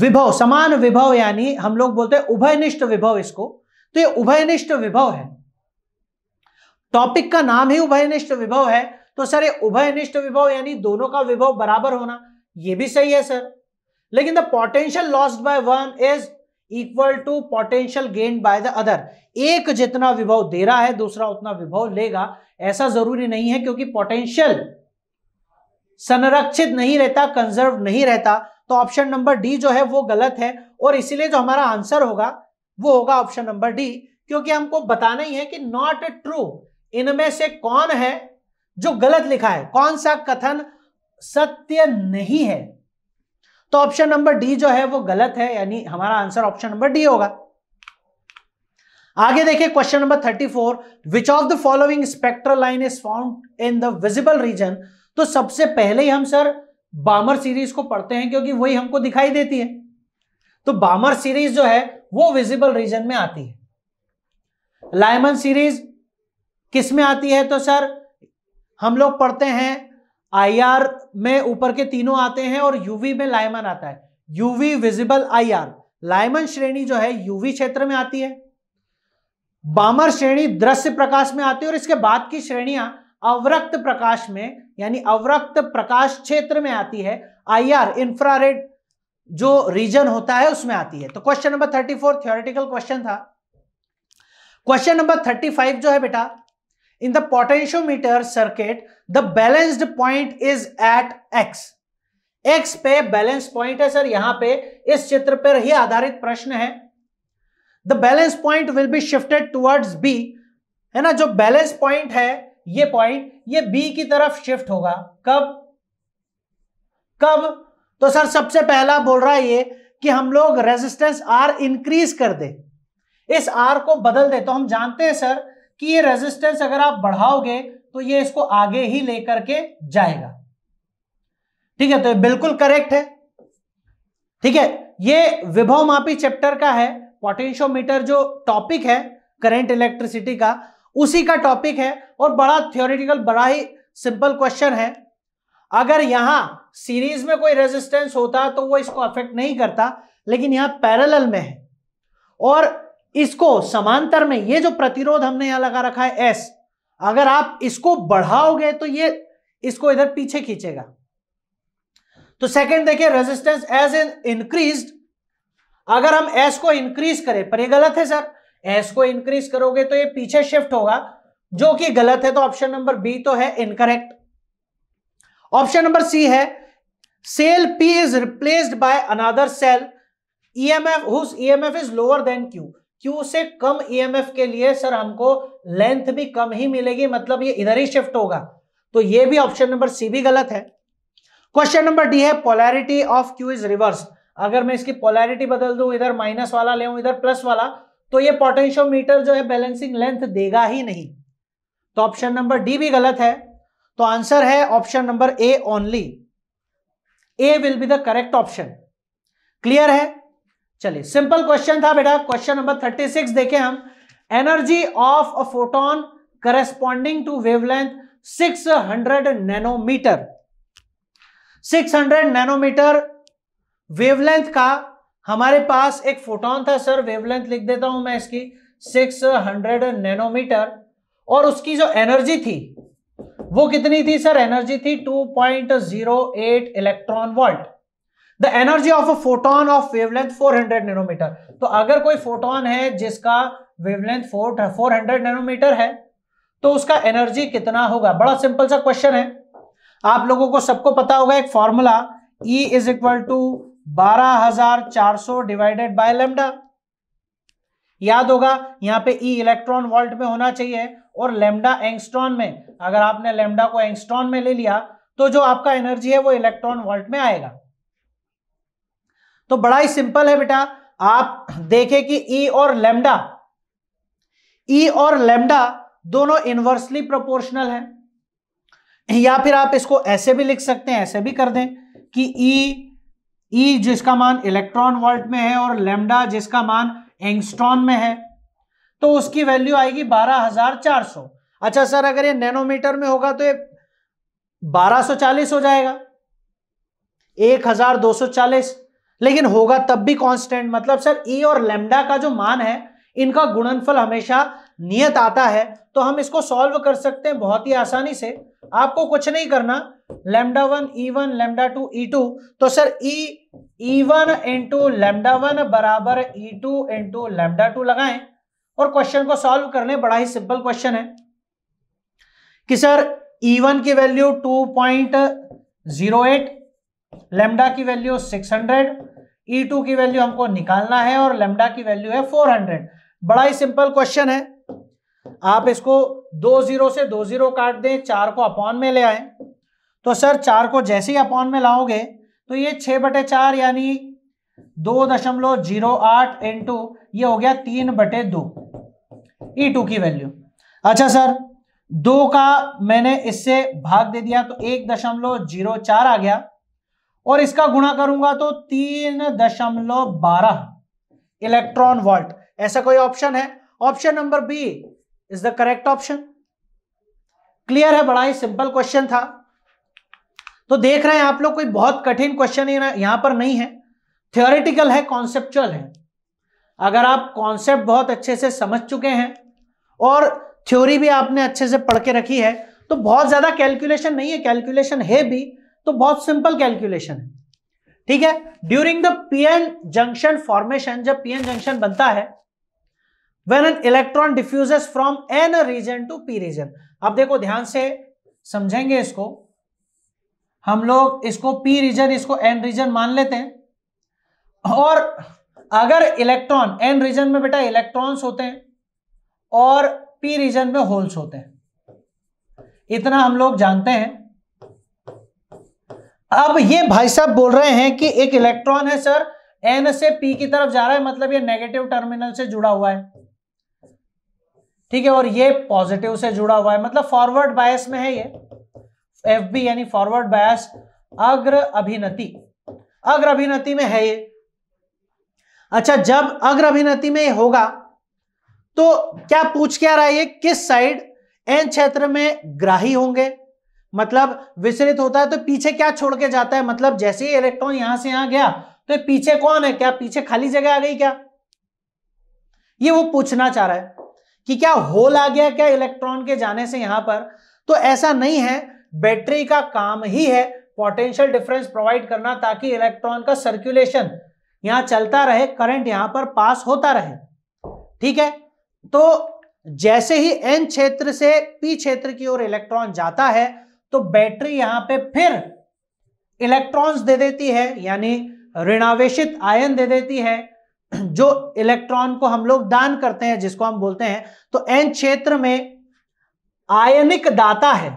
विभव समान विभव यानी हम लोग बोलते हैं उभयनिष्ठ विभव इसको तो ये उभयनिष्ठ विभव है टॉपिक का नाम ही उभयनिष्ठ विभव है तो सर ये उभयनिष्ठ विभव यानी दोनों का विभव बराबर होना ये भी सही है सर लेकिन the potential lost by one is equal to potential gain by the other एक जितना विभव दे रहा है दूसरा उतना विभव लेगा ऐसा जरूरी नहीं है क्योंकि पोटेंशियल संरक्षित नहीं रहता कंजर्व नहीं रहता तो ऑप्शन नंबर डी जो है वो गलत है और इसीलिए जो हमारा आंसर होगा वो होगा ऑप्शन नंबर डी क्योंकि हमको बताना ही है कि नॉट ट्रू इनमें से कौन है जो गलत लिखा है कौन सा कथन सत्य नहीं है तो ऑप्शन नंबर डी जो है वो गलत है यानी हमारा आंसर ऑप्शन नंबर डी होगा आगे देखिए question number thirty four which of the following spectral line is found in the visible region तो सबसे पहले ही हम सर बामर सीरीज को पढ़ते हैं क्योंकि वही हमको दिखाई देती है तो बामर सीरीज जो है वो विजिबल रीजन में आती है लाइमन सीरीज किस में आती है तो सर हम लोग पढ़ते हैं आईआर में ऊपर के तीनों आते हैं और यूवी में लाइमन आता है यूवी विजिबल आईआर लाइमन श्रेणी जो है यूवी क्षेत्र में आती है बामर श्रेणी दृश्य प्रकाश में आती है और इसके बाद की श्रेणियां अवरक्त प्रकाश में यानी अवरक्त प्रकाश क्षेत्र में आती है आईआर इंफ्रारेड जो रीजन होता है उसमें आती है तो question number thirty four theoretical question था क्वेश्चन नंबर थर्टी फाइव जो है बेटा In the potentiometer circuit, the balanced point is at x. x पे बैलेंस पॉइंट है सर यहां पे इस चित्र पर ही आधारित प्रश्न है the balance point will be shifted towards B है ना जो बैलेंस पॉइंट है ये पॉइंट ये बी की तरफ शिफ्ट होगा कब कब तो सर सबसे पहला बोल रहा है ये कि हम लोग रेजिस्टेंस आर इंक्रीज कर दे इस आर को बदल दे तो हम जानते हैं सर कि ये रेजिस्टेंस अगर आप बढ़ाओगे तो ये इसको आगे ही लेकर के जाएगा ठीक है तो ये बिल्कुल करेक्ट है ठीक है ये विभव मापी चैप्टर का है पोटेंशियोमीटर जो टॉपिक है करंट इलेक्ट्रिसिटी का उसी का टॉपिक है और बड़ा थियोरिटिकल बड़ा ही सिंपल क्वेश्चन है अगर यहां सीरीज में कोई रेजिस्टेंस होता तो वो इसको अफेक्ट नहीं करता लेकिन यहां पैरेलल में है और इसको समांतर में ये जो प्रतिरोध हमने यहां लगा रखा है एस अगर आप इसको बढ़ाओगे तो ये इसको इधर पीछे खींचेगा तो सेकंड देखिए रेजिस्टेंस एज एन इंक्रीज अगर हम एस को इंक्रीज करें पर ये गलत है सर एस को इंक्रीज करोगे तो ये पीछे शिफ्ट होगा जो कि गलत है तो ऑप्शन नंबर बी तो है इनकरेक्ट ऑप्शन नंबर सी है cell P is replaced by another cell EMF M F is lower than Q Q से कम ईएमएफ e के लिए सर हमको लेंथ भी कम ही मिलेगी मतलब ये इधर ही शिफ्ट होगा तो ये भी ऑप्शन नंबर सी भी गलत है क्वेश्चन नंबर डी है polarity of Q is reverse अगर मैं इसकी पोलैरिटी बदल दूं इधर माइनस वाला ले इधर प्लस वाला तो ये पोटेंशियोमीटर जो है बैलेंसिंग लेंथ देगा ही नहीं तो ऑप्शन नंबर डी भी गलत है तो आंसर है option number A only A will be the correct option clear है चलिए सिंपल क्वेश्चन था बेटा क्वेश्चन नंबर थर्टी सिक्स देखे हम energy of a photon corresponding to wavelength 600 nanometre 600 nanometre wavelength का हमारे पास एक फोटोन था सर वेवलेंथ लिख देता हूं मैं इसकी 600 नैनोमीटर और उसकी जो एनर्जी थी वो कितनी थी सर एनर्जी थी 2.08 electron volt the energy of a photon of wavelength 400 nanometre तो अगर कोई फोटोन है जिसका वेवलेंथ 400 नैनोमीटर है तो उसका एनर्जी कितना होगा बड़ा सिंपल सा क्वेश्चन है आप लोगों को सबको पता होगा एक formula E is equal to बारह हजार चार सौ डिवाइडेड बाय लेमडा याद होगा यहाँ पे E इलेक्ट्रॉन वोल्ट में होना चाहिए और लेमडा एंगस्ट्रॉन में अगर आपने लेमडा को एंगस्ट्रॉन में ले लिया तो जो आपका एनर्जी है वो इलेक्ट्रॉन वोल्ट में आएगा तो बड़ा ही सिंपल है बेटा आप देखें कि ई e और लेमडा ई e और लेमडा दोनों इन्वर्सली प्रोपोर्शनल हैं या फिर आप इसको ऐसे भी लिख सकते हैं ऐसे भी कर दें कि ई e, ई e जिसका मान इलेक्ट्रॉन वोल्ट में है और लेमडा जिसका मान एंगस्ट्रॉन में है तो उसकी वैल्यू आएगी 12,400 अच्छा सर अगर ये नैनोमीटर में होगा तो ये 1240 हो जाएगा 1240 लेकिन होगा तब भी कांस्टेंट मतलब सर ई e और लेमडा का जो मान है इनका गुणनफल हमेशा नियत आता है तो हम इसको सॉल्व कर सकते हैं बहुत ही आसानी से आपको कुछ नहीं करना lambda one E one lambda two E two तो sir E E one into lambda one बराबर E two into lambda two लगाए और क्वेश्चन को सॉल्व कर बड़ा ही सिंपल क्वेश्चन है कि सर ई वन की value two point zero eight lambda की वैल्यू 600 E2 की वैल्यू हमको निकालना है और लेमडा की वैल्यू है 400 बड़ा ही सिंपल क्वेश्चन है आप इसको दो जीरो से दो जीरो काट दें चार को अपॉन में ले आए तो सर चार को जैसे ही अपॉन में लाओगे तो ये छह बटे चार यानी दो दशमलव जीरो आठ इन टू ये हो गया तीन बटे दो ई e टू की वैल्यू अच्छा सर दो का मैंने इससे भाग दे दिया तो एक दशमलव जीरो चार आ गया और इसका गुणा करूंगा तो तीन दशमलव बारह इलेक्ट्रॉन वोल्ट ऐसा कोई ऑप्शन है option number B is the correct option clear है बड़ा ही सिंपल क्वेश्चन था तो देख रहे हैं आप लोग कोई बहुत कठिन क्वेश्चन यहां पर नहीं है थियोरिटिकल है कॉन्सेप्चुअल है अगर आप कॉन्सेप्ट बहुत अच्छे से समझ चुके हैं और थ्योरी भी आपने अच्छे से पढ़ के रखी है तो बहुत ज़्यादा कैलकुलेशन नहीं है कैलकुलेशन है भी तो बहुत सिंपल कैलकुलेशन है ठीक है during the PN junction formation जब पीएन जंक्शन बनता है when N electron diffuses from N region to P region अब देखो ध्यान से समझेंगे इसको हम लोग इसको पी रीजन इसको एन रीजन मान लेते हैं और अगर इलेक्ट्रॉन एन रीजन में बेटा इलेक्ट्रॉन्स होते हैं और पी रीजन में होल्स होते हैं इतना हम लोग जानते हैं अब ये भाई साहब बोल रहे हैं कि एक इलेक्ट्रॉन है सर एन से पी की तरफ जा रहा है मतलब ये नेगेटिव टर्मिनल से जुड़ा हुआ है ठीक है और ये पॉजिटिव से जुड़ा हुआ है मतलब फॉरवर्ड बायस में है ये एफ बी यानी फॉरवर्ड बायस अग्र अभिनति अग्र अभिनति में है ये अच्छा जब अग्र अभिनति में होगा तो क्या पूछ क्या रहा है ये किस साइड एन क्षेत्र में ग्राही होंगे मतलब विचलित होता है तो पीछे क्या छोड़ के जाता है मतलब जैसे ही इलेक्ट्रॉन यहां से यहां गया तो पीछे कौन है क्या पीछे खाली जगह आ गई क्या ये वो पूछना चाह रहा है कि क्या होल आ गया क्या इलेक्ट्रॉन के जाने से यहां पर तो ऐसा नहीं है बैटरी का काम ही है पोटेंशियल डिफरेंस प्रोवाइड करना ताकि इलेक्ट्रॉन का सर्कुलेशन यहां चलता रहे करंट यहां पर पास होता रहे ठीक है तो जैसे ही एन क्षेत्र से पी क्षेत्र की ओर इलेक्ट्रॉन जाता है तो बैटरी यहां पे फिर इलेक्ट्रॉन्स दे देती है यानी ऋणावेशित आयन दे देती है जो इलेक्ट्रॉन को हम लोग दान करते हैं जिसको हम बोलते हैं तो एन क्षेत्र में आयनिक दाता है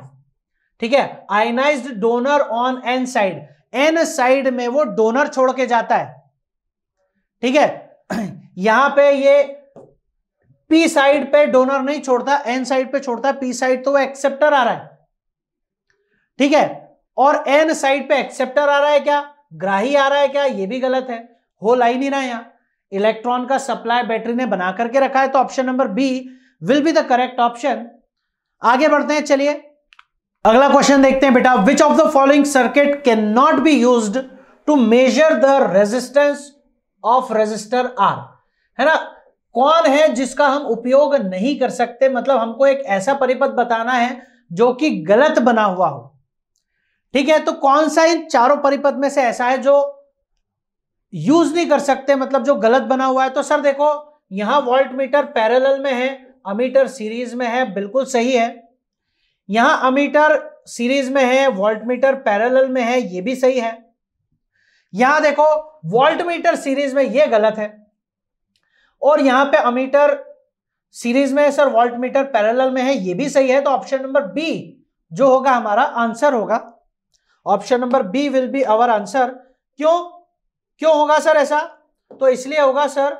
ठीक है ionised donor on N side N side में वो डोनर छोड़ के जाता है ठीक है यहां पे ये पी साइड पे डोनर नहीं छोड़ता एन साइड पे छोड़ता पी साइड तो वो एक्सेप्टर आ रहा है ठीक है और एन साइड पे एक्सेप्टर आ रहा है क्या ग्राही आ रहा है क्या ये भी गलत है हो लाइन ही ना यहां इलेक्ट्रॉन का सप्लाई बैटरी ने बना करके रखा है तो option number B will be the correct option आगे बढ़ते हैं चलिए अगला क्वेश्चन देखते हैं बेटा which of the following circuit can not be use to measure the resistance of resistor R है ना कौन है जिसका हम उपयोग नहीं कर सकते मतलब हमको एक ऐसा परिपथ बताना है जो कि गलत बना हुआ हो ठीक है तो कौन सा इन चारों परिपथ में से ऐसा है जो यूज नहीं कर सकते मतलब जो गलत बना हुआ है तो सर देखो यहां वोल्ट मीटर पैरेलल में है अमीटर सीरीज में है बिल्कुल सही है यहां अमीटर सीरीज में है वोल्ट मीटर पैरेलल में है ये भी सही है यहां देखो वोल्ट मीटर सीरीज में ये गलत है और यहां पे अमीटर सीरीज में है सर वोल्ट मीटर पैरेलल में है ये भी सही है तो ऑप्शन नंबर बी जो होगा हमारा आंसर होगा option number B will be our answer क्यों क्यों होगा सर ऐसा तो इसलिए होगा सर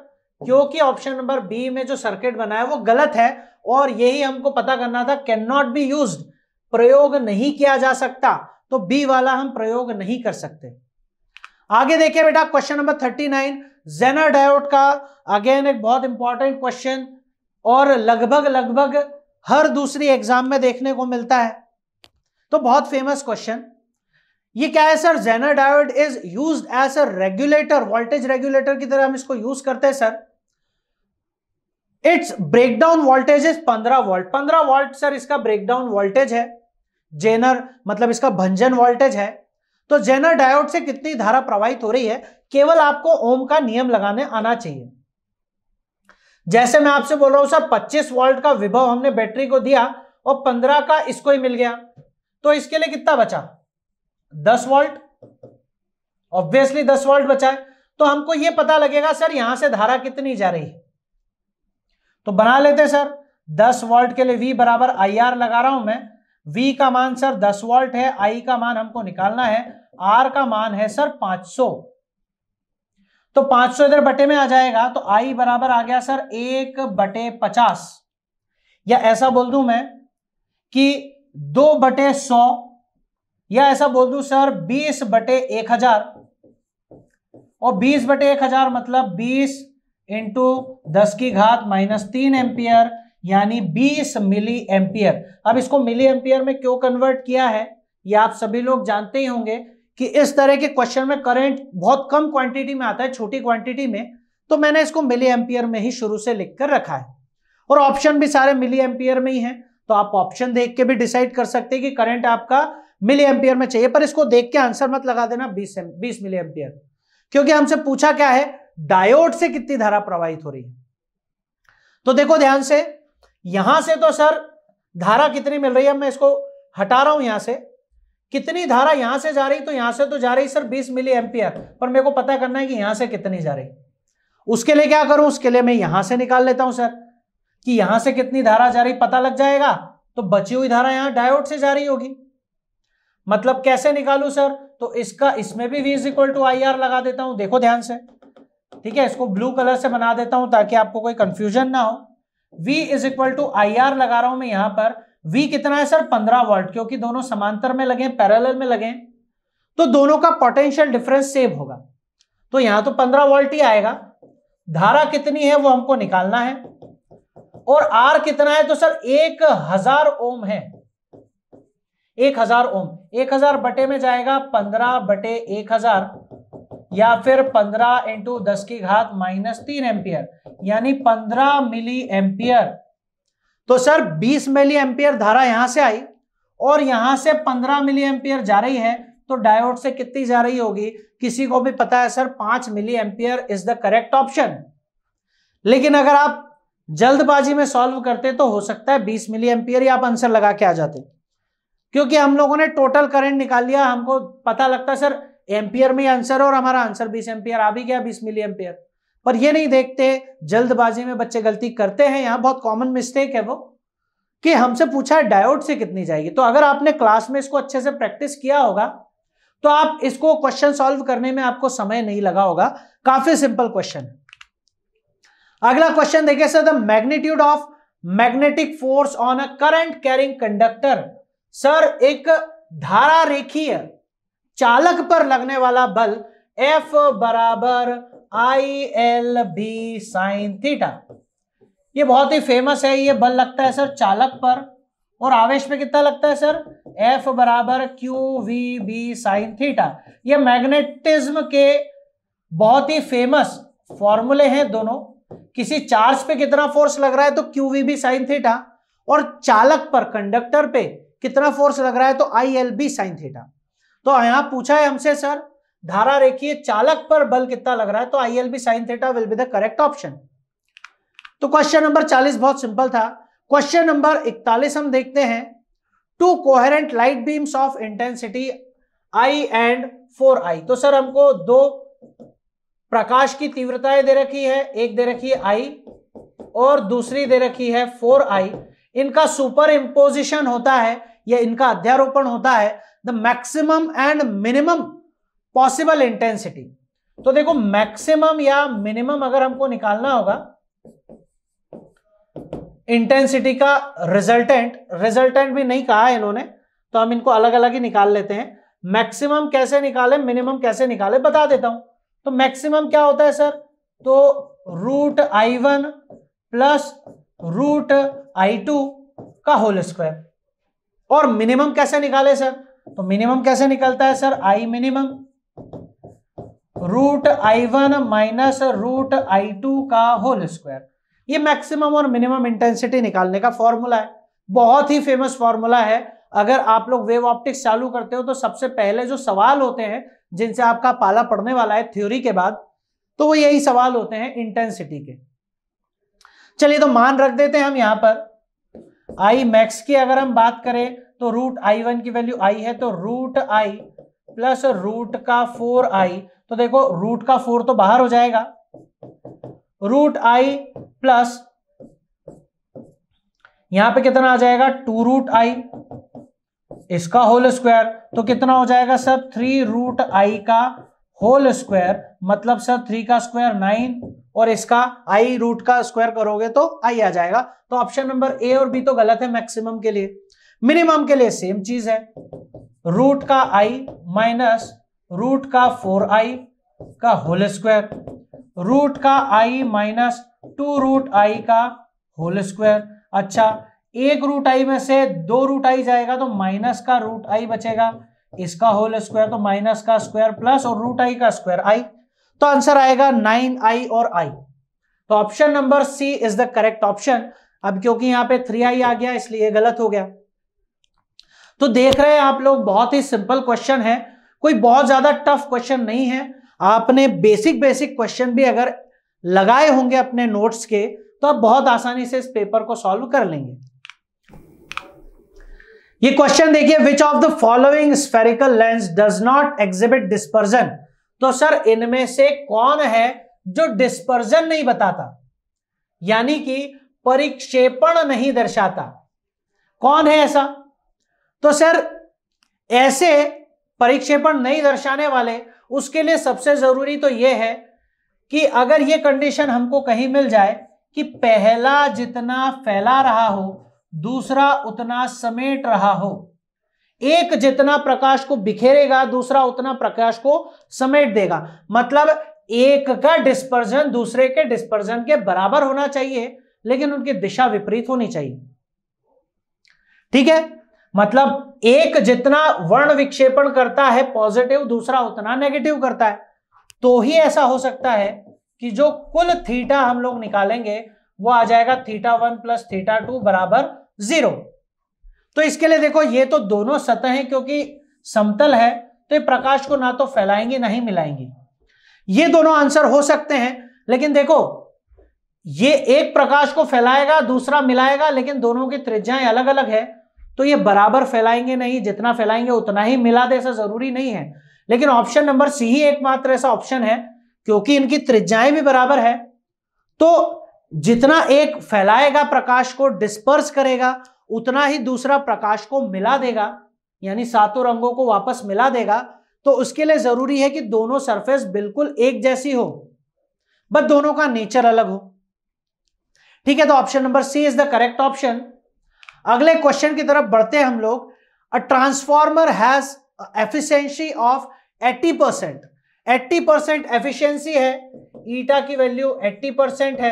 क्योंकि ऑप्शन नंबर बी में जो सर्किट बना है वो गलत है और यही हमको पता करना था कैन नॉट बी यूज प्रयोग नहीं किया जा सकता तो बी वाला हम प्रयोग नहीं कर सकते आगे देखिए बेटा question number thirty nine Zener diode का अगेन एक बहुत इंपॉर्टेंट क्वेश्चन और लगभग लगभग हर दूसरी एग्जाम में देखने को मिलता है तो बहुत फेमस क्वेश्चन ये क्या है sir Zener diode is use as a regulator voltage regulator की तरह हम इसको यूज करते हैं sir its breakdown voltage is 15 volt 15 volt sir इसका ब्रेकडाउन वोल्टेज है जेनर मतलब इसका भंजन वोल्टेज है तो जेनर डायोड से कितनी धारा प्रवाहित हो रही है केवल आपको ओम का नियम लगाने आना चाहिए जैसे मैं आपसे बोल रहा हूं सर पच्चीस वोल्ट का विभव हमने बैटरी को दिया और पंद्रह का इसको ही मिल गया तो इसके लिए कितना बचा दस वोल्ट ऑब्वियसली दस वोल्ट बचा है तो हमको यह पता लगेगा सर यहां से धारा कितनी जा रही है तो बना लेते सर दस वोल्ट के लिए वी बराबर आई आर लगा रहा हूं मैं वी का मान सर दस वोल्ट है आई का मान हमको निकालना है आर का मान है सर पांच तो 500 इधर बटे में आ जाएगा तो आई बराबर आ गया सर एक बटे पचास या ऐसा बोल दू मैं कि दो बटे सौ या ऐसा बोल दू सर बीस बटे एक हजार और बीस बटे एक हजार मतलब बीस इंटू दस की घात माइनस तीन एम्पियर यानी 20 मिली एम्पियर अब इसको मिली एम्पियर में क्यों कन्वर्ट किया है ये आप सभी लोग जानते ही होंगे कि इस तरह के क्वेश्चन में करंट बहुत कम क्वांटिटी में आता है छोटी क्वांटिटी में तो मैंने इसको मिली एम्पियर में ही शुरू से लिख कर रखा है और ऑप्शन भी सारे मिली एम्पियर में ही है तो आप ऑप्शन देख के भी डिसाइड कर सकते हैं कि करंट आपका मिली एम्पियर में चाहिए पर इसको देख के आंसर मत लगा देना बीस बीस मिली एम्पियर क्योंकि हमसे पूछा क्या है डायोड से कितनी धारा प्रवाहित हो रही है तो देखो ध्यान से यहां से तो सर धारा कितनी मिल रही है मैं इसको हटा रहा हूं यहां से कितनी धारा यहां से जा रही तो यहां से तो जा रही सर बीस मिली एम्पियर पर मेरे को पता करना है कि यहां से कितनी जा रही उसके लिए क्या करूं उसके लिए मैं यहां से निकाल लेता हूं सर कि यहां से कितनी धारा जा रही पता लग जाएगा तो बची हुई धारा यहां डायोड से जा रही होगी मतलब कैसे निकालू सर तो इसका इसमें भी V is equal to I R लगा देता हूं देखो ध्यान से ठीक है इसको ब्लू कलर से बना देता हूं ताकि आपको कोई कंफ्यूजन ना हो v is equal to I R लगा रहा हूं मैं यहां पर v कितना है सर पंद्रह वर्ट क्योंकि दोनों समांतर में लगे पैरल में लगे तो दोनों का पोटेंशियल डिफरेंस सेम होगा तो यहां तो पंद्रह वोल्ट ही आएगा धारा कितनी है वो हमको निकालना है और आर कितना है तो सर एक हजार ओम है एक हजार ओम एक हजार बटे में जाएगा पंद्रह बटे एक हजार या फिर पंद्रह इंटू दस की घात माइनस तीन एम्पियर यानी पंद्रह मिली एम्पियर तो सर बीस मिली एम्पियर धारा यहां से आई और यहां से पंद्रह मिली एम्पियर जा रही है तो डायोड से कितनी जा रही होगी किसी को भी पता है सर पांच milliampere is the correct option लेकिन अगर आप जल्दबाजी में सॉल्व करते तो हो सकता है बीस मिली एम्पियर या आप आंसर लगा के आ जाते क्योंकि हम लोगों ने टोटल करंट निकाल लिया हमको पता लगता सर एम्पियर में आंसर और हमारा आंसर 20 एम्पियर आ भी गया 20 मिली एम्पियर पर ये नहीं देखते जल्दबाजी में बच्चे गलती करते हैं यहां बहुत कॉमन मिस्टेक है वो कि हमसे पूछा है डायोड से कितनी जाएगी तो अगर आपने क्लास में इसको अच्छे से प्रैक्टिस किया होगा तो आप इसको क्वेश्चन सॉल्व करने में आपको समय नहीं लगा होगा काफी सिंपल क्वेश्चन अगला क्वेश्चन देखिए sir the magnitude of magnetic force on a current carrying conductor sir एक धारा रेखीय चालक पर लगने वाला बल F बराबर I L B sine theta ये बहुत ही फेमस है ये बल लगता है सर चालक पर और आवेश पे कितना लगता है सर F बराबर Q V B sine theta ये मैग्नेटिज्म के बहुत ही फेमस फॉर्मूले हैं दोनों किसी चार्ज पे कितना फोर्स लग रहा है तो Q V B sine theta और चालक पर कंडक्टर पे कितना फोर्स लग रहा है तो I L B sine theta तो यहां पूछा है हमसे सर धारा रेखीय चालक पर बल कितना लग रहा है तो I L B sine theta will be the correct option तो क्वेश्चन नंबर 40 बहुत सिंपल था क्वेश्चन नंबर 41 हम देखते हैं two coherent light beams of intensity I and four I तो सर हमको दो प्रकाश की तीव्रताएं दे रखी है एक दे रखी है आई और दूसरी दे रखी है फोर आई इनका सुपर इंपोजिशन होता है या इनका अध्यारोपण होता है the maximum and minimum possible intensity तो देखो मैक्सिमम या मिनिमम अगर हमको निकालना होगा इंटेंसिटी का रिजल्टेंट रिजल्टेंट भी नहीं कहा इन्होंने तो हम इनको अलग अलग ही निकाल लेते हैं मैक्सिमम कैसे निकाले मिनिमम कैसे निकाले बता देता हूं तो मैक्सिमम क्या होता है सर तो root I one plus root I two का होल स्क्वायर और मिनिमम कैसे निकाले सर तो मिनिमम कैसे निकलता है sir I minimum root I one minus root I two का होल स्क्वायर ये मैक्सिमम और मिनिमम इंटेंसिटी निकालने का फॉर्मूला है बहुत ही फेमस फॉर्मूला है अगर आप लोग वेव ऑप्टिक्स चालू करते हो तो सबसे पहले जो सवाल होते हैं जिनसे आपका पाला पड़ने वाला है थ्योरी के बाद तो वो यही सवाल होते हैं इंटेंसिटी के चलिए तो मान रख देते हैं हम यहां पर आई मैक्स की अगर हम बात करें तो रूट आई वन की वैल्यू आई है तो रूट आई प्लस रूट का फोर आई तो देखो रूट का फोर तो बाहर हो जाएगा रूट आई प्लस यहां पे कितना आ जाएगा टू रूट आई इसका होल स्क्वायर तो कितना हो जाएगा सर थ्री रूट आई का होल स्क्वायर मतलब सर थ्री का स्क्वायर नाइन और इसका आई रूट का स्क्वायर करोगे तो आई आ जाएगा तो ऑप्शन नंबर ए और बी तो गलत है मैक्सिमम के लिए मिनिमम के लिए सेम चीज है रूट का आई माइनस रूट का फोर आई का होल स्क्वायर रूट का I minus two root I का होल स्क्वायर अच्छा एक रूट आई में से दो रूट आई जाएगा तो माइनस का रूट आई बचेगा इसका होल स्क्वायर तो माइनस का स्क्वायर प्लस और रूट आई का स्क्वायर आई तो आंसर आएगा नाइन आई और आई तो option number C is the correct option अब क्योंकि यहां पे थ्री आई आ गया इसलिए गलत हो गया तो देख रहे हैं आप लोग बहुत ही सिंपल क्वेश्चन है कोई बहुत ज्यादा टफ क्वेश्चन नहीं है आपने बेसिक बेसिक क्वेश्चन भी अगर लगाए होंगे अपने नोट्स के तो आप बहुत आसानी से इस पेपर को सॉल्व कर लेंगे ये क्वेश्चन देखिए which of the following spherical lens does not exhibit dispersion तो सर इनमें से कौन है जो डिस्पर्जन नहीं बताता यानी कि परिक्षेपण नहीं दर्शाता कौन है ऐसा तो सर ऐसे परिक्षेपण नहीं दर्शाने वाले उसके लिए सबसे जरूरी तो यह है कि अगर यह कंडीशन हमको कहीं मिल जाए कि पहला जितना फैला रहा हो दूसरा उतना समेट रहा हो एक जितना प्रकाश को बिखेरेगा दूसरा उतना प्रकाश को समेट देगा मतलब एक का डिस्पर्जन दूसरे के डिस्पर्जन के बराबर होना चाहिए लेकिन उनकी दिशा विपरीत होनी चाहिए ठीक है मतलब एक जितना वर्ण विक्षेपण करता है पॉजिटिव दूसरा उतना नेगेटिव करता है तो ही ऐसा हो सकता है कि जो कुल थीटा हम लोग निकालेंगे वो आ जाएगा theta one plus theta two बराबर जीरो तो इसके लिए देखो ये तो दोनों है क्योंकि समतल है तो ये प्रकाश को ना तो फैलाएंगे ना ही मिलाएंगे ये दोनों आंसर हो सकते हैं लेकिन देखो ये एक प्रकाश को फैलाएगा दूसरा मिलाएगा लेकिन दोनों की त्रिज्याएं अलग अलग है तो ये बराबर फैलाएंगे नहीं जितना फैलाएंगे उतना ही मिला दे ऐसा जरूरी नहीं है लेकिन ऑप्शन नंबर सी ही एकमात्र ऐसा ऑप्शन है क्योंकि इनकी त्रिज्याएं भी बराबर है तो जितना एक फैलाएगा प्रकाश को डिस्पर्स करेगा उतना ही दूसरा प्रकाश को मिला देगा यानी सातों रंगों को वापस मिला देगा तो उसके लिए जरूरी है कि दोनों सरफेस बिल्कुल एक जैसी हो बट दोनों का नेचर अलग हो ठीक है तो option number C is the correct option अगले क्वेश्चन की तरफ बढ़ते हैं हम लोग a transformer has efficiency of 80 percent eighty percent efficiency है ईटा की वैल्यू 80 परसेंट है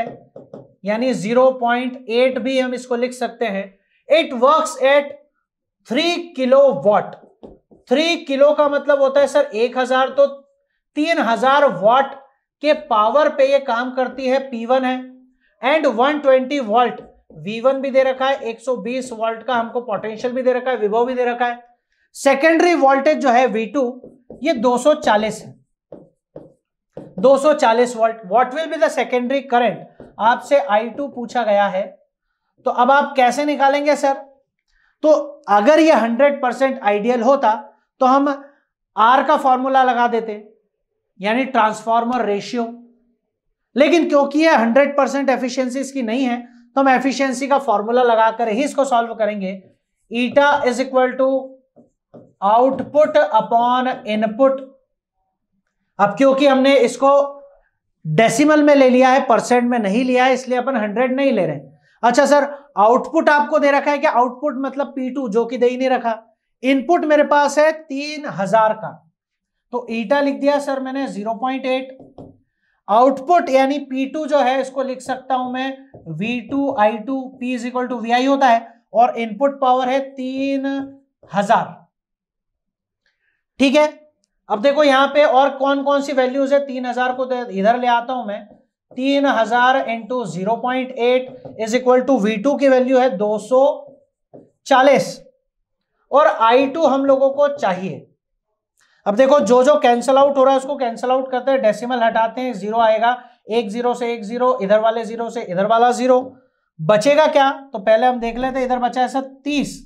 यानी 0.8 भी हम इसको लिख सकते हैं it works at three kilowatt three kilo का मतलब होता है सर एक हजार तो तीन हजार वॉट के पावर पे ये काम करती है पी वन है and one twenty volt V one भी दे रखा है एक सौ बीस वॉल्ट का हमको पोटेंशियल भी दे रखा है विभव भी दे रखा है सेकेंडरी वोल्टेज जो है वी टू ये चालीस है दो चालीस volt what will be the secondary current आपसे आई टू पूछा गया है तो अब आप कैसे निकालेंगे सर तो अगर ये 100 परसेंट आइडियल होता तो हम आर का फॉर्मूला लगा देते यानी ट्रांसफॉर्मर रेशियो लेकिन क्योंकि ये 100 परसेंट एफिशियंसी इसकी नहीं है तो हम एफिशियंसी का फॉर्मूला लगाकर ही इसको सॉल्व करेंगे eta is equal to output upon input अब क्योंकि हमने इसको डेसिमल में ले लिया है परसेंट में नहीं लिया है इसलिए अपन हंड्रेड नहीं ले रहे अच्छा सर आउटपुट आपको दे रखा है क्या आउटपुट मतलब P2 जो कि दे ही नहीं रखा इनपुट मेरे पास है तीन हजार का तो ईटा लिख दिया सर मैंने जीरो पॉइंट एट आउटपुट यानी P2 जो है इसको लिख सकता हूं मैं V2 I2 P is equal to V होता है और इनपुट पावर है तीन हजार ठीक है अब देखो यहां पे और कौन कौन सी वैल्यूज है तीन हजार को इधर ले आता हूं मैं तीन हजार into zero point eight is equal to V two की वैल्यू है दो सौ चालीस और आई टू हम लोगों को चाहिए अब देखो जो जो कैंसल आउट हो रहा है उसको कैंसल आउट करते हैं डेसिमल हटाते हैं जीरो आएगा एक जीरो से एक जीरो इधर वाले जीरो से इधर वाला जीरो बचेगा क्या तो पहले हम देख लेते इधर बचा है सर तीस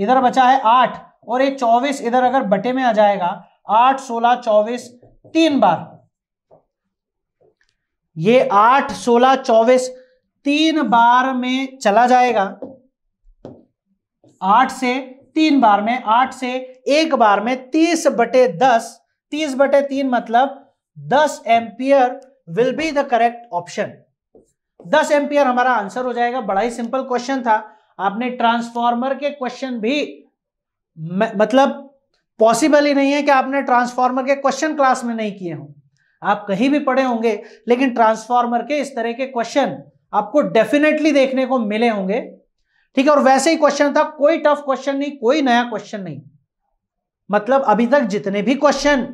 इधर बचा है आठ और ये चौबीस इधर अगर बटे में आ जाएगा आठ सोलह चौबीस तीन बार ये आठ सोलह चौबीस तीन बार में चला जाएगा आठ से तीन बार में आठ से एक बार में तीस बटे दस तीस बटे तीन मतलब दस ampere will be the correct option दस एम्पियर हमारा आंसर हो जाएगा बड़ा ही सिंपल क्वेश्चन था आपने ट्रांसफार्मर के क्वेश्चन भी मतलब पॉसिबल ही नहीं है कि आपने ट्रांसफार्मर के क्वेश्चन क्लास में नहीं किए हों आप कहीं भी पढ़े होंगे लेकिन ट्रांसफार्मर के इस तरह के क्वेश्चन आपको डेफिनेटली देखने को मिले होंगे ठीक है और वैसे ही क्वेश्चन था कोई टफ क्वेश्चन नहीं कोई नया क्वेश्चन नहीं मतलब अभी तक जितने भी क्वेश्चन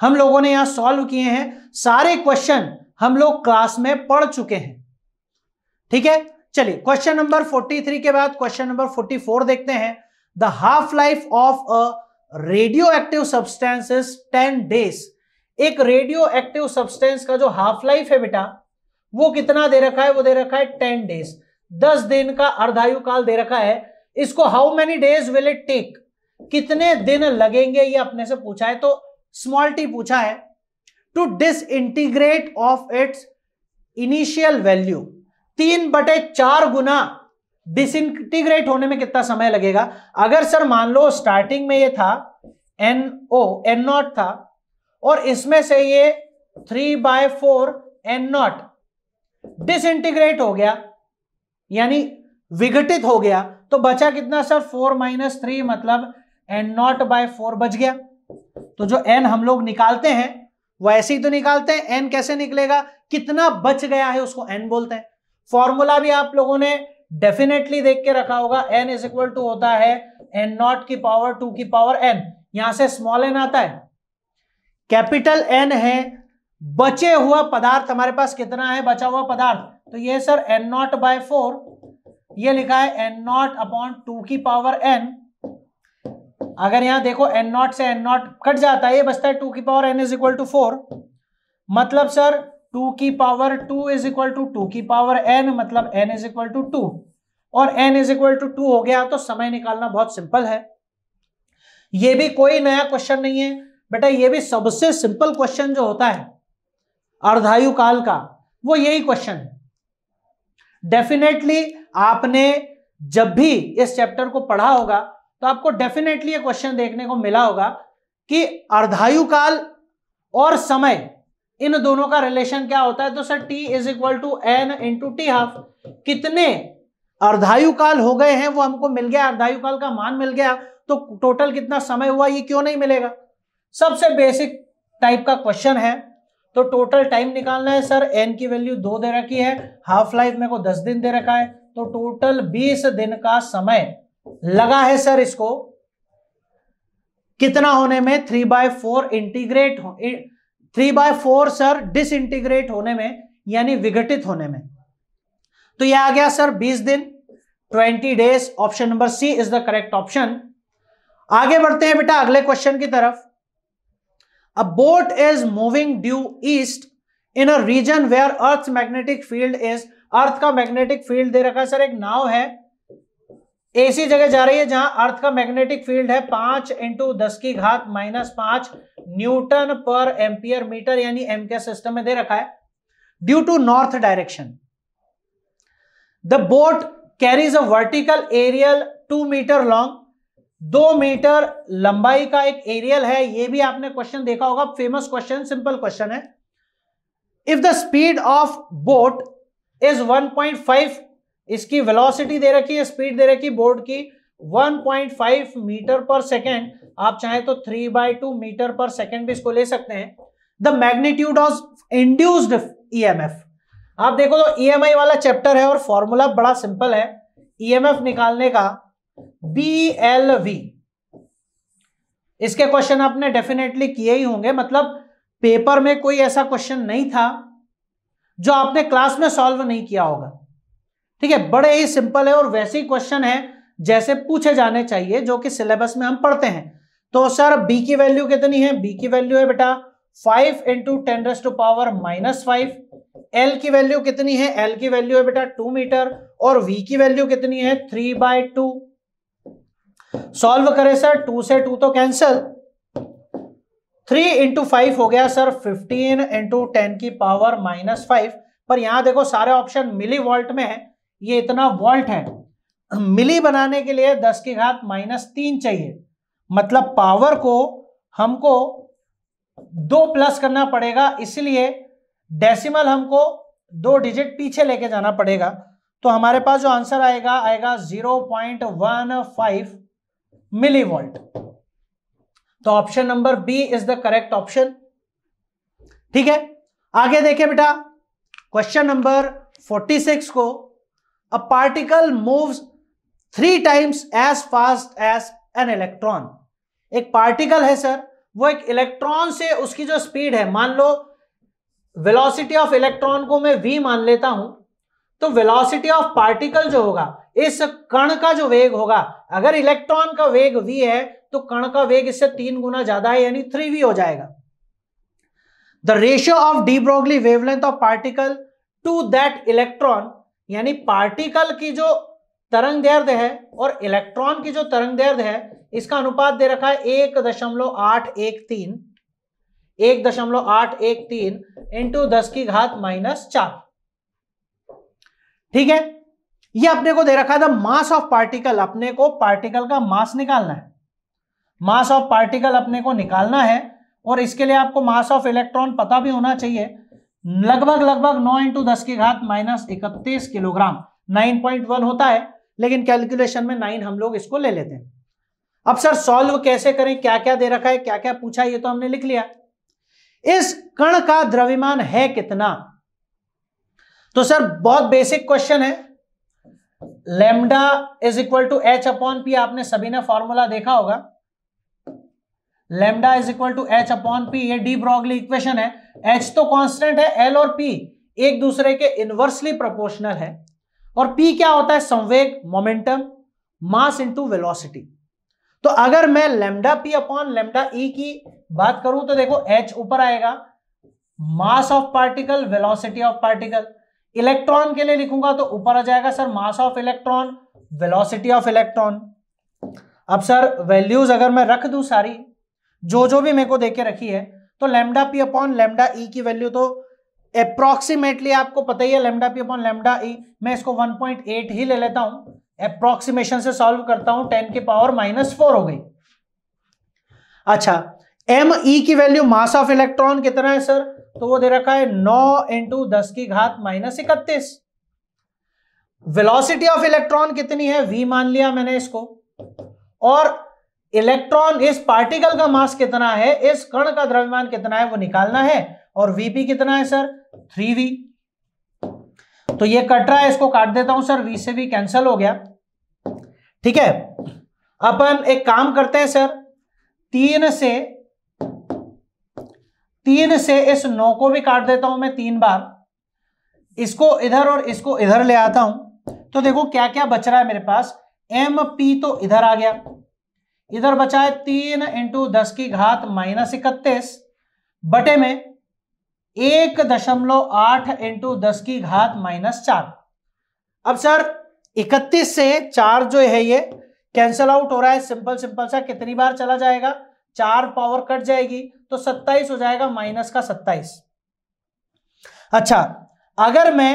हम लोगों ने यहां सॉल्व किए हैं सारे क्वेश्चन हम लोग क्लास में पढ़ चुके हैं ठीक है चलिए क्वेश्चन नंबर 43 के बाद क्वेश्चन नंबर 44 देखते हैं the half life of a radioactive substance is ten days एक रेडियो एक्टिव सब्सटेंस का जो हाफ लाइफ है बेटा वो कितना दे रखा है वो दे रखा है टेन डेज दस दिन का अर्धायु काल दे रखा है इसको how many days will it take कितने दिन लगेंगे ये अपने से पूछा है तो स्मॉल टी पूछा है to disintegrate of its initial value तीन बटे चार गुना डिस इंटीग्रेट होने में कितना समय लगेगा अगर सर मान लो स्टार्टिंग में ये था एन ओ एन नॉट था और इसमें से ये three by four N naught disintegrate हो गया यानी विघटित हो गया तो बचा कितना सर फोर माइनस थ्री मतलब एन नॉट बाय फोर बच गया तो जो एन हम लोग निकालते हैं वैसे ही तो निकालते हैं एन कैसे निकलेगा कितना बच गया है उसको एन बोलते हैं फॉर्मूला भी आप लोगों ने डेफिनेटली देख के रखा होगा एन इज इक्वल टू होता है एन नॉट की पावर टू की पावर एन यहां से स्मॉल एन आता है कैपिटल एन है बचे हुआ पदार्थ हमारे पास कितना है बचा हुआ पदार्थ तो ये sir N naught by four ये लिखा है एन नॉट अपॉन टू की पावर एन अगर यहां देखो एन नॉट से एन नॉट कट जाता है ये बचता है टू की power N is equal to four मतलब सर टू की power two is equal to two की पावर एन मतलब N is equal to two और N is equal to two हो गया तो समय निकालना बहुत सिंपल है यह भी कोई नया क्वेश्चन नहीं है बेटा ये भी सबसे सिंपल क्वेश्चन जो होता है अर्धायु काल का वो यही क्वेश्चन है डेफिनेटली आपने जब भी इस चैप्टर को पढ़ा होगा तो आपको डेफिनेटली ये क्वेश्चन देखने को मिला होगा कि अर्धायु काल और समय इन दोनों का रिलेशन क्या होता है तो sir T is equal to N into T half कितने अर्धायु काल हो गए हैं वो हमको मिल गया अर्धायु काल का मान मिल गया तो टोटल कितना समय हुआ ये क्यों नहीं मिलेगा सबसे बेसिक टाइप का क्वेश्चन है तो टोटल टाइम निकालना है सर एन की वैल्यू दो दे रखी है हाफ लाइफ मेरे को दस दिन दे रखा है तो टोटल बीस दिन का समय लगा है सर इसको कितना होने में थ्री बाय फोर इंटीग्रेट हो three by four sir disintegrate होने में यानी विघटित होने में तो यह आ गया सर बीस दिन twenty days option number C is the correct option आगे बढ़ते हैं बेटा अगले क्वेश्चन की तरफ A boat is moving due east in a region where Earth's magnetic field is अर्थ का मैग्नेटिक फील्ड दे रखा है सर एक नाव है ऐसी जगह जा रही है जहां अर्थ का मैग्नेटिक फील्ड है पांच इंटू दस की घात माइनस पांच न्यूटन पर एम्पियर मीटर यानी एम के सिस्टम में दे रखा है due to north direction the boat carries a vertical aerial two metre long दो मीटर लंबाई का एक एरियल है ये भी आपने क्वेश्चन देखा होगा फेमस क्वेश्चन सिंपल क्वेश्चन है if the speed of boat is 1.5 इसकी वेलोसिटी दे रखी है स्पीड दे रखी बोट की 1.5 मीटर पर सेकेंड आप चाहे तो 3 by two metre per second भी इसको ले सकते हैं the magnitude of induced F आप देखो तो ई e वाला चैप्टर है और फॉर्मूला बड़ा सिंपल है ई e निकालने का बी एल वी इसके क्वेश्चन आपने डेफिनेटली किए ही होंगे मतलब पेपर में कोई ऐसा क्वेश्चन नहीं था जो आपने क्लास में सॉल्व नहीं किया होगा ठीक है बड़े ही सिंपल है और वैसे ही क्वेश्चन है जैसे पूछे जाने चाहिए जो कि सिलेबस में हम पढ़ते हैं तो सर बी की वैल्यू कितनी है बी की वैल्यू है बेटा five into ten raise to power minus five L की वैल्यू कितनी है एल की वैल्यू है बेटा टू मीटर और वी की वैल्यू कितनी है थ्री बाय टू सॉल्व करें सर टू से टू तो कैंसिल थ्री इंटू फाइव हो गया सर फिफ्टीन इंटू टेन की पावर माइनस फाइव पर यहां देखो सारे ऑप्शन मिली वॉल्ट में है ये इतना वॉल्ट है मिली बनाने के लिए दस की घात माइनस तीन चाहिए मतलब पावर को हमको दो प्लस करना पड़ेगा इसलिए डेसिमल हमको दो डिजिट पीछे लेके जाना पड़ेगा तो हमारे पास जो आंसर आएगा आएगा zero point one five millivolt तो option number B is the correct option ठीक है आगे देखें बेटा क्वेश्चन नंबर 46 को a particle moves three times as fast as an electron एक पार्टिकल है सर वो एक इलेक्ट्रॉन से उसकी जो स्पीड है मान लो वेलोसिटी ऑफ इलेक्ट्रॉन को मैं वी मान लेता हूं तो वेलोसिटी ऑफ पार्टिकल जो होगा इस कण का जो वेग होगा अगर इलेक्ट्रॉन का वेग v है तो कण का वेग इससे तीन गुना ज्यादा है यानी थ्री वी हो जाएगा the ratio of Broglie wavelength of particle to that electron यानी पार्टिकल की जो तरंग दर्द है और इलेक्ट्रॉन की जो तरंग दर्द है इसका अनुपात दे रखा है एक दशमलव आठ एक तीन एक दशमलव आठ एक तीन इंटू दस की घात माइनस चार ठीक है ये अपने को दे रखा था मास ऑफ पार्टिकल अपने को पार्टिकल का मास निकालना है मास ऑफ पार्टिकल अपने को निकालना है और इसके लिए आपको मास ऑफ इलेक्ट्रॉन पता भी होना चाहिए लगभग लगभग नौ इंटू दस की घात माइनस इकतीस किलोग्राम नाइन पॉइंट वन होता है लेकिन कैलकुलेशन में नाइन हम लोग इसको ले लेते हैं अब सर सॉल्व कैसे करें क्या क्या दे रखा है क्या क्या पूछा ये तो हमने लिख लिया इस कण का द्रव्यमान है कितना तो सर बहुत बेसिक क्वेश्चन है lambda is equal to H upon P आपने सभी ने फॉर्मूला देखा होगा lambda is equal to H upon P ये डी ब्रॉगली इक्वेशन है एच तो कांस्टेंट है एल और पी एक दूसरे के इनवर्सली प्रोपोर्शनल है और पी क्या होता है संवेग मोमेंटम मास इनटू वेलोसिटी तो अगर मैं lambda P upon lambda E की बात करूं तो देखो एच ऊपर आएगा mass of particle velocity of particle electron के लिए लिखूंगा तो ऊपर आ जाएगा sir mass of electron velocity of electron अब सर वैल्यूज अगर मैं रख दू सारी जो जो भी मेरे को देके रखी है तो lambda P upon lambda E की वैल्यू तो अप्रोक्सीमेटली आपको पता ही है lambda P upon lambda E मैं इसको 1.8 ही ले लेता हूं अप्रोक्सीमेशन से सॉल्व करता हूं 10 के पावर माइनस फोर हो गई अच्छा एम ई e की वैल्यू मास ऑफ इलेक्ट्रॉन कितना है सर तो वो दे रखा है नौ इंटू दस की घात माइनस इकतीस वेलोसिटी ऑफ इलेक्ट्रॉन कितनी है वी मान लिया मैंने इसको और इलेक्ट्रॉन इस पार्टिकल का मास कितना है इस कण का द्रव्यमान कितना है वो निकालना है और वीपी कितना है सर थ्री वी तो ये कट रहा है इसको काट देता हूं सर वी से भी कैंसिल हो गया ठीक है अपन एक काम करते हैं सर तीन से तीन से इस नौ को भी काट देता हूं मैं तीन बार इसको इधर और इसको इधर ले आता हूं तो देखो क्या क्या बच रहा है मेरे पास एम पी तो इधर आ गया इधर बचा है तीन इंटू दस की घात माइनस इकतीस बटे में एक दशमलव आठ इंटू दस की घात माइनस चार अब सर इकतीस से चार जो है ये कैंसल आउट हो रहा है सिंपल सिंपल सा कितनी बार चला जाएगा चार पावर कट जाएगी तो सत्ताईस हो जाएगा माइनस का सत्ताईस अच्छा अगर मैं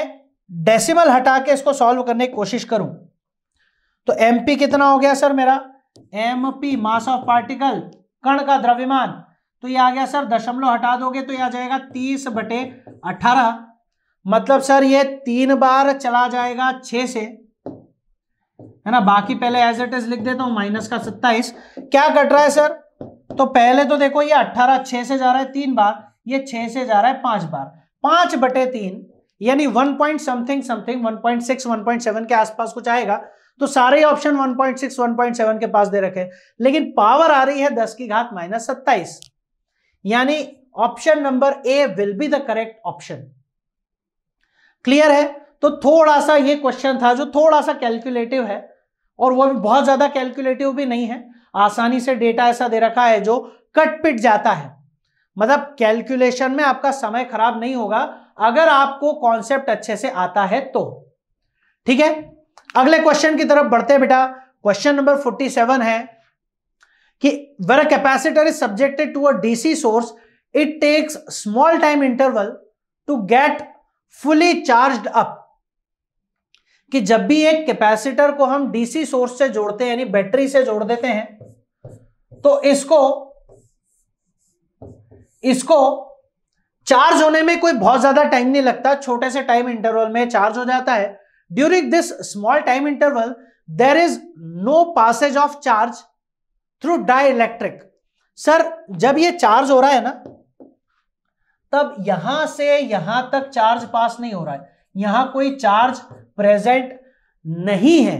डेसिमल हटा के इसको सॉल्व करने की कोशिश करूं तो एम पी कितना हो गया सर मेरा M P mass of particle कण का द्रव्यमान तो ये आ गया सर दशमलव हटा दोगे तो यह आ जाएगा तीस बटे अठारह मतलब सर ये तीन बार चला जाएगा छे से है ना बाकी पहले एज इट इज लिख देता हूं माइनस का सत्ताईस क्या कट रहा है सर तो पहले तो देखो ये अट्ठारह छह से जा रहा है तीन बार ये छह से जा रहा है पांच बार पांच बटे तीन यानी one point something something one point six one point seven के आसपास कुछ आएगा तो सारे ऑप्शन पॉइंट सेवन के पास दे रखे लेकिन पावर आ रही है दस की घात माइनस सत्ताईस यानी option number A will be the correct option clear है तो थोड़ा सा ये क्वेश्चन था जो थोड़ा सा कैलकुलेटिव है और वो भी बहुत ज्यादा कैलकुलेटिव भी नहीं है आसानी से डेटा ऐसा दे रखा है जो कट पिट जाता है मतलब कैलकुलेशन में आपका समय खराब नहीं होगा अगर आपको कॉन्सेप्ट अच्छे से आता है तो ठीक है अगले क्वेश्चन की तरफ बढ़ते बेटा क्वेश्चन नंबर 47 है कि where a capacitor is subjected to a DC source it takes small time interval to get fully charge up कि जब भी एक कैपेसिटर को हम डीसी सोर्स से जोड़ते हैं यानी बैटरी से जोड़ देते हैं तो इसको इसको चार्ज होने में कोई बहुत ज्यादा टाइम नहीं लगता छोटे से टाइम इंटरवल में चार्ज हो जाता है during this small time interval there is no passage of charge through dielectric sir जब ये चार्ज हो रहा है ना तब यहां से यहां तक चार्ज पास नहीं हो रहा है यहां कोई चार्ज प्रेजेंट नहीं है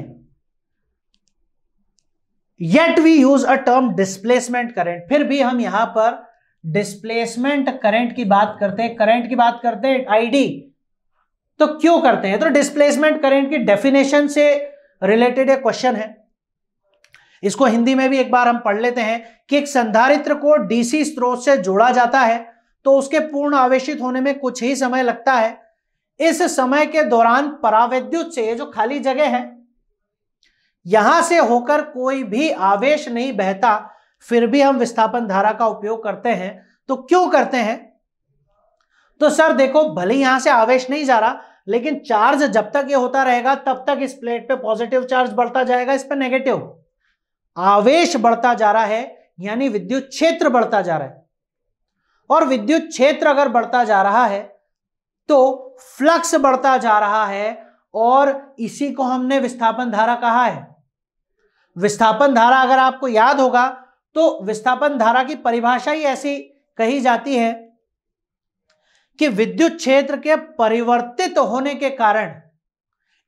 yet we use a term displacement current फिर भी हम यहां पर डिस्प्लेसमेंट करंट की बात करते हैं करंट की बात करते हैं आईडी तो क्यों करते हैं तो डिस्प्लेसमेंट करंट की डेफिनेशन से रिलेटेड एक क्वेश्चन है इसको हिंदी में भी एक बार हम पढ़ लेते हैं कि एक संधारित्र को डीसी स्रोत से जोड़ा जाता है तो उसके पूर्ण आवेशित होने में कुछ ही समय लगता है इस समय के दौरान परावैद्युत से जो खाली जगह है यहां से होकर कोई भी आवेश नहीं बहता फिर भी हम विस्थापन धारा का उपयोग करते हैं तो क्यों करते हैं तो सर देखो भले यहां से आवेश नहीं जा रहा लेकिन चार्ज जब तक ये होता रहेगा तब तक इस प्लेट पे पॉजिटिव चार्ज बढ़ता जाएगा इस पर नेगेटिव आवेश बढ़ता जा रहा है यानी विद्युत क्षेत्र बढ़ता जा रहा है और विद्युत क्षेत्र अगर बढ़ता जा रहा है तो फ्लक्स बढ़ता जा रहा है और इसी को हमने विस्थापन धारा कहा है विस्थापन धारा अगर आपको याद होगा तो विस्थापन धारा की परिभाषा ही ऐसी कही जाती है कि विद्युत क्षेत्र के परिवर्तित होने के कारण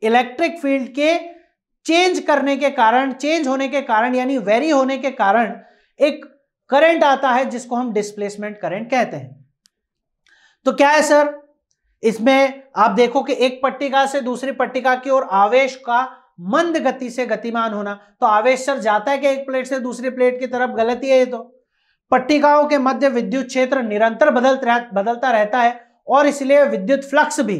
इलेक्ट्रिक फील्ड के चेंज करने के कारण चेंज होने के कारण यानी वेरी होने के कारण एक करंट आता है जिसको हम डिस्प्लेसमेंट करंट कहते हैं तो क्या है सर इसमें आप देखो कि एक पट्टिका से दूसरी पट्टिका की ओर आवेश का मंद गति से गतिमान होना तो सर जाता है कि एक प्लेट से दूसरी प्लेट की तरफ गलती है ये तो पट्टिकाओं के मध्य विद्युत क्षेत्र निरंतर बदल बदलता रहता है और इसलिए विद्युत फ्लक्स भी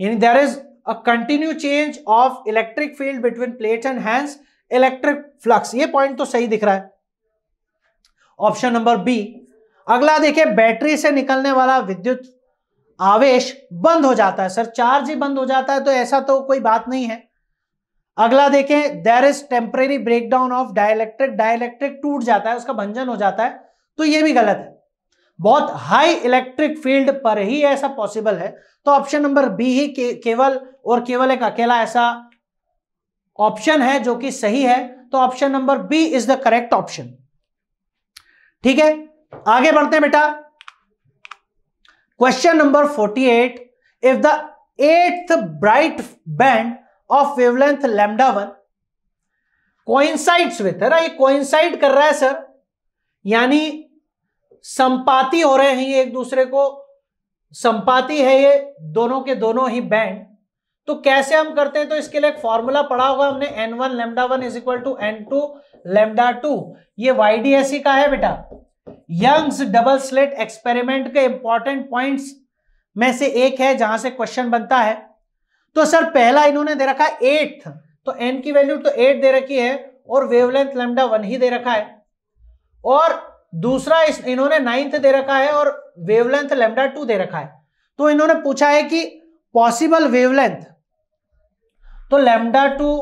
यानी there is a continue change of electric field between plate and hands electric flux ये पॉइंट तो सही दिख रहा है ऑप्शन नंबर बी अगला देखिए बैटरी से निकलने वाला विद्युत आवेश बंद हो जाता है सर चार्ज ही बंद हो जाता है तो ऐसा तो कोई बात नहीं है अगला देखें there is temporary breakdown of dielectric dielectric टूट जाता है उसका भंजन हो जाता है तो यह भी गलत है बहुत हाई इलेक्ट्रिक फील्ड पर ही ऐसा पॉसिबल है तो ऑप्शन नंबर बी ही के, केवल और केवल एक अकेला ऐसा ऑप्शन है जो कि सही है तो option number B is the correct option ठीक है आगे बढ़ते हैं बेटा question number 48 if the eighth bright band of wavelength lambda one coincides with है ना ये कोइंसाइड कर रहा है सर यानी संपाति हो रहे हैं ये एक दूसरे को संपाति है ये दोनों के दोनों ही बैंड तो कैसे हम करते हैं तो इसके लिए एक फॉर्मूला पढ़ा होगा हमने N one lambda one is equal to N two lambda two ये वाईडीएससी e का है बेटा यंग्स डबल स्लेट एक्सपेरिमेंट के इंपॉर्टेंट पॉइंट्स में से एक है जहां से क्वेश्चन बनता है तो सर पहला इन्होंने दे रखा है एट तो एन की वैल्यू तो एट दे रखी है और वेवलेंथ लेमडा वन ही दे रखा है और दूसरा इस इन्होंने नाइन्थ दे रखा है और वेवलेंथ लेमडा टू दे रखा है तो इन्होंने पूछा है कि पॉसिबल वेवलेंथ तो लेमडा टू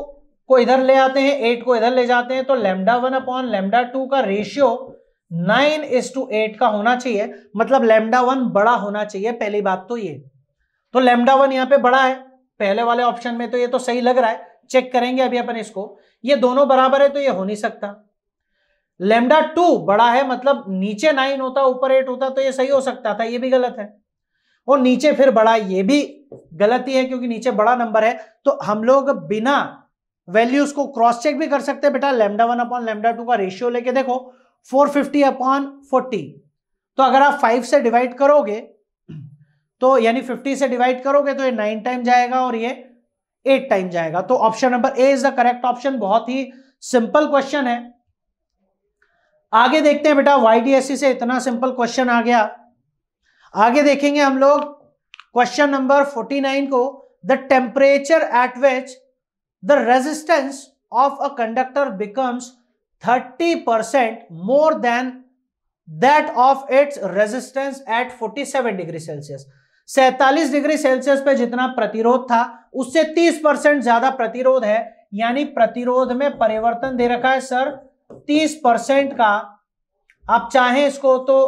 को इधर ले आते हैं एट को इधर ले जाते हैं तो lambda one upon lambda two का ratio nine is to eight का होना चाहिए मतलब लेमडा वन बड़ा होना चाहिए पहली बात तो ये तो लेमडा वन यहां पे बड़ा है पहले वाले ऑप्शन में तो ये तो सही लग रहा है चेक करेंगे अभी अपन इसको ये दोनों बराबर है तो ये हो नहीं सकता लेमडा टू बड़ा है मतलब नीचे नाइन होता ऊपर एट होता तो ये सही हो सकता था ये भी गलत है और नीचे फिर बड़ा ये भी गलती है क्योंकि नीचे बड़ा नंबर है तो हम लोग बिना वैल्यूज को क्रॉस चेक भी कर सकते हैं बेटा lambda one upon lambda two का रेशियो लेके देखो 450 अपॉन फोर्टी तो अगर आप 5 से डिवाइड करोगे तो यानी 50 से डिवाइड करोगे तो ये नाइन टाइम जाएगा और ये एट टाइम जाएगा तो option number A is the correct option बहुत ही सिंपल क्वेश्चन है आगे देखते हैं बेटा वाईडीएससी e से इतना सिंपल क्वेश्चन आ गया आगे देखेंगे हम लोग क्वेश्चन नंबर 49 को the temperature at which the resistance of a conductor becomes 30 percent more than that of its resistance at 47 degree Celsius सैतालीस डिग्री सेल्सियस पे जितना प्रतिरोध था उससे तीस परसेंट ज्यादा प्रतिरोध है यानी प्रतिरोध में परिवर्तन दे रखा है सर तीस परसेंट का आप चाहें इसको तो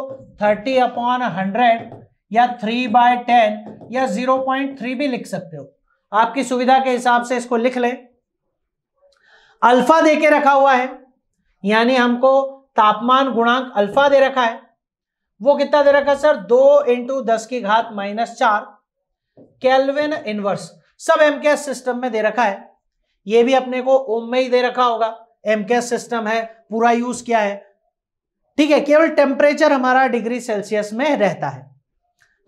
थर्टी अपॉन हंड्रेड या थ्री बाय टेन या जीरो पॉइंट थ्री भी लिख सकते हो आपकी सुविधा के हिसाब से इसको लिख लें अल्फा दे के रखा हुआ है यानी हमको तापमान गुणांक अल्फा दे रखा है वो कितना दे रखा है सर दो इंटू दस की घात माइनस चार कैलविन इनवर्स सब एमकेएस सिस्टम में दे रखा है ये भी अपने को ओम में ही दे रखा होगा एमकेएस सिस्टम है पूरा यूज किया है ठीक है केवल टेम्परेचर हमारा डिग्री सेल्सियस में रहता है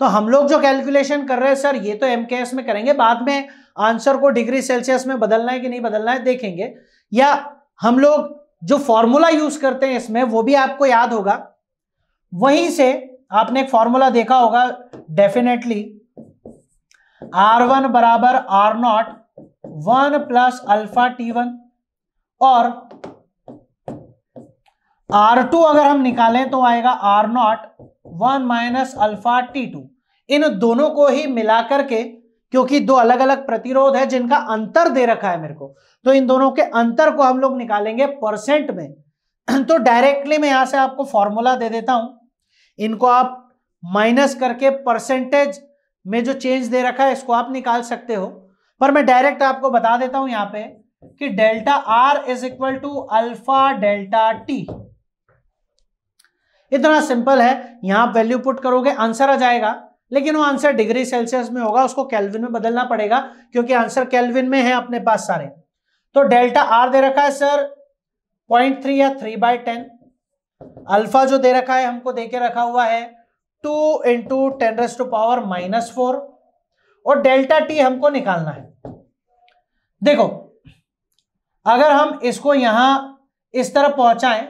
तो हम लोग जो कैलकुलेशन कर रहे हैं सर ये तो एमकेएस में करेंगे बाद में आंसर को डिग्री सेल्सियस में बदलना है कि नहीं बदलना है देखेंगे या हम लोग जो फॉर्मूला यूज करते हैं इसमें वो भी आपको याद होगा वहीं से आपने एक फॉर्मूला देखा होगा डेफिनेटली आर वन बराबर R naught one plus alpha T one और आर टू अगर हम निकालें तो आएगा R naught one minus alpha T two इन दोनों को ही मिलाकर के क्योंकि दो अलग अलग प्रतिरोध है जिनका अंतर दे रखा है मेरे को तो इन दोनों के अंतर को हम लोग निकालेंगे परसेंट में तो डायरेक्टली मैं यहां से आपको फॉर्मूला दे देता हूं इनको आप माइनस करके परसेंटेज में जो चेंज दे रखा है इसको आप निकाल सकते हो पर मैं डायरेक्ट आपको बता देता हूं यहां पे कि delta R is equal to alpha delta T इतना सिंपल है यहां आप वैल्यू पुट करोगे आंसर आ जाएगा लेकिन वो आंसर डिग्री सेल्सियस में होगा उसको कैलविन में बदलना पड़ेगा क्योंकि आंसर कैलविन में है अपने पास सारे तो डेल्टा आर दे रखा है सर पॉइंट थ्री या थ्री बाय टेन अल्फा जो दे रखा है हमको देके रखा हुआ है two into ten raise to power minus four और डेल्टा टी हमको निकालना है देखो अगर हम इसको यहां इस तरफ पहुंचाएं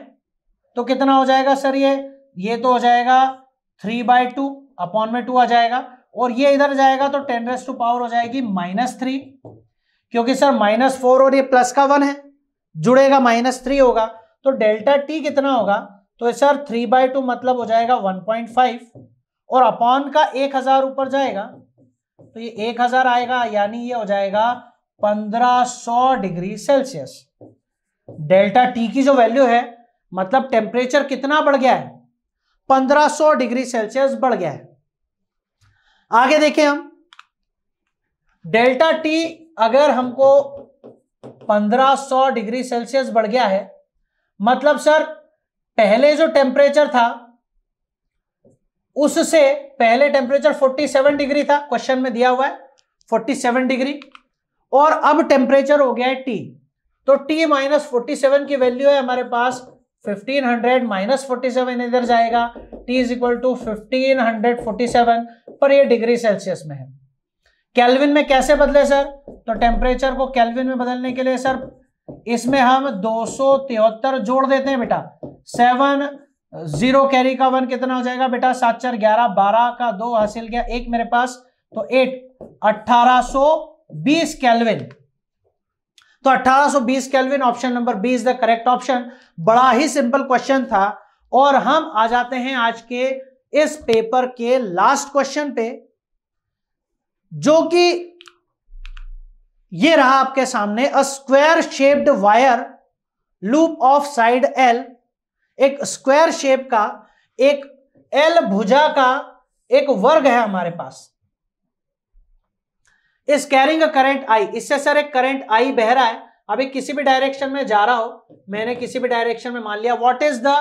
तो कितना हो जाएगा सर ये ये तो हो जाएगा थ्री बाय टू अपॉन में टू आ जाएगा और ये इधर जाएगा तो टेन रेस टू पावर हो जाएगी माइनस थ्री क्योंकि सर माइनस फोर और ये प्लस का वन है जुड़ेगा माइनस थ्री होगा तो डेल्टा टी कितना होगा तो सर थ्री बाई टू मतलब हो जाएगा वन पॉइंट फाइव और अपॉन का एक हजार ऊपर जाएगा तो ये एक हजार आएगा यानी ये हो जाएगा पंद्रह सौ डिग्री सेल्सियस डेल्टा टी की जो वैल्यू है मतलब टेम्परेचर कितना बढ़ गया है 1500 डिग्री सेल्सियस बढ़ गया है आगे देखें हम डेल्टा टी अगर हमको 1500 डिग्री सेल्सियस बढ़ गया है मतलब सर पहले जो टेम्परेचर था उससे पहले टेम्परेचर 47 डिग्री था क्वेश्चन में दिया हुआ है 47 डिग्री और अब टेम्परेचर हो गया है टी तो टी माइनस फोर्टी की वैल्यू है हमारे पास 1500 हंड्रेड माइनस फोर्टी इधर जाएगा T is equal to fifteen hundred forty seven पर ये डिग्री सेल्सियस में है कैलविन में कैसे बदले सर तो टेम्परेचर को कैलविन में बदलने के लिए सर इसमें हम दो जोड़ देते हैं बेटा सेवन जीरो कैरी का वन कितना हो जाएगा बेटा सात चार ग्यारह बारह का दो हासिल गया एक मेरे पास तो एट अठारह सो बीस कैलविन तो सो बीस kelvin option number B is the correct option बड़ा ही सिंपल क्वेश्चन था और हम आ जाते हैं आज के इस पेपर के लास्ट क्वेश्चन पे जो कि ये रहा आपके सामने a square shaped wire loop of side L एक स्क्वायर शेप का एक एल भुजा का एक वर्ग है हमारे पास इस कैरिंग करंट आई इससे सर एक करंट आई बह रहा है अभी किसी भी डायरेक्शन में जा रहा हो मैंने किसी भी डायरेक्शन में मान लिया what is the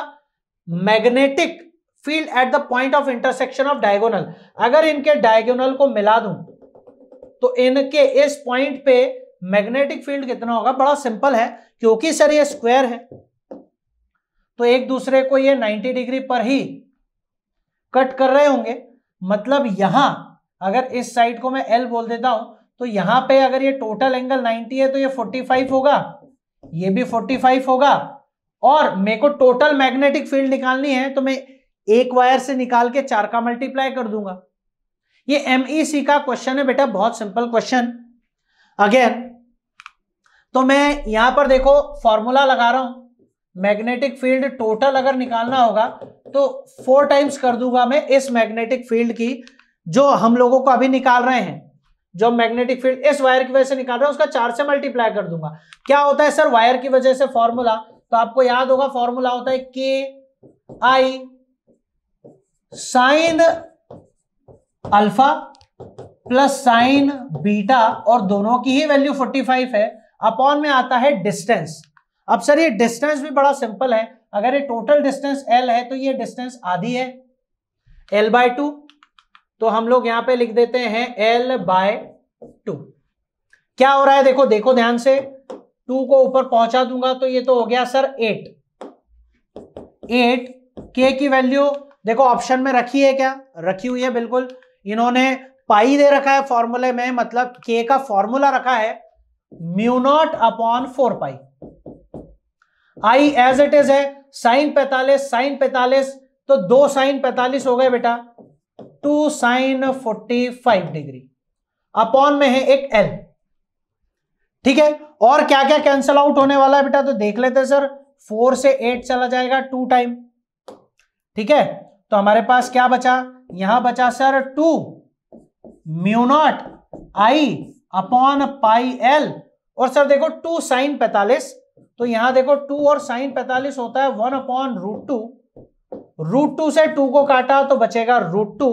magnetic field at the point of intersection of diagonal अगर इनके डायगोनल को मिला दूं तो इनके इस पॉइंट पे मैग्नेटिक फील्ड कितना होगा बड़ा सिंपल है क्योंकि सर ये स्क्वायर है तो एक दूसरे को ये 90 डिग्री पर ही कट कर रहे होंगे मतलब यहां अगर इस साइड को मैं एल बोल देता हूं तो यहां पे अगर ये टोटल एंगल 90 है तो ये 45 होगा ये भी 45 होगा और मेरे को टोटल मैग्नेटिक फील्ड निकालनी है तो मैं एक वायर से निकाल के चार का मल्टीप्लाई कर दूंगा ये एमईसी e का क्वेश्चन है बेटा बहुत सिंपल क्वेश्चन अगेन तो मैं यहां पर देखो फॉर्मूला लगा रहा हूं मैग्नेटिक फील्ड टोटल अगर निकालना होगा तो फोर टाइम्स कर दूंगा मैं इस मैग्नेटिक फील्ड की जो हम लोगों को अभी निकाल रहे हैं जो मैग्नेटिक फील्ड इस वायर की वजह से निकाल रहे हैं उसका चार से मल्टीप्लाई कर दूंगा क्या होता है सर वायर की वजह से फॉर्मूला तो आपको याद होगा फॉर्मूला होता है के I sine alpha plus sine beta और दोनों की ही वैल्यू 45 है अपॉन में आता है डिस्टेंस अब सर ये डिस्टेंस भी बड़ा सिंपल है अगर ये टोटल डिस्टेंस एल है तो ये डिस्टेंस आधी है एल बाय टू तो हम लोग यहां पे लिख देते हैं एल बाय टू क्या हो रहा है देखो देखो ध्यान से टू को ऊपर पहुंचा दूंगा तो ये तो हो गया सर एट एट के की वैल्यू देखो ऑप्शन में रखी है क्या रखी हुई है बिल्कुल इन्होंने पाई दे रखा है फॉर्मूले में मतलब के का फॉर्मूला रखा है mu nought upon four pi I as it is है साइन पैतालीस साइन पैतालीस तो दो साइन पैतालीस हो गए बेटा two sine forty five degree upon में है एक एल ठीक है और क्या क्या कैंसल आउट होने वाला है बेटा तो देख लेते हैं सर फोर से एट चला जाएगा टू टाइम ठीक है तो हमारे पास क्या बचा यहां बचा sir two mu nought I upon pi L और सर देखो टू साइन पैतालीस तो यहां देखो टू और साइन पैतालीस होता है one upon root two root two से टू को काटा तो बचेगा रूट टू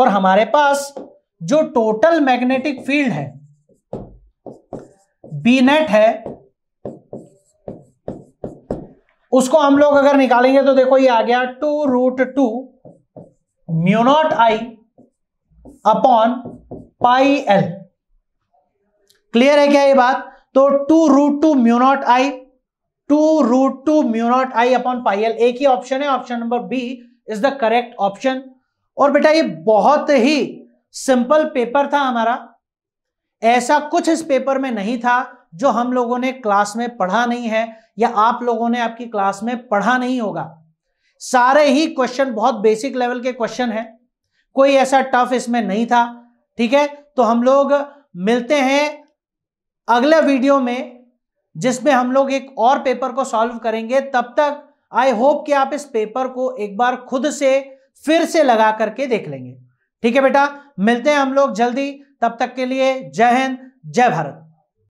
और हमारे पास जो टोटल मैग्नेटिक फील्ड है बी नेट है उसको हम लोग अगर निकालेंगे तो देखो ये आ गया two root two mu nought I upon pi L clear है क्या ये बात तो two root two mu nought I two root two mu nought I upon pi L एक ही ऑप्शन है option number B is the correct option और बेटा ये बहुत ही सिंपल पेपर था हमारा ऐसा कुछ इस पेपर में नहीं था जो हम लोगों ने क्लास में पढ़ा नहीं है या आप लोगों ने आपकी क्लास में पढ़ा नहीं होगा सारे ही क्वेश्चन बहुत बेसिक लेवल के क्वेश्चन हैं कोई ऐसा टफ इसमें नहीं था ठीक है तो हम लोग मिलते हैं अगले वीडियो में जिसमें हम लोग एक और पेपर को सॉल्व करेंगे तब तक आई होप कि आप इस पेपर को एक बार खुद से फिर से लगा करके देख लेंगे ठीक है बेटा मिलते हैं हम लोग जल्दी तब तक के लिए जय हिंद जय भारत